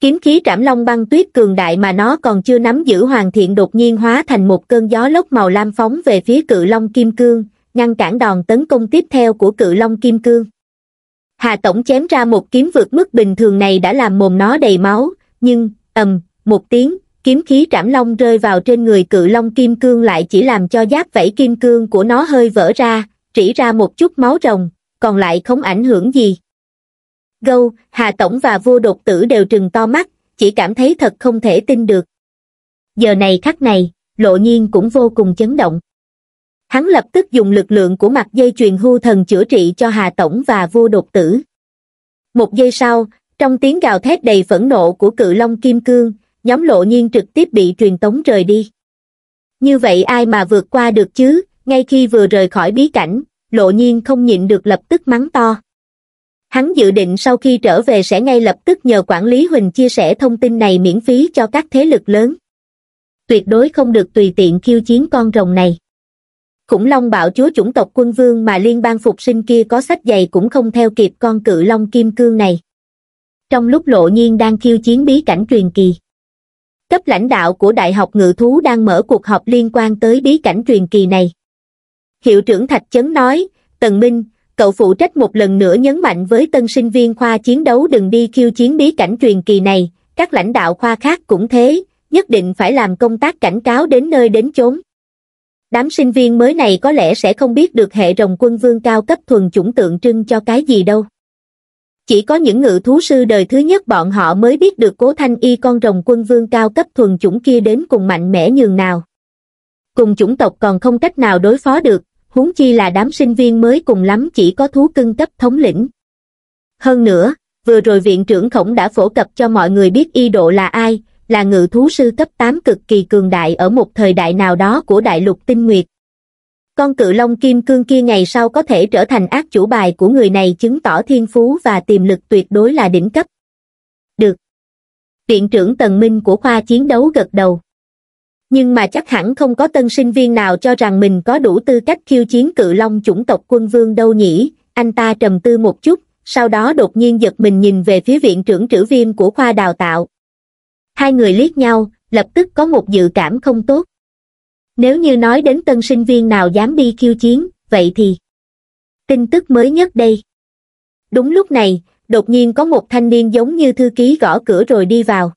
Kiếm khí trảm long băng tuyết cường đại mà nó còn chưa nắm giữ hoàn thiện đột nhiên hóa thành một cơn gió lốc màu lam phóng về phía cự long kim cương, ngăn cản đòn tấn công tiếp theo của cự long kim cương. Hà Tổng chém ra một kiếm vượt mức bình thường này đã làm mồm nó đầy máu, nhưng, ầm, một tiếng, kiếm khí trảm long rơi vào trên người cự long kim cương lại chỉ làm cho giáp vảy kim cương của nó hơi vỡ ra rỉ ra một chút máu rồng còn lại không ảnh hưởng gì gâu hà tổng và vua đột tử đều trừng to mắt chỉ cảm thấy thật không thể tin được giờ này khắc này lộ nhiên cũng vô cùng chấn động hắn lập tức dùng lực lượng của mặt dây truyền hưu thần chữa trị cho hà tổng và vua đột tử một giây sau trong tiếng gào thét đầy phẫn nộ của cự long kim cương nhóm lộ nhiên trực tiếp bị truyền tống rời đi. Như vậy ai mà vượt qua được chứ, ngay khi vừa rời khỏi bí cảnh, lộ nhiên không nhịn được lập tức mắng to. Hắn dự định sau khi trở về sẽ ngay lập tức nhờ quản lý Huỳnh chia sẻ thông tin này miễn phí cho các thế lực lớn. Tuyệt đối không được tùy tiện khiêu chiến con rồng này. Khủng long bảo chúa chủng tộc quân vương mà liên bang phục sinh kia có sách dày cũng không theo kịp con cự long kim cương này. Trong lúc lộ nhiên đang khiêu chiến bí cảnh truyền kỳ cấp lãnh đạo của Đại học Ngự Thú đang mở cuộc họp liên quan tới bí cảnh truyền kỳ này. Hiệu trưởng Thạch Chấn nói, Tần Minh, cậu phụ trách một lần nữa nhấn mạnh với tân sinh viên khoa chiến đấu đừng đi khiêu chiến bí cảnh truyền kỳ này, các lãnh đạo khoa khác cũng thế, nhất định phải làm công tác cảnh cáo đến nơi đến chốn. Đám sinh viên mới này có lẽ sẽ không biết được hệ rồng quân vương cao cấp thuần chủng tượng trưng cho cái gì đâu chỉ có những ngự thú sư đời thứ nhất bọn họ mới biết được cố thanh y con rồng quân vương cao cấp thuần chủng kia đến cùng mạnh mẽ nhường nào. Cùng chủng tộc còn không cách nào đối phó được, huống chi là đám sinh viên mới cùng lắm chỉ có thú cưng cấp thống lĩnh. Hơn nữa, vừa rồi viện trưởng khổng đã phổ cập cho mọi người biết y độ là ai, là ngự thú sư cấp 8 cực kỳ cường đại ở một thời đại nào đó của đại lục tinh nguyệt, con cự long kim cương kia ngày sau có thể trở thành ác chủ bài của người này chứng tỏ thiên phú và tiềm lực tuyệt đối là đỉnh cấp. Được. Viện trưởng Tần Minh của khoa chiến đấu gật đầu. Nhưng mà chắc hẳn không có tân sinh viên nào cho rằng mình có đủ tư cách khiêu chiến cự long chủng tộc quân vương đâu nhỉ, anh ta trầm tư một chút, sau đó đột nhiên giật mình nhìn về phía viện trưởng trữ viêm của khoa đào tạo. Hai người liếc nhau, lập tức có một dự cảm không tốt. Nếu như nói đến tân sinh viên nào dám đi khiêu chiến, vậy thì... Tin tức mới nhất đây. Đúng lúc này, đột nhiên có một thanh niên giống như thư ký gõ cửa rồi đi vào.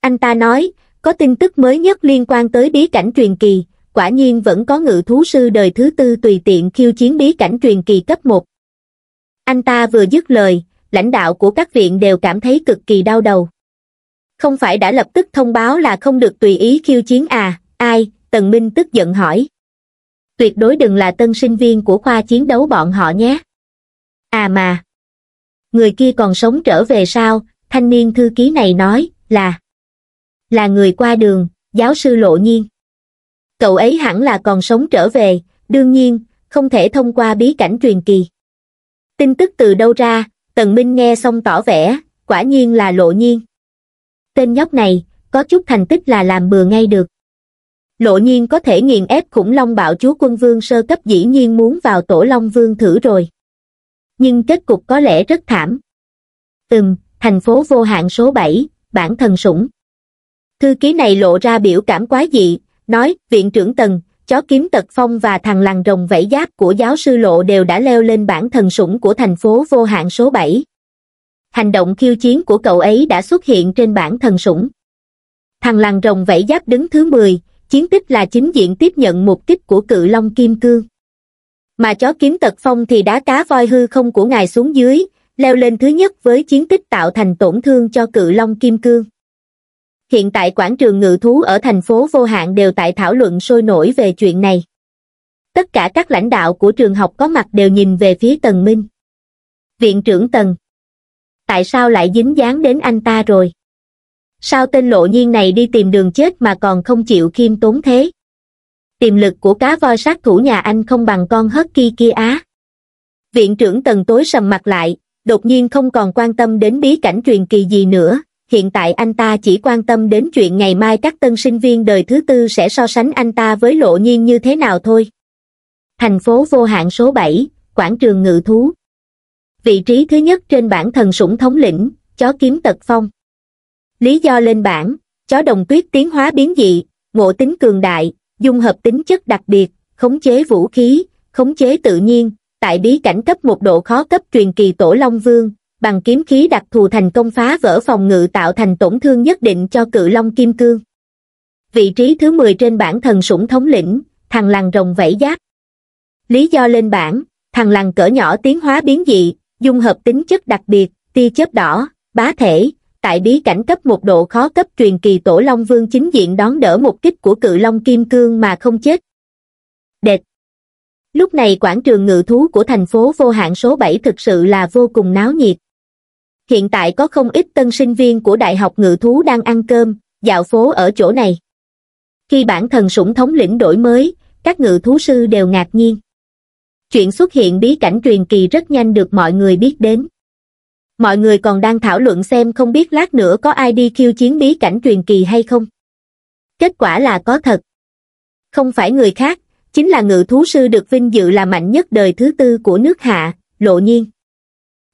Anh ta nói, có tin tức mới nhất liên quan tới bí cảnh truyền kỳ, quả nhiên vẫn có ngự thú sư đời thứ tư tùy tiện khiêu chiến bí cảnh truyền kỳ cấp 1. Anh ta vừa dứt lời, lãnh đạo của các viện đều cảm thấy cực kỳ đau đầu. Không phải đã lập tức thông báo là không được tùy ý khiêu chiến à, ai, Tần Minh tức giận hỏi. Tuyệt đối đừng là tân sinh viên của khoa chiến đấu bọn họ nhé. À mà. Người kia còn sống trở về sao, thanh niên thư ký này nói, là. Là người qua đường, giáo sư lộ nhiên. Cậu ấy hẳn là còn sống trở về, đương nhiên, không thể thông qua bí cảnh truyền kỳ. Tin tức từ đâu ra, Tần Minh nghe xong tỏ vẻ, quả nhiên là lộ nhiên. Tên nhóc này, có chút thành tích là làm bừa ngay được lộ nhiên có thể nghiền ép khủng long bạo chúa quân vương sơ cấp dĩ nhiên muốn vào tổ long vương thử rồi. Nhưng kết cục có lẽ rất thảm. Ừm, thành phố vô hạn số 7, bản thần sủng. Thư ký này lộ ra biểu cảm quá dị, nói, viện trưởng Tần, chó kiếm tật phong và thằng làng rồng vẫy giáp của giáo sư lộ đều đã leo lên bản thần sủng của thành phố vô hạn số 7. Hành động khiêu chiến của cậu ấy đã xuất hiện trên bản thần sủng. Thằng làng rồng vẫy giáp đứng thứ 10, chiến tích là chính diện tiếp nhận một kích của cự long kim cương mà chó kiếm tật phong thì đá cá voi hư không của ngài xuống dưới leo lên thứ nhất với chiến tích tạo thành tổn thương cho cự long kim cương hiện tại quảng trường ngự thú ở thành phố vô hạn đều tại thảo luận sôi nổi về chuyện này tất cả các lãnh đạo của trường học có mặt đều nhìn về phía tần minh viện trưởng tần tại sao lại dính dáng đến anh ta rồi sao tên lộ nhiên này đi tìm đường chết mà còn không chịu khiêm tốn thế tiềm lực của cá voi sát thủ nhà anh không bằng con hất kia kia á viện trưởng tần tối sầm mặt lại đột nhiên không còn quan tâm đến bí cảnh truyền kỳ gì nữa hiện tại anh ta chỉ quan tâm đến chuyện ngày mai các tân sinh viên đời thứ tư sẽ so sánh anh ta với lộ nhiên như thế nào thôi thành phố vô hạn số 7, quảng trường ngự thú vị trí thứ nhất trên bảng thần sủng thống lĩnh chó kiếm tật phong Lý do lên bảng, chó đồng tuyết tiến hóa biến dị, ngộ tính cường đại, dung hợp tính chất đặc biệt, khống chế vũ khí, khống chế tự nhiên, tại bí cảnh cấp một độ khó cấp truyền kỳ tổ Long Vương, bằng kiếm khí đặc thù thành công phá vỡ phòng ngự tạo thành tổn thương nhất định cho cự Long Kim Cương. Vị trí thứ 10 trên bảng thần sủng thống lĩnh, thằng làng rồng vẫy giáp. Lý do lên bảng, thằng làng cỡ nhỏ tiến hóa biến dị, dung hợp tính chất đặc biệt, tia chớp đỏ, bá thể, tại bí cảnh cấp một độ khó cấp truyền kỳ tổ Long Vương chính diện đón đỡ một kích của cự Long Kim Cương mà không chết. Đệt Lúc này quảng trường ngự thú của thành phố vô hạn số 7 thực sự là vô cùng náo nhiệt. Hiện tại có không ít tân sinh viên của Đại học Ngự Thú đang ăn cơm, dạo phố ở chỗ này. Khi bản thần sủng thống lĩnh đổi mới, các ngự thú sư đều ngạc nhiên. Chuyện xuất hiện bí cảnh truyền kỳ rất nhanh được mọi người biết đến mọi người còn đang thảo luận xem không biết lát nữa có ai đi khiêu chiến bí cảnh truyền kỳ hay không. Kết quả là có thật. Không phải người khác, chính là ngự thú sư được vinh dự là mạnh nhất đời thứ tư của nước hạ, lộ nhiên.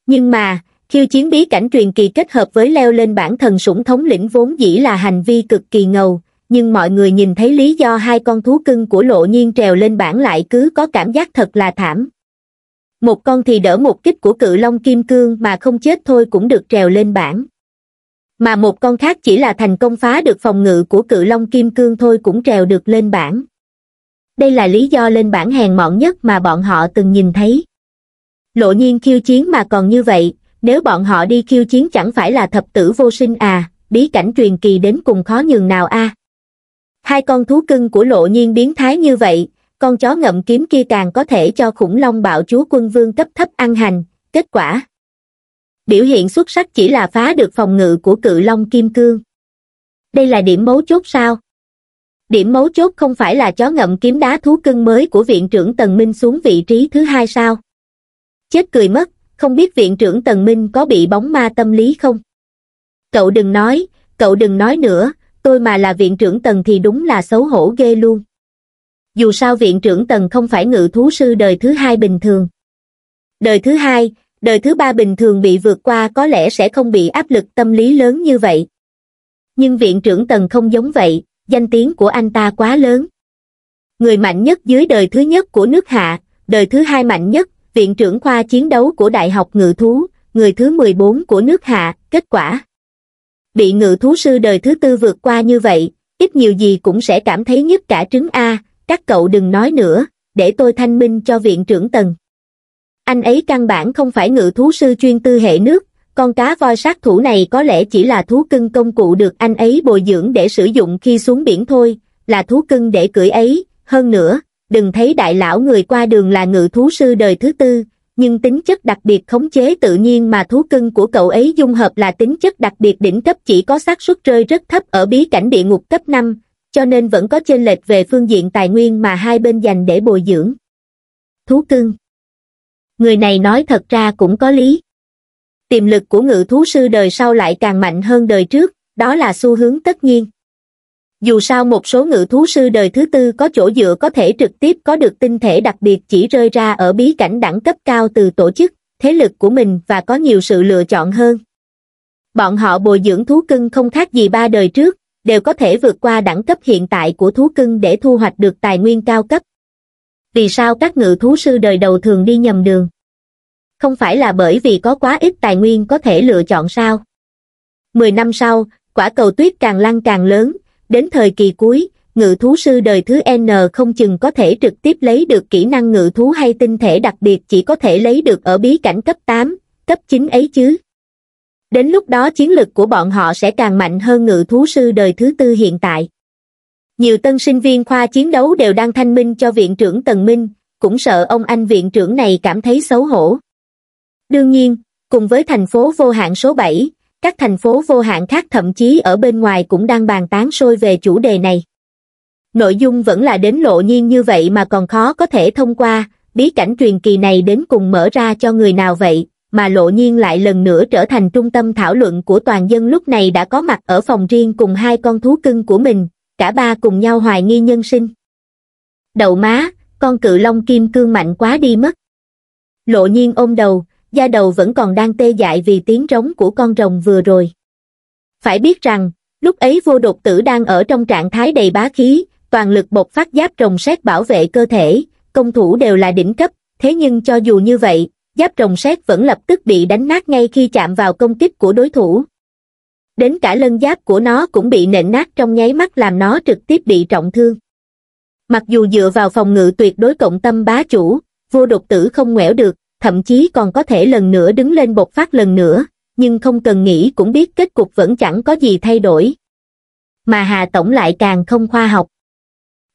Nhưng mà, khiêu chiến bí cảnh truyền kỳ kết hợp với leo lên bản thần sủng thống lĩnh vốn dĩ là hành vi cực kỳ ngầu, nhưng mọi người nhìn thấy lý do hai con thú cưng của lộ nhiên trèo lên bản lại cứ có cảm giác thật là thảm một con thì đỡ một kích của cự long kim cương mà không chết thôi cũng được trèo lên bảng mà một con khác chỉ là thành công phá được phòng ngự của cự long kim cương thôi cũng trèo được lên bảng đây là lý do lên bảng hèn mọn nhất mà bọn họ từng nhìn thấy lộ nhiên khiêu chiến mà còn như vậy nếu bọn họ đi khiêu chiến chẳng phải là thập tử vô sinh à bí cảnh truyền kỳ đến cùng khó nhường nào a à. hai con thú cưng của lộ nhiên biến thái như vậy con chó ngậm kiếm kia càng có thể cho khủng long bạo chúa quân vương cấp thấp ăn hành kết quả biểu hiện xuất sắc chỉ là phá được phòng ngự của cự long kim cương đây là điểm mấu chốt sao điểm mấu chốt không phải là chó ngậm kiếm đá thú cưng mới của viện trưởng tần minh xuống vị trí thứ hai sao chết cười mất không biết viện trưởng tần minh có bị bóng ma tâm lý không cậu đừng nói cậu đừng nói nữa tôi mà là viện trưởng tần thì đúng là xấu hổ ghê luôn dù sao viện trưởng tần không phải ngự thú sư đời thứ hai bình thường. Đời thứ hai, đời thứ ba bình thường bị vượt qua có lẽ sẽ không bị áp lực tâm lý lớn như vậy. Nhưng viện trưởng tần không giống vậy, danh tiếng của anh ta quá lớn. Người mạnh nhất dưới đời thứ nhất của nước hạ, đời thứ hai mạnh nhất, viện trưởng khoa chiến đấu của Đại học Ngự Thú, người thứ 14 của nước hạ, kết quả. Bị ngự thú sư đời thứ tư vượt qua như vậy, ít nhiều gì cũng sẽ cảm thấy nhất cả trứng A, các cậu đừng nói nữa, để tôi thanh minh cho viện trưởng tầng Anh ấy căn bản không phải ngự thú sư chuyên tư hệ nước, con cá voi sát thủ này có lẽ chỉ là thú cưng công cụ được anh ấy bồi dưỡng để sử dụng khi xuống biển thôi, là thú cưng để cưỡi ấy, hơn nữa, đừng thấy đại lão người qua đường là ngự thú sư đời thứ tư, nhưng tính chất đặc biệt khống chế tự nhiên mà thú cưng của cậu ấy dung hợp là tính chất đặc biệt đỉnh cấp chỉ có xác suất rơi rất thấp ở bí cảnh địa ngục cấp 5, cho nên vẫn có chênh lệch về phương diện tài nguyên mà hai bên dành để bồi dưỡng thú cưng người này nói thật ra cũng có lý tiềm lực của ngự thú sư đời sau lại càng mạnh hơn đời trước đó là xu hướng tất nhiên dù sao một số ngự thú sư đời thứ tư có chỗ dựa có thể trực tiếp có được tinh thể đặc biệt chỉ rơi ra ở bí cảnh đẳng cấp cao từ tổ chức thế lực của mình và có nhiều sự lựa chọn hơn bọn họ bồi dưỡng thú cưng không khác gì ba đời trước đều có thể vượt qua đẳng cấp hiện tại của thú cưng để thu hoạch được tài nguyên cao cấp. Vì sao các ngự thú sư đời đầu thường đi nhầm đường? Không phải là bởi vì có quá ít tài nguyên có thể lựa chọn sao? Mười năm sau, quả cầu tuyết càng lăn càng lớn, đến thời kỳ cuối, ngự thú sư đời thứ N không chừng có thể trực tiếp lấy được kỹ năng ngự thú hay tinh thể đặc biệt chỉ có thể lấy được ở bí cảnh cấp 8, cấp 9 ấy chứ. Đến lúc đó chiến lực của bọn họ sẽ càng mạnh hơn ngự thú sư đời thứ tư hiện tại. Nhiều tân sinh viên khoa chiến đấu đều đang thanh minh cho viện trưởng Tần Minh, cũng sợ ông anh viện trưởng này cảm thấy xấu hổ. Đương nhiên, cùng với thành phố vô hạn số 7, các thành phố vô hạn khác thậm chí ở bên ngoài cũng đang bàn tán sôi về chủ đề này. Nội dung vẫn là đến lộ nhiên như vậy mà còn khó có thể thông qua, bí cảnh truyền kỳ này đến cùng mở ra cho người nào vậy, mà lộ nhiên lại lần nữa trở thành trung tâm thảo luận của toàn dân lúc này đã có mặt ở phòng riêng cùng hai con thú cưng của mình, cả ba cùng nhau hoài nghi nhân sinh. Đầu má, con cự long kim cương mạnh quá đi mất. Lộ nhiên ôm đầu, da đầu vẫn còn đang tê dại vì tiếng rống của con rồng vừa rồi. Phải biết rằng, lúc ấy vô đột tử đang ở trong trạng thái đầy bá khí, toàn lực bộc phát giáp rồng xét bảo vệ cơ thể, công thủ đều là đỉnh cấp, thế nhưng cho dù như vậy, giáp rồng sét vẫn lập tức bị đánh nát ngay khi chạm vào công kích của đối thủ. Đến cả lân giáp của nó cũng bị nện nát trong nháy mắt làm nó trực tiếp bị trọng thương. Mặc dù dựa vào phòng ngự tuyệt đối cộng tâm bá chủ, vô độc tử không nguẻo được, thậm chí còn có thể lần nữa đứng lên bộc phát lần nữa, nhưng không cần nghĩ cũng biết kết cục vẫn chẳng có gì thay đổi. Mà Hà Tổng lại càng không khoa học.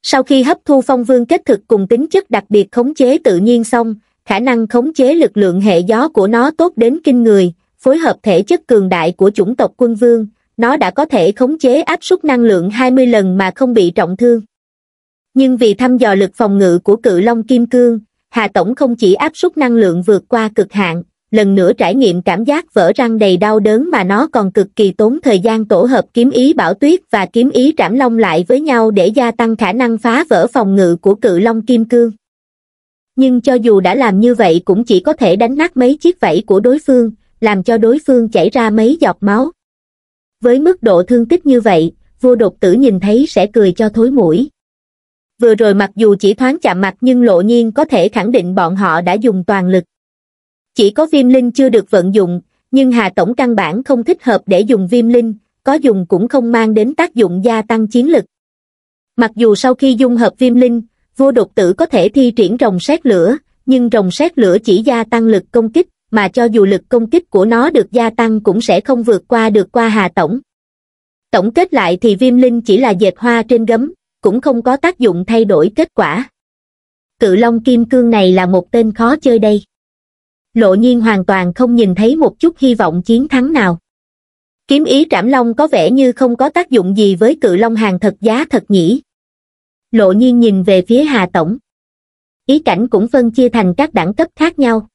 Sau khi hấp thu phong vương kết thực cùng tính chất đặc biệt khống chế tự nhiên xong, khả năng khống chế lực lượng hệ gió của nó tốt đến kinh người, phối hợp thể chất cường đại của chủng tộc quân vương, nó đã có thể khống chế áp suất năng lượng 20 lần mà không bị trọng thương. Nhưng vì thăm dò lực phòng ngự của cự long kim cương, Hà Tổng không chỉ áp suất năng lượng vượt qua cực hạn, lần nữa trải nghiệm cảm giác vỡ răng đầy đau đớn mà nó còn cực kỳ tốn thời gian tổ hợp kiếm ý bảo tuyết và kiếm ý trảm long lại với nhau để gia tăng khả năng phá vỡ phòng ngự của cự long kim cương nhưng cho dù đã làm như vậy cũng chỉ có thể đánh nát mấy chiếc vảy của đối phương, làm cho đối phương chảy ra mấy giọt máu. Với mức độ thương tích như vậy, vua đột tử nhìn thấy sẽ cười cho thối mũi. Vừa rồi mặc dù chỉ thoáng chạm mặt nhưng lộ nhiên có thể khẳng định bọn họ đã dùng toàn lực. Chỉ có viêm linh chưa được vận dụng, nhưng Hà Tổng căn bản không thích hợp để dùng viêm linh, có dùng cũng không mang đến tác dụng gia tăng chiến lực. Mặc dù sau khi dung hợp viêm linh, Vô độc tử có thể thi triển rồng sét lửa, nhưng rồng sét lửa chỉ gia tăng lực công kích, mà cho dù lực công kích của nó được gia tăng cũng sẽ không vượt qua được qua hà tổng. Tổng kết lại thì viêm linh chỉ là dệt hoa trên gấm, cũng không có tác dụng thay đổi kết quả. Cự long kim cương này là một tên khó chơi đây. Lộ nhiên hoàn toàn không nhìn thấy một chút hy vọng chiến thắng nào. Kiếm ý trảm long có vẻ như không có tác dụng gì với cự long hàng thật giá thật nhỉ lộ nhiên nhìn về phía hà tổng ý cảnh cũng phân chia thành các đẳng cấp khác nhau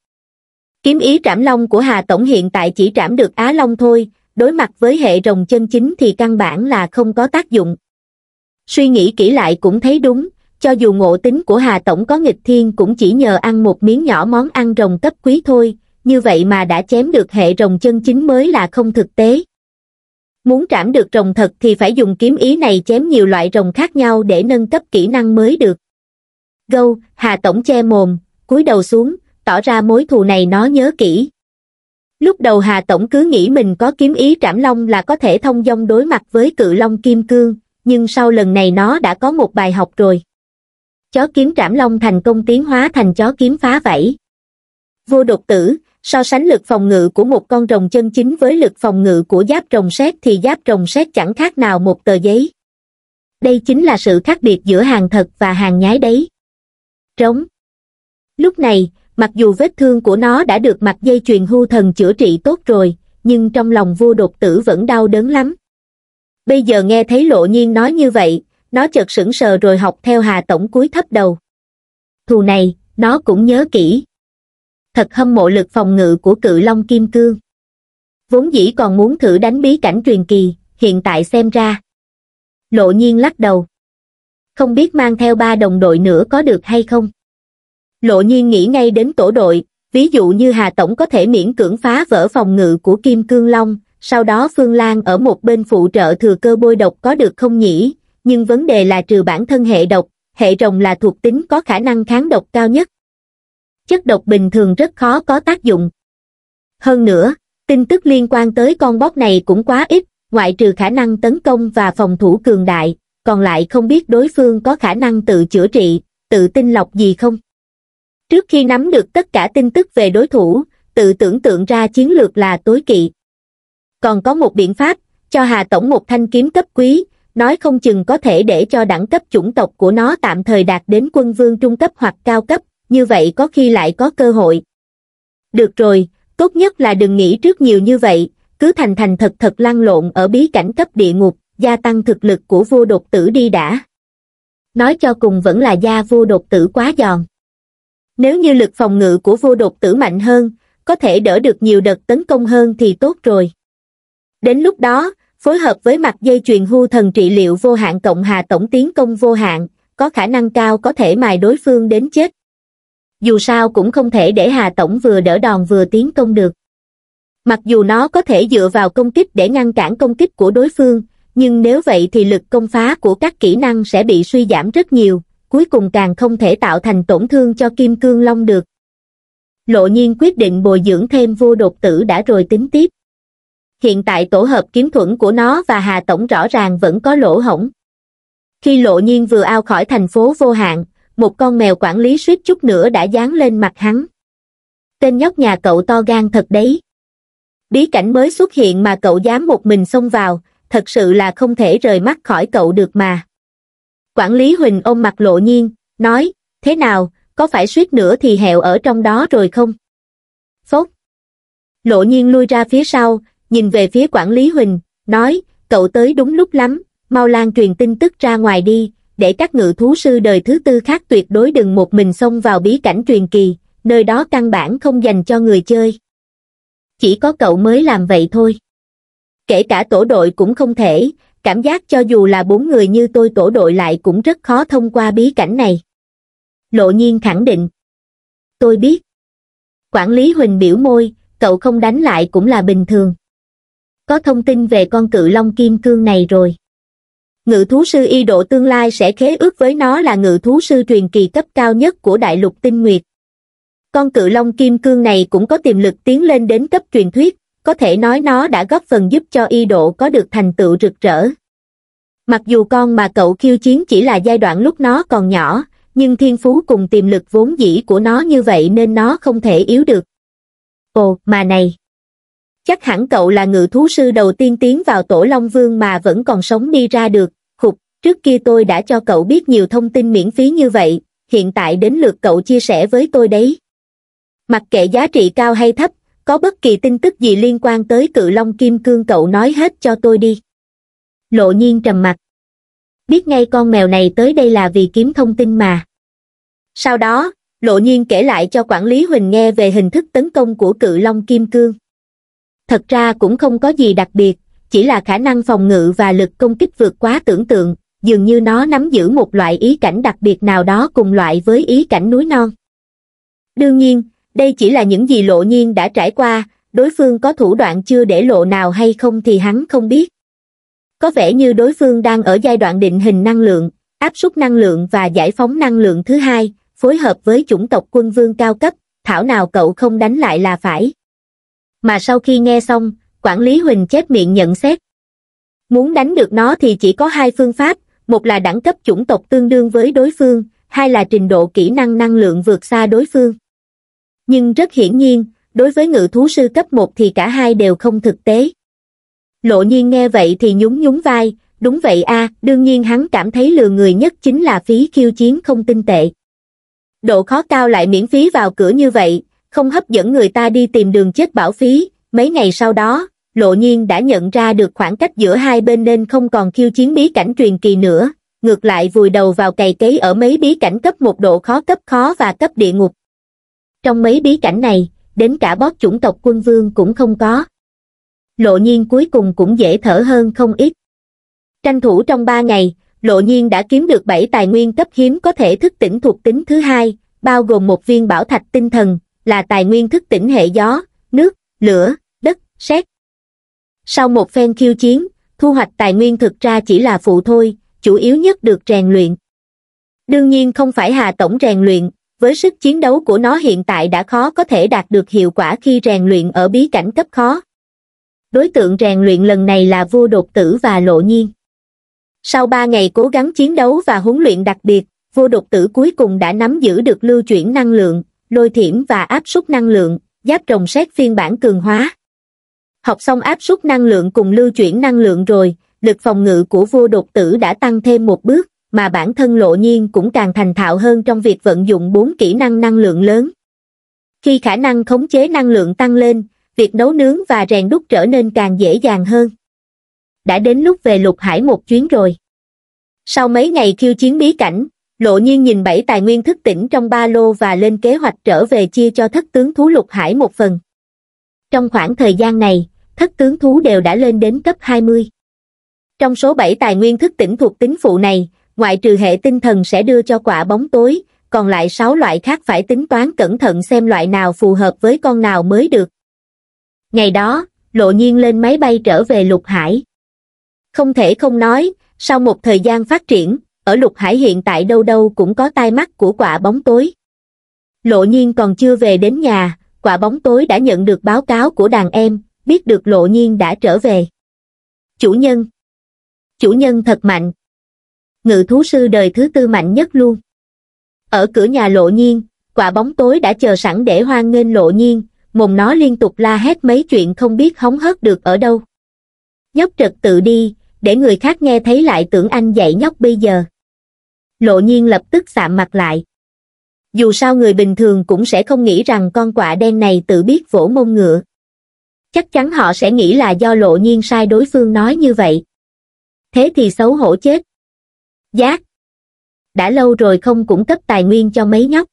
kiếm ý trảm long của hà tổng hiện tại chỉ trảm được á long thôi đối mặt với hệ rồng chân chính thì căn bản là không có tác dụng suy nghĩ kỹ lại cũng thấy đúng cho dù ngộ tính của hà tổng có nghịch thiên cũng chỉ nhờ ăn một miếng nhỏ món ăn rồng cấp quý thôi như vậy mà đã chém được hệ rồng chân chính mới là không thực tế muốn trảm được rồng thật thì phải dùng kiếm ý này chém nhiều loại rồng khác nhau để nâng cấp kỹ năng mới được gâu hà tổng che mồm cúi đầu xuống tỏ ra mối thù này nó nhớ kỹ lúc đầu hà tổng cứ nghĩ mình có kiếm ý trảm long là có thể thông dong đối mặt với cự long kim cương nhưng sau lần này nó đã có một bài học rồi chó kiếm trảm long thành công tiến hóa thành chó kiếm phá vảy vô đột tử so sánh lực phòng ngự của một con rồng chân chính với lực phòng ngự của giáp rồng sét thì giáp rồng sét chẳng khác nào một tờ giấy đây chính là sự khác biệt giữa hàng thật và hàng nhái đấy trống lúc này mặc dù vết thương của nó đã được mặt dây chuyền hưu thần chữa trị tốt rồi nhưng trong lòng vua đột tử vẫn đau đớn lắm bây giờ nghe thấy lộ nhiên nói như vậy nó chợt sững sờ rồi học theo hà tổng cúi thấp đầu thù này nó cũng nhớ kỹ thật hâm mộ lực phòng ngự của cự long kim cương vốn dĩ còn muốn thử đánh bí cảnh truyền kỳ hiện tại xem ra lộ nhiên lắc đầu không biết mang theo ba đồng đội nữa có được hay không lộ nhiên nghĩ ngay đến tổ đội ví dụ như hà tổng có thể miễn cưỡng phá vỡ phòng ngự của kim cương long sau đó phương lan ở một bên phụ trợ thừa cơ bôi độc có được không nhỉ nhưng vấn đề là trừ bản thân hệ độc hệ rồng là thuộc tính có khả năng kháng độc cao nhất chất độc bình thường rất khó có tác dụng. Hơn nữa, tin tức liên quan tới con bóp này cũng quá ít, ngoại trừ khả năng tấn công và phòng thủ cường đại, còn lại không biết đối phương có khả năng tự chữa trị, tự tinh lọc gì không. Trước khi nắm được tất cả tin tức về đối thủ, tự tưởng tượng ra chiến lược là tối kỵ. Còn có một biện pháp, cho Hà Tổng một thanh kiếm cấp quý, nói không chừng có thể để cho đẳng cấp chủng tộc của nó tạm thời đạt đến quân vương trung cấp hoặc cao cấp, như vậy có khi lại có cơ hội. Được rồi, tốt nhất là đừng nghĩ trước nhiều như vậy, cứ thành thành thật thật lăn lộn ở bí cảnh cấp địa ngục, gia tăng thực lực của vô đột tử đi đã. Nói cho cùng vẫn là gia vô đột tử quá giòn. Nếu như lực phòng ngự của vô đột tử mạnh hơn, có thể đỡ được nhiều đợt tấn công hơn thì tốt rồi. Đến lúc đó, phối hợp với mặt dây chuyền hưu thần trị liệu vô hạn cộng hà tổng tiến công vô hạn, có khả năng cao có thể mài đối phương đến chết dù sao cũng không thể để Hà Tổng vừa đỡ đòn vừa tiến công được. Mặc dù nó có thể dựa vào công kích để ngăn cản công kích của đối phương, nhưng nếu vậy thì lực công phá của các kỹ năng sẽ bị suy giảm rất nhiều, cuối cùng càng không thể tạo thành tổn thương cho Kim Cương Long được. Lộ nhiên quyết định bồi dưỡng thêm vô đột tử đã rồi tính tiếp. Hiện tại tổ hợp kiếm thuẫn của nó và Hà Tổng rõ ràng vẫn có lỗ hổng. Khi lộ nhiên vừa ao khỏi thành phố vô hạn, một con mèo quản lý suýt chút nữa đã dán lên mặt hắn. Tên nhóc nhà cậu to gan thật đấy. Bí cảnh mới xuất hiện mà cậu dám một mình xông vào, thật sự là không thể rời mắt khỏi cậu được mà. Quản lý Huỳnh ôm mặt lộ nhiên, nói, thế nào, có phải suýt nữa thì hẹo ở trong đó rồi không? Phốt. Lộ nhiên lui ra phía sau, nhìn về phía quản lý Huỳnh, nói, cậu tới đúng lúc lắm, mau lan truyền tin tức ra ngoài đi, để các ngự thú sư đời thứ tư khác tuyệt đối đừng một mình xông vào bí cảnh truyền kỳ, nơi đó căn bản không dành cho người chơi. Chỉ có cậu mới làm vậy thôi. Kể cả tổ đội cũng không thể, cảm giác cho dù là bốn người như tôi tổ đội lại cũng rất khó thông qua bí cảnh này. Lộ nhiên khẳng định. Tôi biết. Quản lý Huỳnh biểu môi, cậu không đánh lại cũng là bình thường. Có thông tin về con cự long kim cương này rồi ngự thú sư y độ tương lai sẽ khế ước với nó là ngự thú sư truyền kỳ cấp cao nhất của đại lục tinh nguyệt. Con cự long kim cương này cũng có tiềm lực tiến lên đến cấp truyền thuyết, có thể nói nó đã góp phần giúp cho y độ có được thành tựu rực rỡ. Mặc dù con mà cậu khiêu chiến chỉ là giai đoạn lúc nó còn nhỏ, nhưng thiên phú cùng tiềm lực vốn dĩ của nó như vậy nên nó không thể yếu được. Ồ, mà này! chắc hẳn cậu là ngự thú sư đầu tiên tiến vào tổ Long Vương mà vẫn còn sống đi ra được, hụt, trước kia tôi đã cho cậu biết nhiều thông tin miễn phí như vậy, hiện tại đến lượt cậu chia sẻ với tôi đấy. Mặc kệ giá trị cao hay thấp, có bất kỳ tin tức gì liên quan tới cự Long Kim Cương cậu nói hết cho tôi đi. Lộ nhiên trầm mặt. Biết ngay con mèo này tới đây là vì kiếm thông tin mà. Sau đó, Lộ nhiên kể lại cho quản lý Huỳnh nghe về hình thức tấn công của cự Long Kim Cương thật ra cũng không có gì đặc biệt, chỉ là khả năng phòng ngự và lực công kích vượt quá tưởng tượng, dường như nó nắm giữ một loại ý cảnh đặc biệt nào đó cùng loại với ý cảnh núi non. Đương nhiên, đây chỉ là những gì lộ nhiên đã trải qua, đối phương có thủ đoạn chưa để lộ nào hay không thì hắn không biết. Có vẻ như đối phương đang ở giai đoạn định hình năng lượng, áp suất năng lượng và giải phóng năng lượng thứ hai, phối hợp với chủng tộc quân vương cao cấp, thảo nào cậu không đánh lại là phải mà sau khi nghe xong, quản lý Huỳnh chép miệng nhận xét. Muốn đánh được nó thì chỉ có hai phương pháp, một là đẳng cấp chủng tộc tương đương với đối phương, hai là trình độ kỹ năng năng lượng vượt xa đối phương. Nhưng rất hiển nhiên, đối với ngự thú sư cấp 1 thì cả hai đều không thực tế. Lộ nhiên nghe vậy thì nhún nhún vai, đúng vậy a đương nhiên hắn cảm thấy lừa người nhất chính là phí khiêu chiến không tinh tệ. Độ khó cao lại miễn phí vào cửa như vậy, không hấp dẫn người ta đi tìm đường chết bảo phí, mấy ngày sau đó, Lộ Nhiên đã nhận ra được khoảng cách giữa hai bên nên không còn khiêu chiến bí cảnh truyền kỳ nữa, ngược lại vùi đầu vào cày cấy ở mấy bí cảnh cấp một độ khó cấp khó và cấp địa ngục. Trong mấy bí cảnh này, đến cả bót chủng tộc quân vương cũng không có. Lộ Nhiên cuối cùng cũng dễ thở hơn không ít. Tranh thủ trong ba ngày, Lộ Nhiên đã kiếm được bảy tài nguyên cấp hiếm có thể thức tỉnh thuộc tính thứ hai, bao gồm một viên bảo thạch tinh thần, là tài nguyên thức tỉnh hệ gió, nước, lửa, đất, sét. Sau một phen khiêu chiến, thu hoạch tài nguyên thực ra chỉ là phụ thôi, chủ yếu nhất được rèn luyện. Đương nhiên không phải Hà Tổng rèn luyện, với sức chiến đấu của nó hiện tại đã khó có thể đạt được hiệu quả khi rèn luyện ở bí cảnh cấp khó. Đối tượng rèn luyện lần này là vua đột tử và lộ nhiên. Sau 3 ngày cố gắng chiến đấu và huấn luyện đặc biệt, vua đột tử cuối cùng đã nắm giữ được lưu chuyển năng lượng, lôi thiểm và áp suất năng lượng, giáp trồng xét phiên bản cường hóa. Học xong áp suất năng lượng cùng lưu chuyển năng lượng rồi, lực phòng ngự của vua đột tử đã tăng thêm một bước, mà bản thân lộ nhiên cũng càng thành thạo hơn trong việc vận dụng bốn kỹ năng năng lượng lớn. Khi khả năng khống chế năng lượng tăng lên, việc nấu nướng và rèn đúc trở nên càng dễ dàng hơn. Đã đến lúc về lục hải một chuyến rồi. Sau mấy ngày khiêu chiến bí cảnh, lộ nhiên nhìn bảy tài nguyên thức tỉnh trong ba lô và lên kế hoạch trở về chia cho thất tướng thú lục hải một phần. Trong khoảng thời gian này, thất tướng thú đều đã lên đến cấp 20. Trong số bảy tài nguyên thức tỉnh thuộc tính phụ này, ngoại trừ hệ tinh thần sẽ đưa cho quả bóng tối, còn lại sáu loại khác phải tính toán cẩn thận xem loại nào phù hợp với con nào mới được. Ngày đó, lộ nhiên lên máy bay trở về lục hải. Không thể không nói, sau một thời gian phát triển, ở lục hải hiện tại đâu đâu cũng có tai mắt của quả bóng tối. Lộ nhiên còn chưa về đến nhà, quả bóng tối đã nhận được báo cáo của đàn em, biết được lộ nhiên đã trở về. Chủ nhân Chủ nhân thật mạnh. Ngự thú sư đời thứ tư mạnh nhất luôn. Ở cửa nhà lộ nhiên, quả bóng tối đã chờ sẵn để hoan nghênh lộ nhiên, mồm nó liên tục la hét mấy chuyện không biết hóng hớt được ở đâu. Nhóc trật tự đi, để người khác nghe thấy lại tưởng anh dạy nhóc bây giờ lộ nhiên lập tức sạm mặt lại dù sao người bình thường cũng sẽ không nghĩ rằng con quạ đen này tự biết vỗ mông ngựa chắc chắn họ sẽ nghĩ là do lộ nhiên sai đối phương nói như vậy thế thì xấu hổ chết giác đã lâu rồi không cung cấp tài nguyên cho mấy nhóc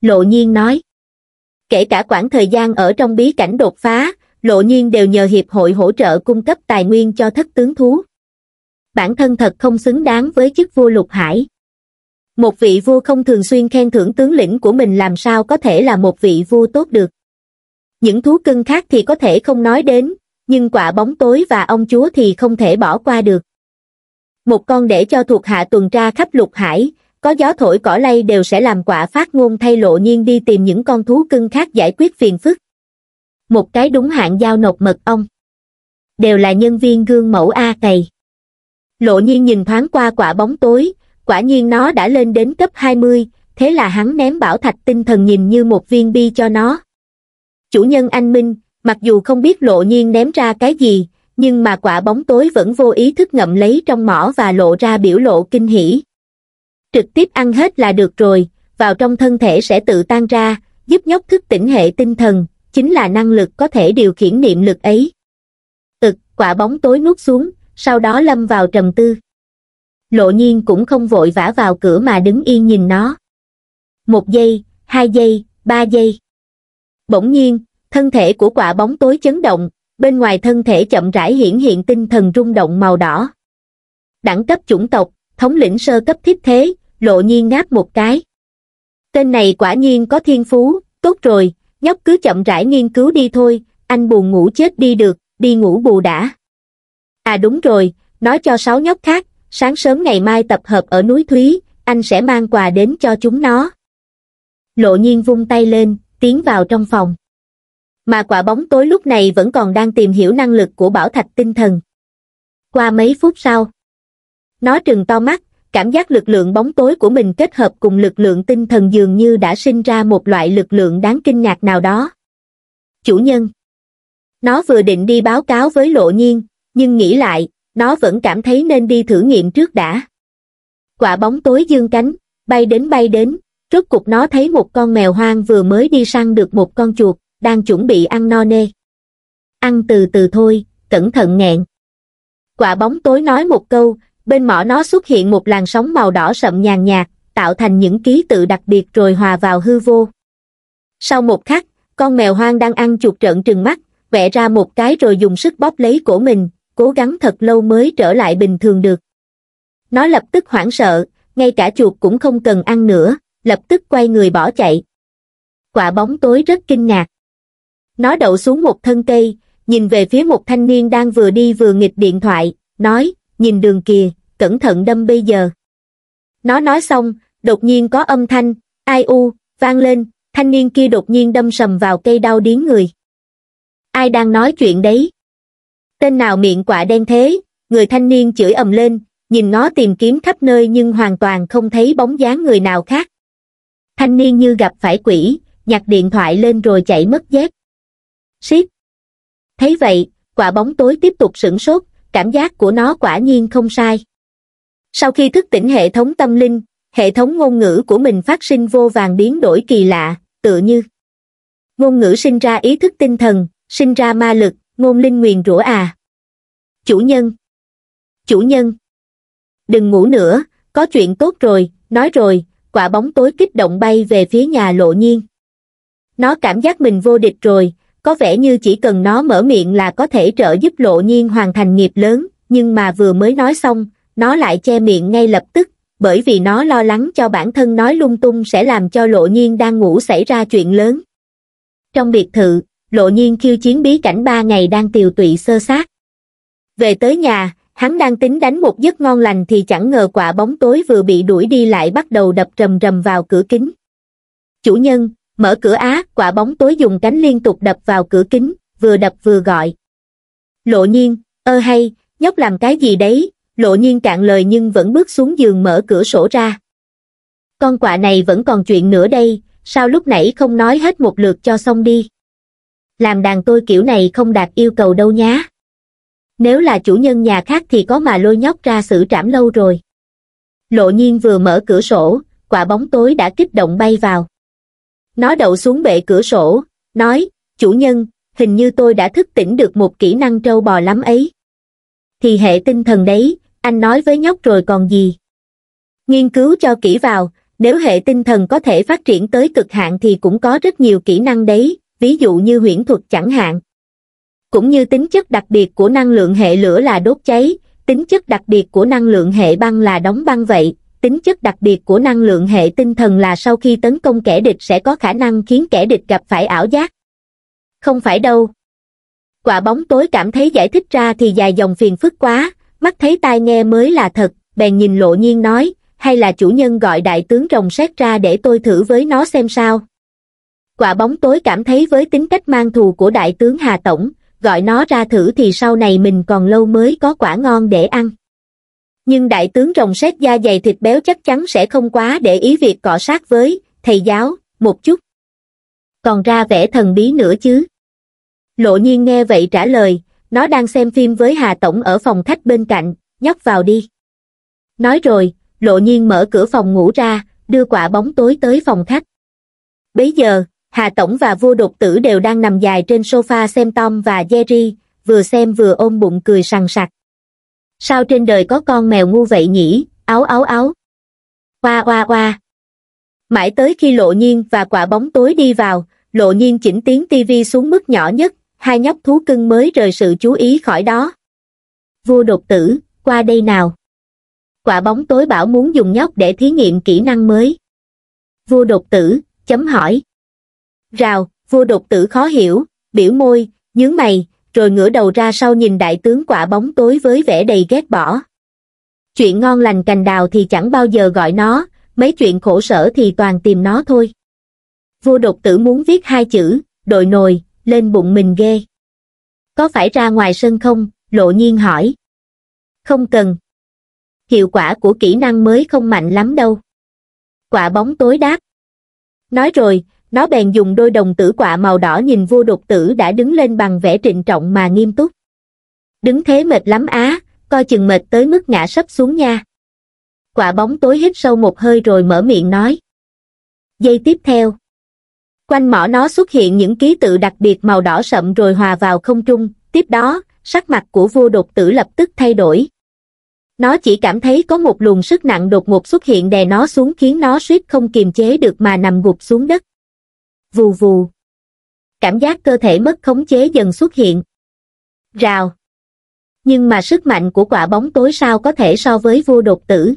lộ nhiên nói kể cả quãng thời gian ở trong bí cảnh đột phá lộ nhiên đều nhờ hiệp hội hỗ trợ cung cấp tài nguyên cho thất tướng thú bản thân thật không xứng đáng với chức vua lục hải. Một vị vua không thường xuyên khen thưởng tướng lĩnh của mình làm sao có thể là một vị vua tốt được. Những thú cưng khác thì có thể không nói đến, nhưng quả bóng tối và ông chúa thì không thể bỏ qua được. Một con để cho thuộc hạ tuần tra khắp lục hải, có gió thổi cỏ lay đều sẽ làm quả phát ngôn thay lộ nhiên đi tìm những con thú cưng khác giải quyết phiền phức. Một cái đúng hạn giao nộp mật ong. Đều là nhân viên gương mẫu A cày. Lộ nhiên nhìn thoáng qua quả bóng tối, quả nhiên nó đã lên đến cấp 20, thế là hắn ném bảo thạch tinh thần nhìn như một viên bi cho nó. Chủ nhân anh Minh, mặc dù không biết lộ nhiên ném ra cái gì, nhưng mà quả bóng tối vẫn vô ý thức ngậm lấy trong mỏ và lộ ra biểu lộ kinh hỉ. Trực tiếp ăn hết là được rồi, vào trong thân thể sẽ tự tan ra, giúp nhóc thức tỉnh hệ tinh thần, chính là năng lực có thể điều khiển niệm lực ấy. Ực, ừ, quả bóng tối nuốt xuống, sau đó lâm vào trầm tư. Lộ nhiên cũng không vội vã vào cửa mà đứng yên nhìn nó. Một giây, hai giây, ba giây. Bỗng nhiên, thân thể của quả bóng tối chấn động, bên ngoài thân thể chậm rãi hiển hiện tinh thần rung động màu đỏ. Đẳng cấp chủng tộc, thống lĩnh sơ cấp thiết thế, lộ nhiên ngáp một cái. Tên này quả nhiên có thiên phú, tốt rồi, nhóc cứ chậm rãi nghiên cứu đi thôi, anh buồn ngủ chết đi được, đi ngủ bù đã. À đúng rồi, nói cho sáu nhóc khác, sáng sớm ngày mai tập hợp ở núi Thúy, anh sẽ mang quà đến cho chúng nó. Lộ nhiên vung tay lên, tiến vào trong phòng. Mà quả bóng tối lúc này vẫn còn đang tìm hiểu năng lực của bảo thạch tinh thần. Qua mấy phút sau, nó trừng to mắt, cảm giác lực lượng bóng tối của mình kết hợp cùng lực lượng tinh thần dường như đã sinh ra một loại lực lượng đáng kinh ngạc nào đó. Chủ nhân Nó vừa định đi báo cáo với lộ nhiên, nhưng nghĩ lại, nó vẫn cảm thấy nên đi thử nghiệm trước đã. Quả bóng tối dương cánh, bay đến bay đến, rốt cục nó thấy một con mèo hoang vừa mới đi săn được một con chuột, đang chuẩn bị ăn no nê. Ăn từ từ thôi, cẩn thận nghẹn. Quả bóng tối nói một câu, bên mỏ nó xuất hiện một làn sóng màu đỏ sậm nhàn nhạt, tạo thành những ký tự đặc biệt rồi hòa vào hư vô. Sau một khắc, con mèo hoang đang ăn chuột trợn trừng mắt, vẽ ra một cái rồi dùng sức bóp lấy cổ mình, cố gắng thật lâu mới trở lại bình thường được. Nó lập tức hoảng sợ, ngay cả chuột cũng không cần ăn nữa, lập tức quay người bỏ chạy. Quả bóng tối rất kinh ngạc. Nó đậu xuống một thân cây, nhìn về phía một thanh niên đang vừa đi vừa nghịch điện thoại, nói, nhìn đường kìa, cẩn thận đâm bây giờ. Nó nói xong, đột nhiên có âm thanh, ai u, vang lên, thanh niên kia đột nhiên đâm sầm vào cây đau điến người. Ai đang nói chuyện đấy? tên nào miệng quạ đen thế, người thanh niên chửi ầm lên, nhìn nó tìm kiếm khắp nơi nhưng hoàn toàn không thấy bóng dáng người nào khác. Thanh niên như gặp phải quỷ, nhặt điện thoại lên rồi chạy mất dép. Shit! Thấy vậy, quả bóng tối tiếp tục sửng sốt, cảm giác của nó quả nhiên không sai. Sau khi thức tỉnh hệ thống tâm linh, hệ thống ngôn ngữ của mình phát sinh vô vàng biến đổi kỳ lạ, tựa như ngôn ngữ sinh ra ý thức tinh thần, sinh ra ma lực, ngôn linh nguyền rủa à. Chủ nhân. Chủ nhân. Đừng ngủ nữa, có chuyện tốt rồi, nói rồi, quả bóng tối kích động bay về phía nhà lộ nhiên. Nó cảm giác mình vô địch rồi, có vẻ như chỉ cần nó mở miệng là có thể trợ giúp lộ nhiên hoàn thành nghiệp lớn, nhưng mà vừa mới nói xong, nó lại che miệng ngay lập tức, bởi vì nó lo lắng cho bản thân nói lung tung sẽ làm cho lộ nhiên đang ngủ xảy ra chuyện lớn. Trong biệt thự, lộ nhiên khiêu chiến bí cảnh ba ngày đang tiều tụy sơ sát về tới nhà hắn đang tính đánh một giấc ngon lành thì chẳng ngờ quả bóng tối vừa bị đuổi đi lại bắt đầu đập rầm rầm vào cửa kính chủ nhân mở cửa á quả bóng tối dùng cánh liên tục đập vào cửa kính vừa đập vừa gọi lộ nhiên ơ hay nhóc làm cái gì đấy lộ nhiên cạn lời nhưng vẫn bước xuống giường mở cửa sổ ra con quạ này vẫn còn chuyện nữa đây sao lúc nãy không nói hết một lượt cho xong đi làm đàn tôi kiểu này không đạt yêu cầu đâu nhá. Nếu là chủ nhân nhà khác thì có mà lôi nhóc ra xử trảm lâu rồi. Lộ nhiên vừa mở cửa sổ, quả bóng tối đã kích động bay vào. Nó đậu xuống bệ cửa sổ, nói, chủ nhân, hình như tôi đã thức tỉnh được một kỹ năng trâu bò lắm ấy. Thì hệ tinh thần đấy, anh nói với nhóc rồi còn gì. Nghiên cứu cho kỹ vào, nếu hệ tinh thần có thể phát triển tới cực hạn thì cũng có rất nhiều kỹ năng đấy, ví dụ như huyễn thuật chẳng hạn. Cũng như tính chất đặc biệt của năng lượng hệ lửa là đốt cháy, tính chất đặc biệt của năng lượng hệ băng là đóng băng vậy, tính chất đặc biệt của năng lượng hệ tinh thần là sau khi tấn công kẻ địch sẽ có khả năng khiến kẻ địch gặp phải ảo giác. Không phải đâu. Quả bóng tối cảm thấy giải thích ra thì dài dòng phiền phức quá, mắt thấy tai nghe mới là thật, bèn nhìn lộ nhiên nói, hay là chủ nhân gọi đại tướng rồng xét ra để tôi thử với nó xem sao quả bóng tối cảm thấy với tính cách mang thù của đại tướng Hà Tổng, gọi nó ra thử thì sau này mình còn lâu mới có quả ngon để ăn. Nhưng đại tướng rồng xét da dày thịt béo chắc chắn sẽ không quá để ý việc cọ sát với, thầy giáo, một chút. Còn ra vẻ thần bí nữa chứ. Lộ nhiên nghe vậy trả lời, nó đang xem phim với Hà Tổng ở phòng khách bên cạnh, nhóc vào đi. Nói rồi, lộ nhiên mở cửa phòng ngủ ra, đưa quả bóng tối tới phòng khách. bây giờ, Hà Tổng và vua đột tử đều đang nằm dài trên sofa xem Tom và Jerry, vừa xem vừa ôm bụng cười sằng sặc. Sao trên đời có con mèo ngu vậy nhỉ, áo áo áo. Oa oa oa. Mãi tới khi lộ nhiên và quả bóng tối đi vào, lộ nhiên chỉnh tiếng TV xuống mức nhỏ nhất, hai nhóc thú cưng mới rời sự chú ý khỏi đó. Vua đột tử, qua đây nào. Quả bóng tối bảo muốn dùng nhóc để thí nghiệm kỹ năng mới. Vua đột tử, chấm hỏi. Rào, vua độc tử khó hiểu, biểu môi, nhướng mày, rồi ngửa đầu ra sau nhìn đại tướng quả bóng tối với vẻ đầy ghét bỏ. Chuyện ngon lành cành đào thì chẳng bao giờ gọi nó, mấy chuyện khổ sở thì toàn tìm nó thôi. Vua độc tử muốn viết hai chữ, đội nồi, lên bụng mình ghê. Có phải ra ngoài sân không? Lộ nhiên hỏi. Không cần. Hiệu quả của kỹ năng mới không mạnh lắm đâu. Quả bóng tối đáp. Nói rồi, nó bèn dùng đôi đồng tử quạ màu đỏ nhìn vua đột tử đã đứng lên bằng vẻ trịnh trọng mà nghiêm túc. Đứng thế mệt lắm á, coi chừng mệt tới mức ngã sấp xuống nha. Quả bóng tối hít sâu một hơi rồi mở miệng nói. Giây tiếp theo. Quanh mỏ nó xuất hiện những ký tự đặc biệt màu đỏ sậm rồi hòa vào không trung, tiếp đó, sắc mặt của vua đột tử lập tức thay đổi. Nó chỉ cảm thấy có một luồng sức nặng đột ngột xuất hiện đè nó xuống khiến nó suýt không kiềm chế được mà nằm gục xuống đất vù vù. Cảm giác cơ thể mất khống chế dần xuất hiện. Rào. Nhưng mà sức mạnh của quả bóng tối sao có thể so với vua đột tử.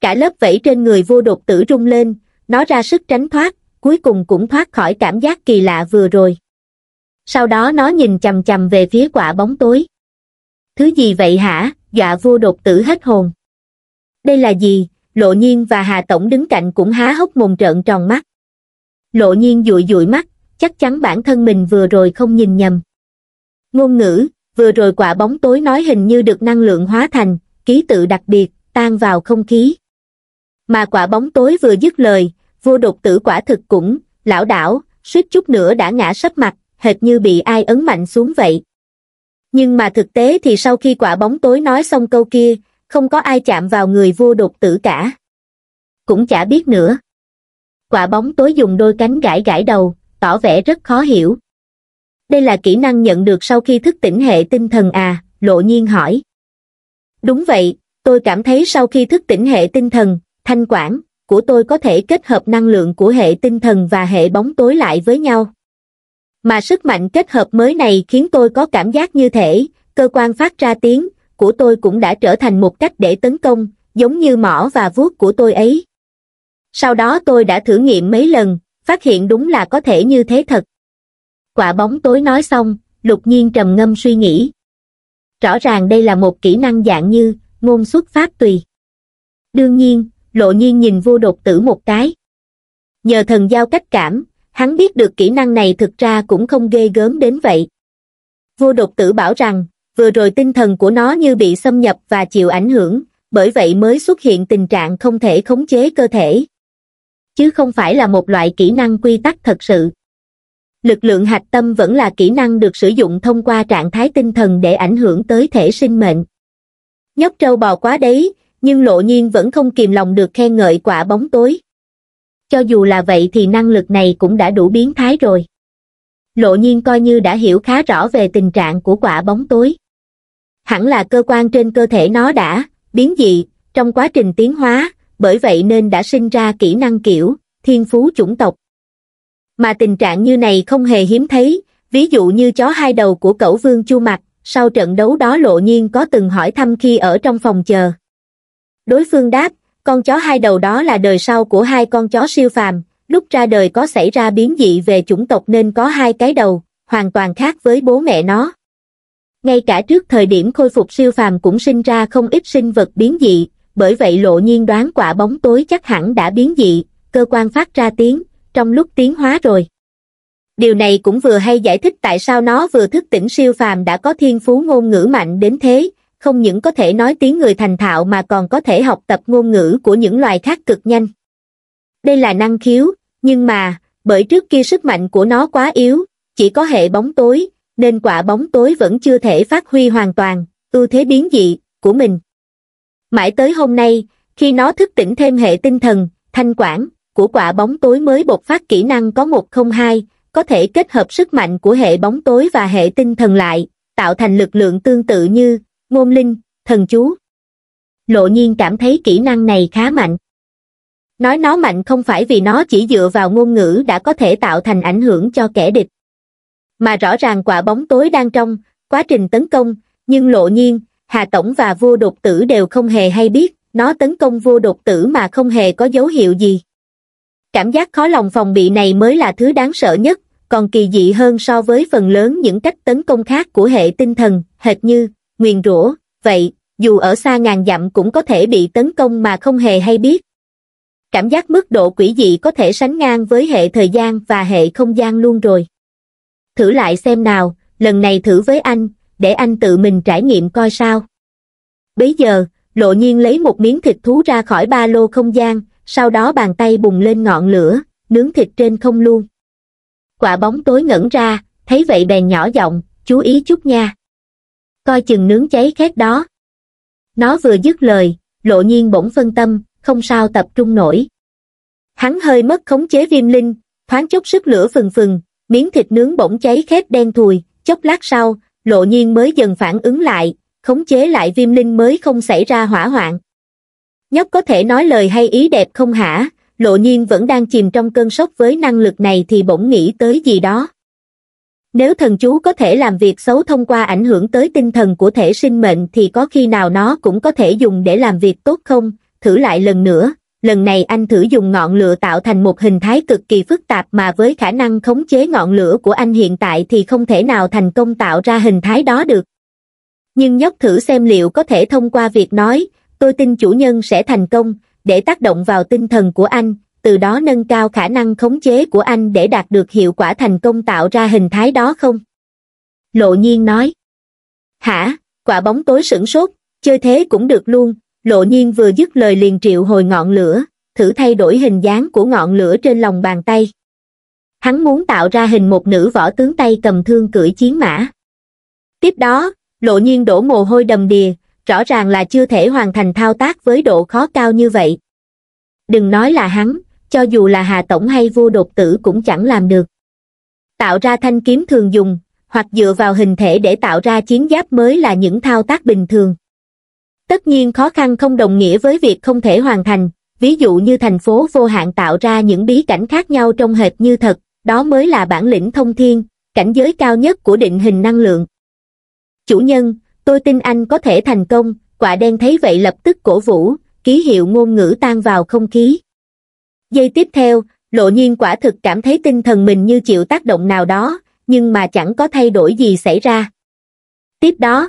Cả lớp vẫy trên người vua đột tử rung lên, nó ra sức tránh thoát, cuối cùng cũng thoát khỏi cảm giác kỳ lạ vừa rồi. Sau đó nó nhìn chầm chầm về phía quả bóng tối. Thứ gì vậy hả, dọa vua đột tử hết hồn. Đây là gì, Lộ Nhiên và Hà Tổng đứng cạnh cũng há hốc mồm trợn tròn mắt lộ nhiên dụi dụi mắt, chắc chắn bản thân mình vừa rồi không nhìn nhầm. Ngôn ngữ, vừa rồi quả bóng tối nói hình như được năng lượng hóa thành, ký tự đặc biệt, tan vào không khí. Mà quả bóng tối vừa dứt lời, vua đột tử quả thực cũng, lão đảo, suýt chút nữa đã ngã sấp mặt, hệt như bị ai ấn mạnh xuống vậy. Nhưng mà thực tế thì sau khi quả bóng tối nói xong câu kia, không có ai chạm vào người vua đột tử cả. Cũng chả biết nữa quả bóng tối dùng đôi cánh gãi gãi đầu, tỏ vẻ rất khó hiểu. Đây là kỹ năng nhận được sau khi thức tỉnh hệ tinh thần à, lộ nhiên hỏi. Đúng vậy, tôi cảm thấy sau khi thức tỉnh hệ tinh thần, thanh quản của tôi có thể kết hợp năng lượng của hệ tinh thần và hệ bóng tối lại với nhau. Mà sức mạnh kết hợp mới này khiến tôi có cảm giác như thể, cơ quan phát ra tiếng, của tôi cũng đã trở thành một cách để tấn công, giống như mỏ và vuốt của tôi ấy. Sau đó tôi đã thử nghiệm mấy lần, phát hiện đúng là có thể như thế thật. Quả bóng tối nói xong, lục nhiên trầm ngâm suy nghĩ. Rõ ràng đây là một kỹ năng dạng như, ngôn xuất phát tùy. Đương nhiên, lộ nhiên nhìn vô đột tử một cái. Nhờ thần giao cách cảm, hắn biết được kỹ năng này thực ra cũng không ghê gớm đến vậy. Vô đột tử bảo rằng, vừa rồi tinh thần của nó như bị xâm nhập và chịu ảnh hưởng, bởi vậy mới xuất hiện tình trạng không thể khống chế cơ thể chứ không phải là một loại kỹ năng quy tắc thật sự lực lượng hạch tâm vẫn là kỹ năng được sử dụng thông qua trạng thái tinh thần để ảnh hưởng tới thể sinh mệnh nhóc trâu bò quá đấy nhưng lộ nhiên vẫn không kìm lòng được khen ngợi quả bóng tối cho dù là vậy thì năng lực này cũng đã đủ biến thái rồi lộ nhiên coi như đã hiểu khá rõ về tình trạng của quả bóng tối hẳn là cơ quan trên cơ thể nó đã biến dị trong quá trình tiến hóa bởi vậy nên đã sinh ra kỹ năng kiểu, thiên phú chủng tộc. Mà tình trạng như này không hề hiếm thấy, ví dụ như chó hai đầu của cẩu vương chu mặt, sau trận đấu đó lộ nhiên có từng hỏi thăm khi ở trong phòng chờ. Đối phương đáp, con chó hai đầu đó là đời sau của hai con chó siêu phàm, lúc ra đời có xảy ra biến dị về chủng tộc nên có hai cái đầu, hoàn toàn khác với bố mẹ nó. Ngay cả trước thời điểm khôi phục siêu phàm cũng sinh ra không ít sinh vật biến dị, bởi vậy lộ nhiên đoán quả bóng tối chắc hẳn đã biến dị, cơ quan phát ra tiếng, trong lúc tiến hóa rồi. Điều này cũng vừa hay giải thích tại sao nó vừa thức tỉnh siêu phàm đã có thiên phú ngôn ngữ mạnh đến thế, không những có thể nói tiếng người thành thạo mà còn có thể học tập ngôn ngữ của những loài khác cực nhanh. Đây là năng khiếu, nhưng mà, bởi trước kia sức mạnh của nó quá yếu, chỉ có hệ bóng tối, nên quả bóng tối vẫn chưa thể phát huy hoàn toàn, ưu thế biến dị của mình mãi tới hôm nay khi nó thức tỉnh thêm hệ tinh thần thanh quản của quả bóng tối mới bộc phát kỹ năng có một không hai có thể kết hợp sức mạnh của hệ bóng tối và hệ tinh thần lại tạo thành lực lượng tương tự như ngôn linh thần chú lộ nhiên cảm thấy kỹ năng này khá mạnh nói nó mạnh không phải vì nó chỉ dựa vào ngôn ngữ đã có thể tạo thành ảnh hưởng cho kẻ địch mà rõ ràng quả bóng tối đang trong quá trình tấn công nhưng lộ nhiên Hà Tổng và vua đột tử đều không hề hay biết, nó tấn công vua đột tử mà không hề có dấu hiệu gì. Cảm giác khó lòng phòng bị này mới là thứ đáng sợ nhất, còn kỳ dị hơn so với phần lớn những cách tấn công khác của hệ tinh thần, hệt như, nguyền rủa, vậy, dù ở xa ngàn dặm cũng có thể bị tấn công mà không hề hay biết. Cảm giác mức độ quỷ dị có thể sánh ngang với hệ thời gian và hệ không gian luôn rồi. Thử lại xem nào, lần này thử với anh, để anh tự mình trải nghiệm coi sao. Bấy giờ, lộ nhiên lấy một miếng thịt thú ra khỏi ba lô không gian, sau đó bàn tay bùng lên ngọn lửa, nướng thịt trên không luôn. Quả bóng tối ngẩn ra, thấy vậy bèn nhỏ giọng, chú ý chút nha. Coi chừng nướng cháy khét đó. Nó vừa dứt lời, lộ nhiên bỗng phân tâm, không sao tập trung nổi. Hắn hơi mất khống chế viêm linh, thoáng chốc sức lửa phừng phừng, miếng thịt nướng bỗng cháy khét đen thùi, chốc lát sau, lộ nhiên mới dần phản ứng lại, khống chế lại viêm linh mới không xảy ra hỏa hoạn. Nhóc có thể nói lời hay ý đẹp không hả? Lộ nhiên vẫn đang chìm trong cơn sốc với năng lực này thì bỗng nghĩ tới gì đó. Nếu thần chú có thể làm việc xấu thông qua ảnh hưởng tới tinh thần của thể sinh mệnh thì có khi nào nó cũng có thể dùng để làm việc tốt không? Thử lại lần nữa, lần này anh thử dùng ngọn lửa tạo thành một hình thái cực kỳ phức tạp mà với khả năng khống chế ngọn lửa của anh hiện tại thì không thể nào thành công tạo ra hình thái đó được. Nhưng nhóc thử xem liệu có thể thông qua việc nói, tôi tin chủ nhân sẽ thành công, để tác động vào tinh thần của anh, từ đó nâng cao khả năng khống chế của anh để đạt được hiệu quả thành công tạo ra hình thái đó không? Lộ nhiên nói. Hả, quả bóng tối sửng sốt, chơi thế cũng được luôn, lộ nhiên vừa dứt lời liền triệu hồi ngọn lửa thử thay đổi hình dáng của ngọn lửa trên lòng bàn tay hắn muốn tạo ra hình một nữ võ tướng tay cầm thương cưỡi chiến mã tiếp đó lộ nhiên đổ mồ hôi đầm đìa rõ ràng là chưa thể hoàn thành thao tác với độ khó cao như vậy đừng nói là hắn cho dù là hà tổng hay vua đột tử cũng chẳng làm được tạo ra thanh kiếm thường dùng hoặc dựa vào hình thể để tạo ra chiến giáp mới là những thao tác bình thường Tất nhiên khó khăn không đồng nghĩa với việc không thể hoàn thành, ví dụ như thành phố vô hạn tạo ra những bí cảnh khác nhau trong hệt như thật, đó mới là bản lĩnh thông thiên, cảnh giới cao nhất của định hình năng lượng. Chủ nhân, tôi tin anh có thể thành công, quả đen thấy vậy lập tức cổ vũ, ký hiệu ngôn ngữ tan vào không khí. Giây tiếp theo, lộ nhiên quả thực cảm thấy tinh thần mình như chịu tác động nào đó, nhưng mà chẳng có thay đổi gì xảy ra. Tiếp đó,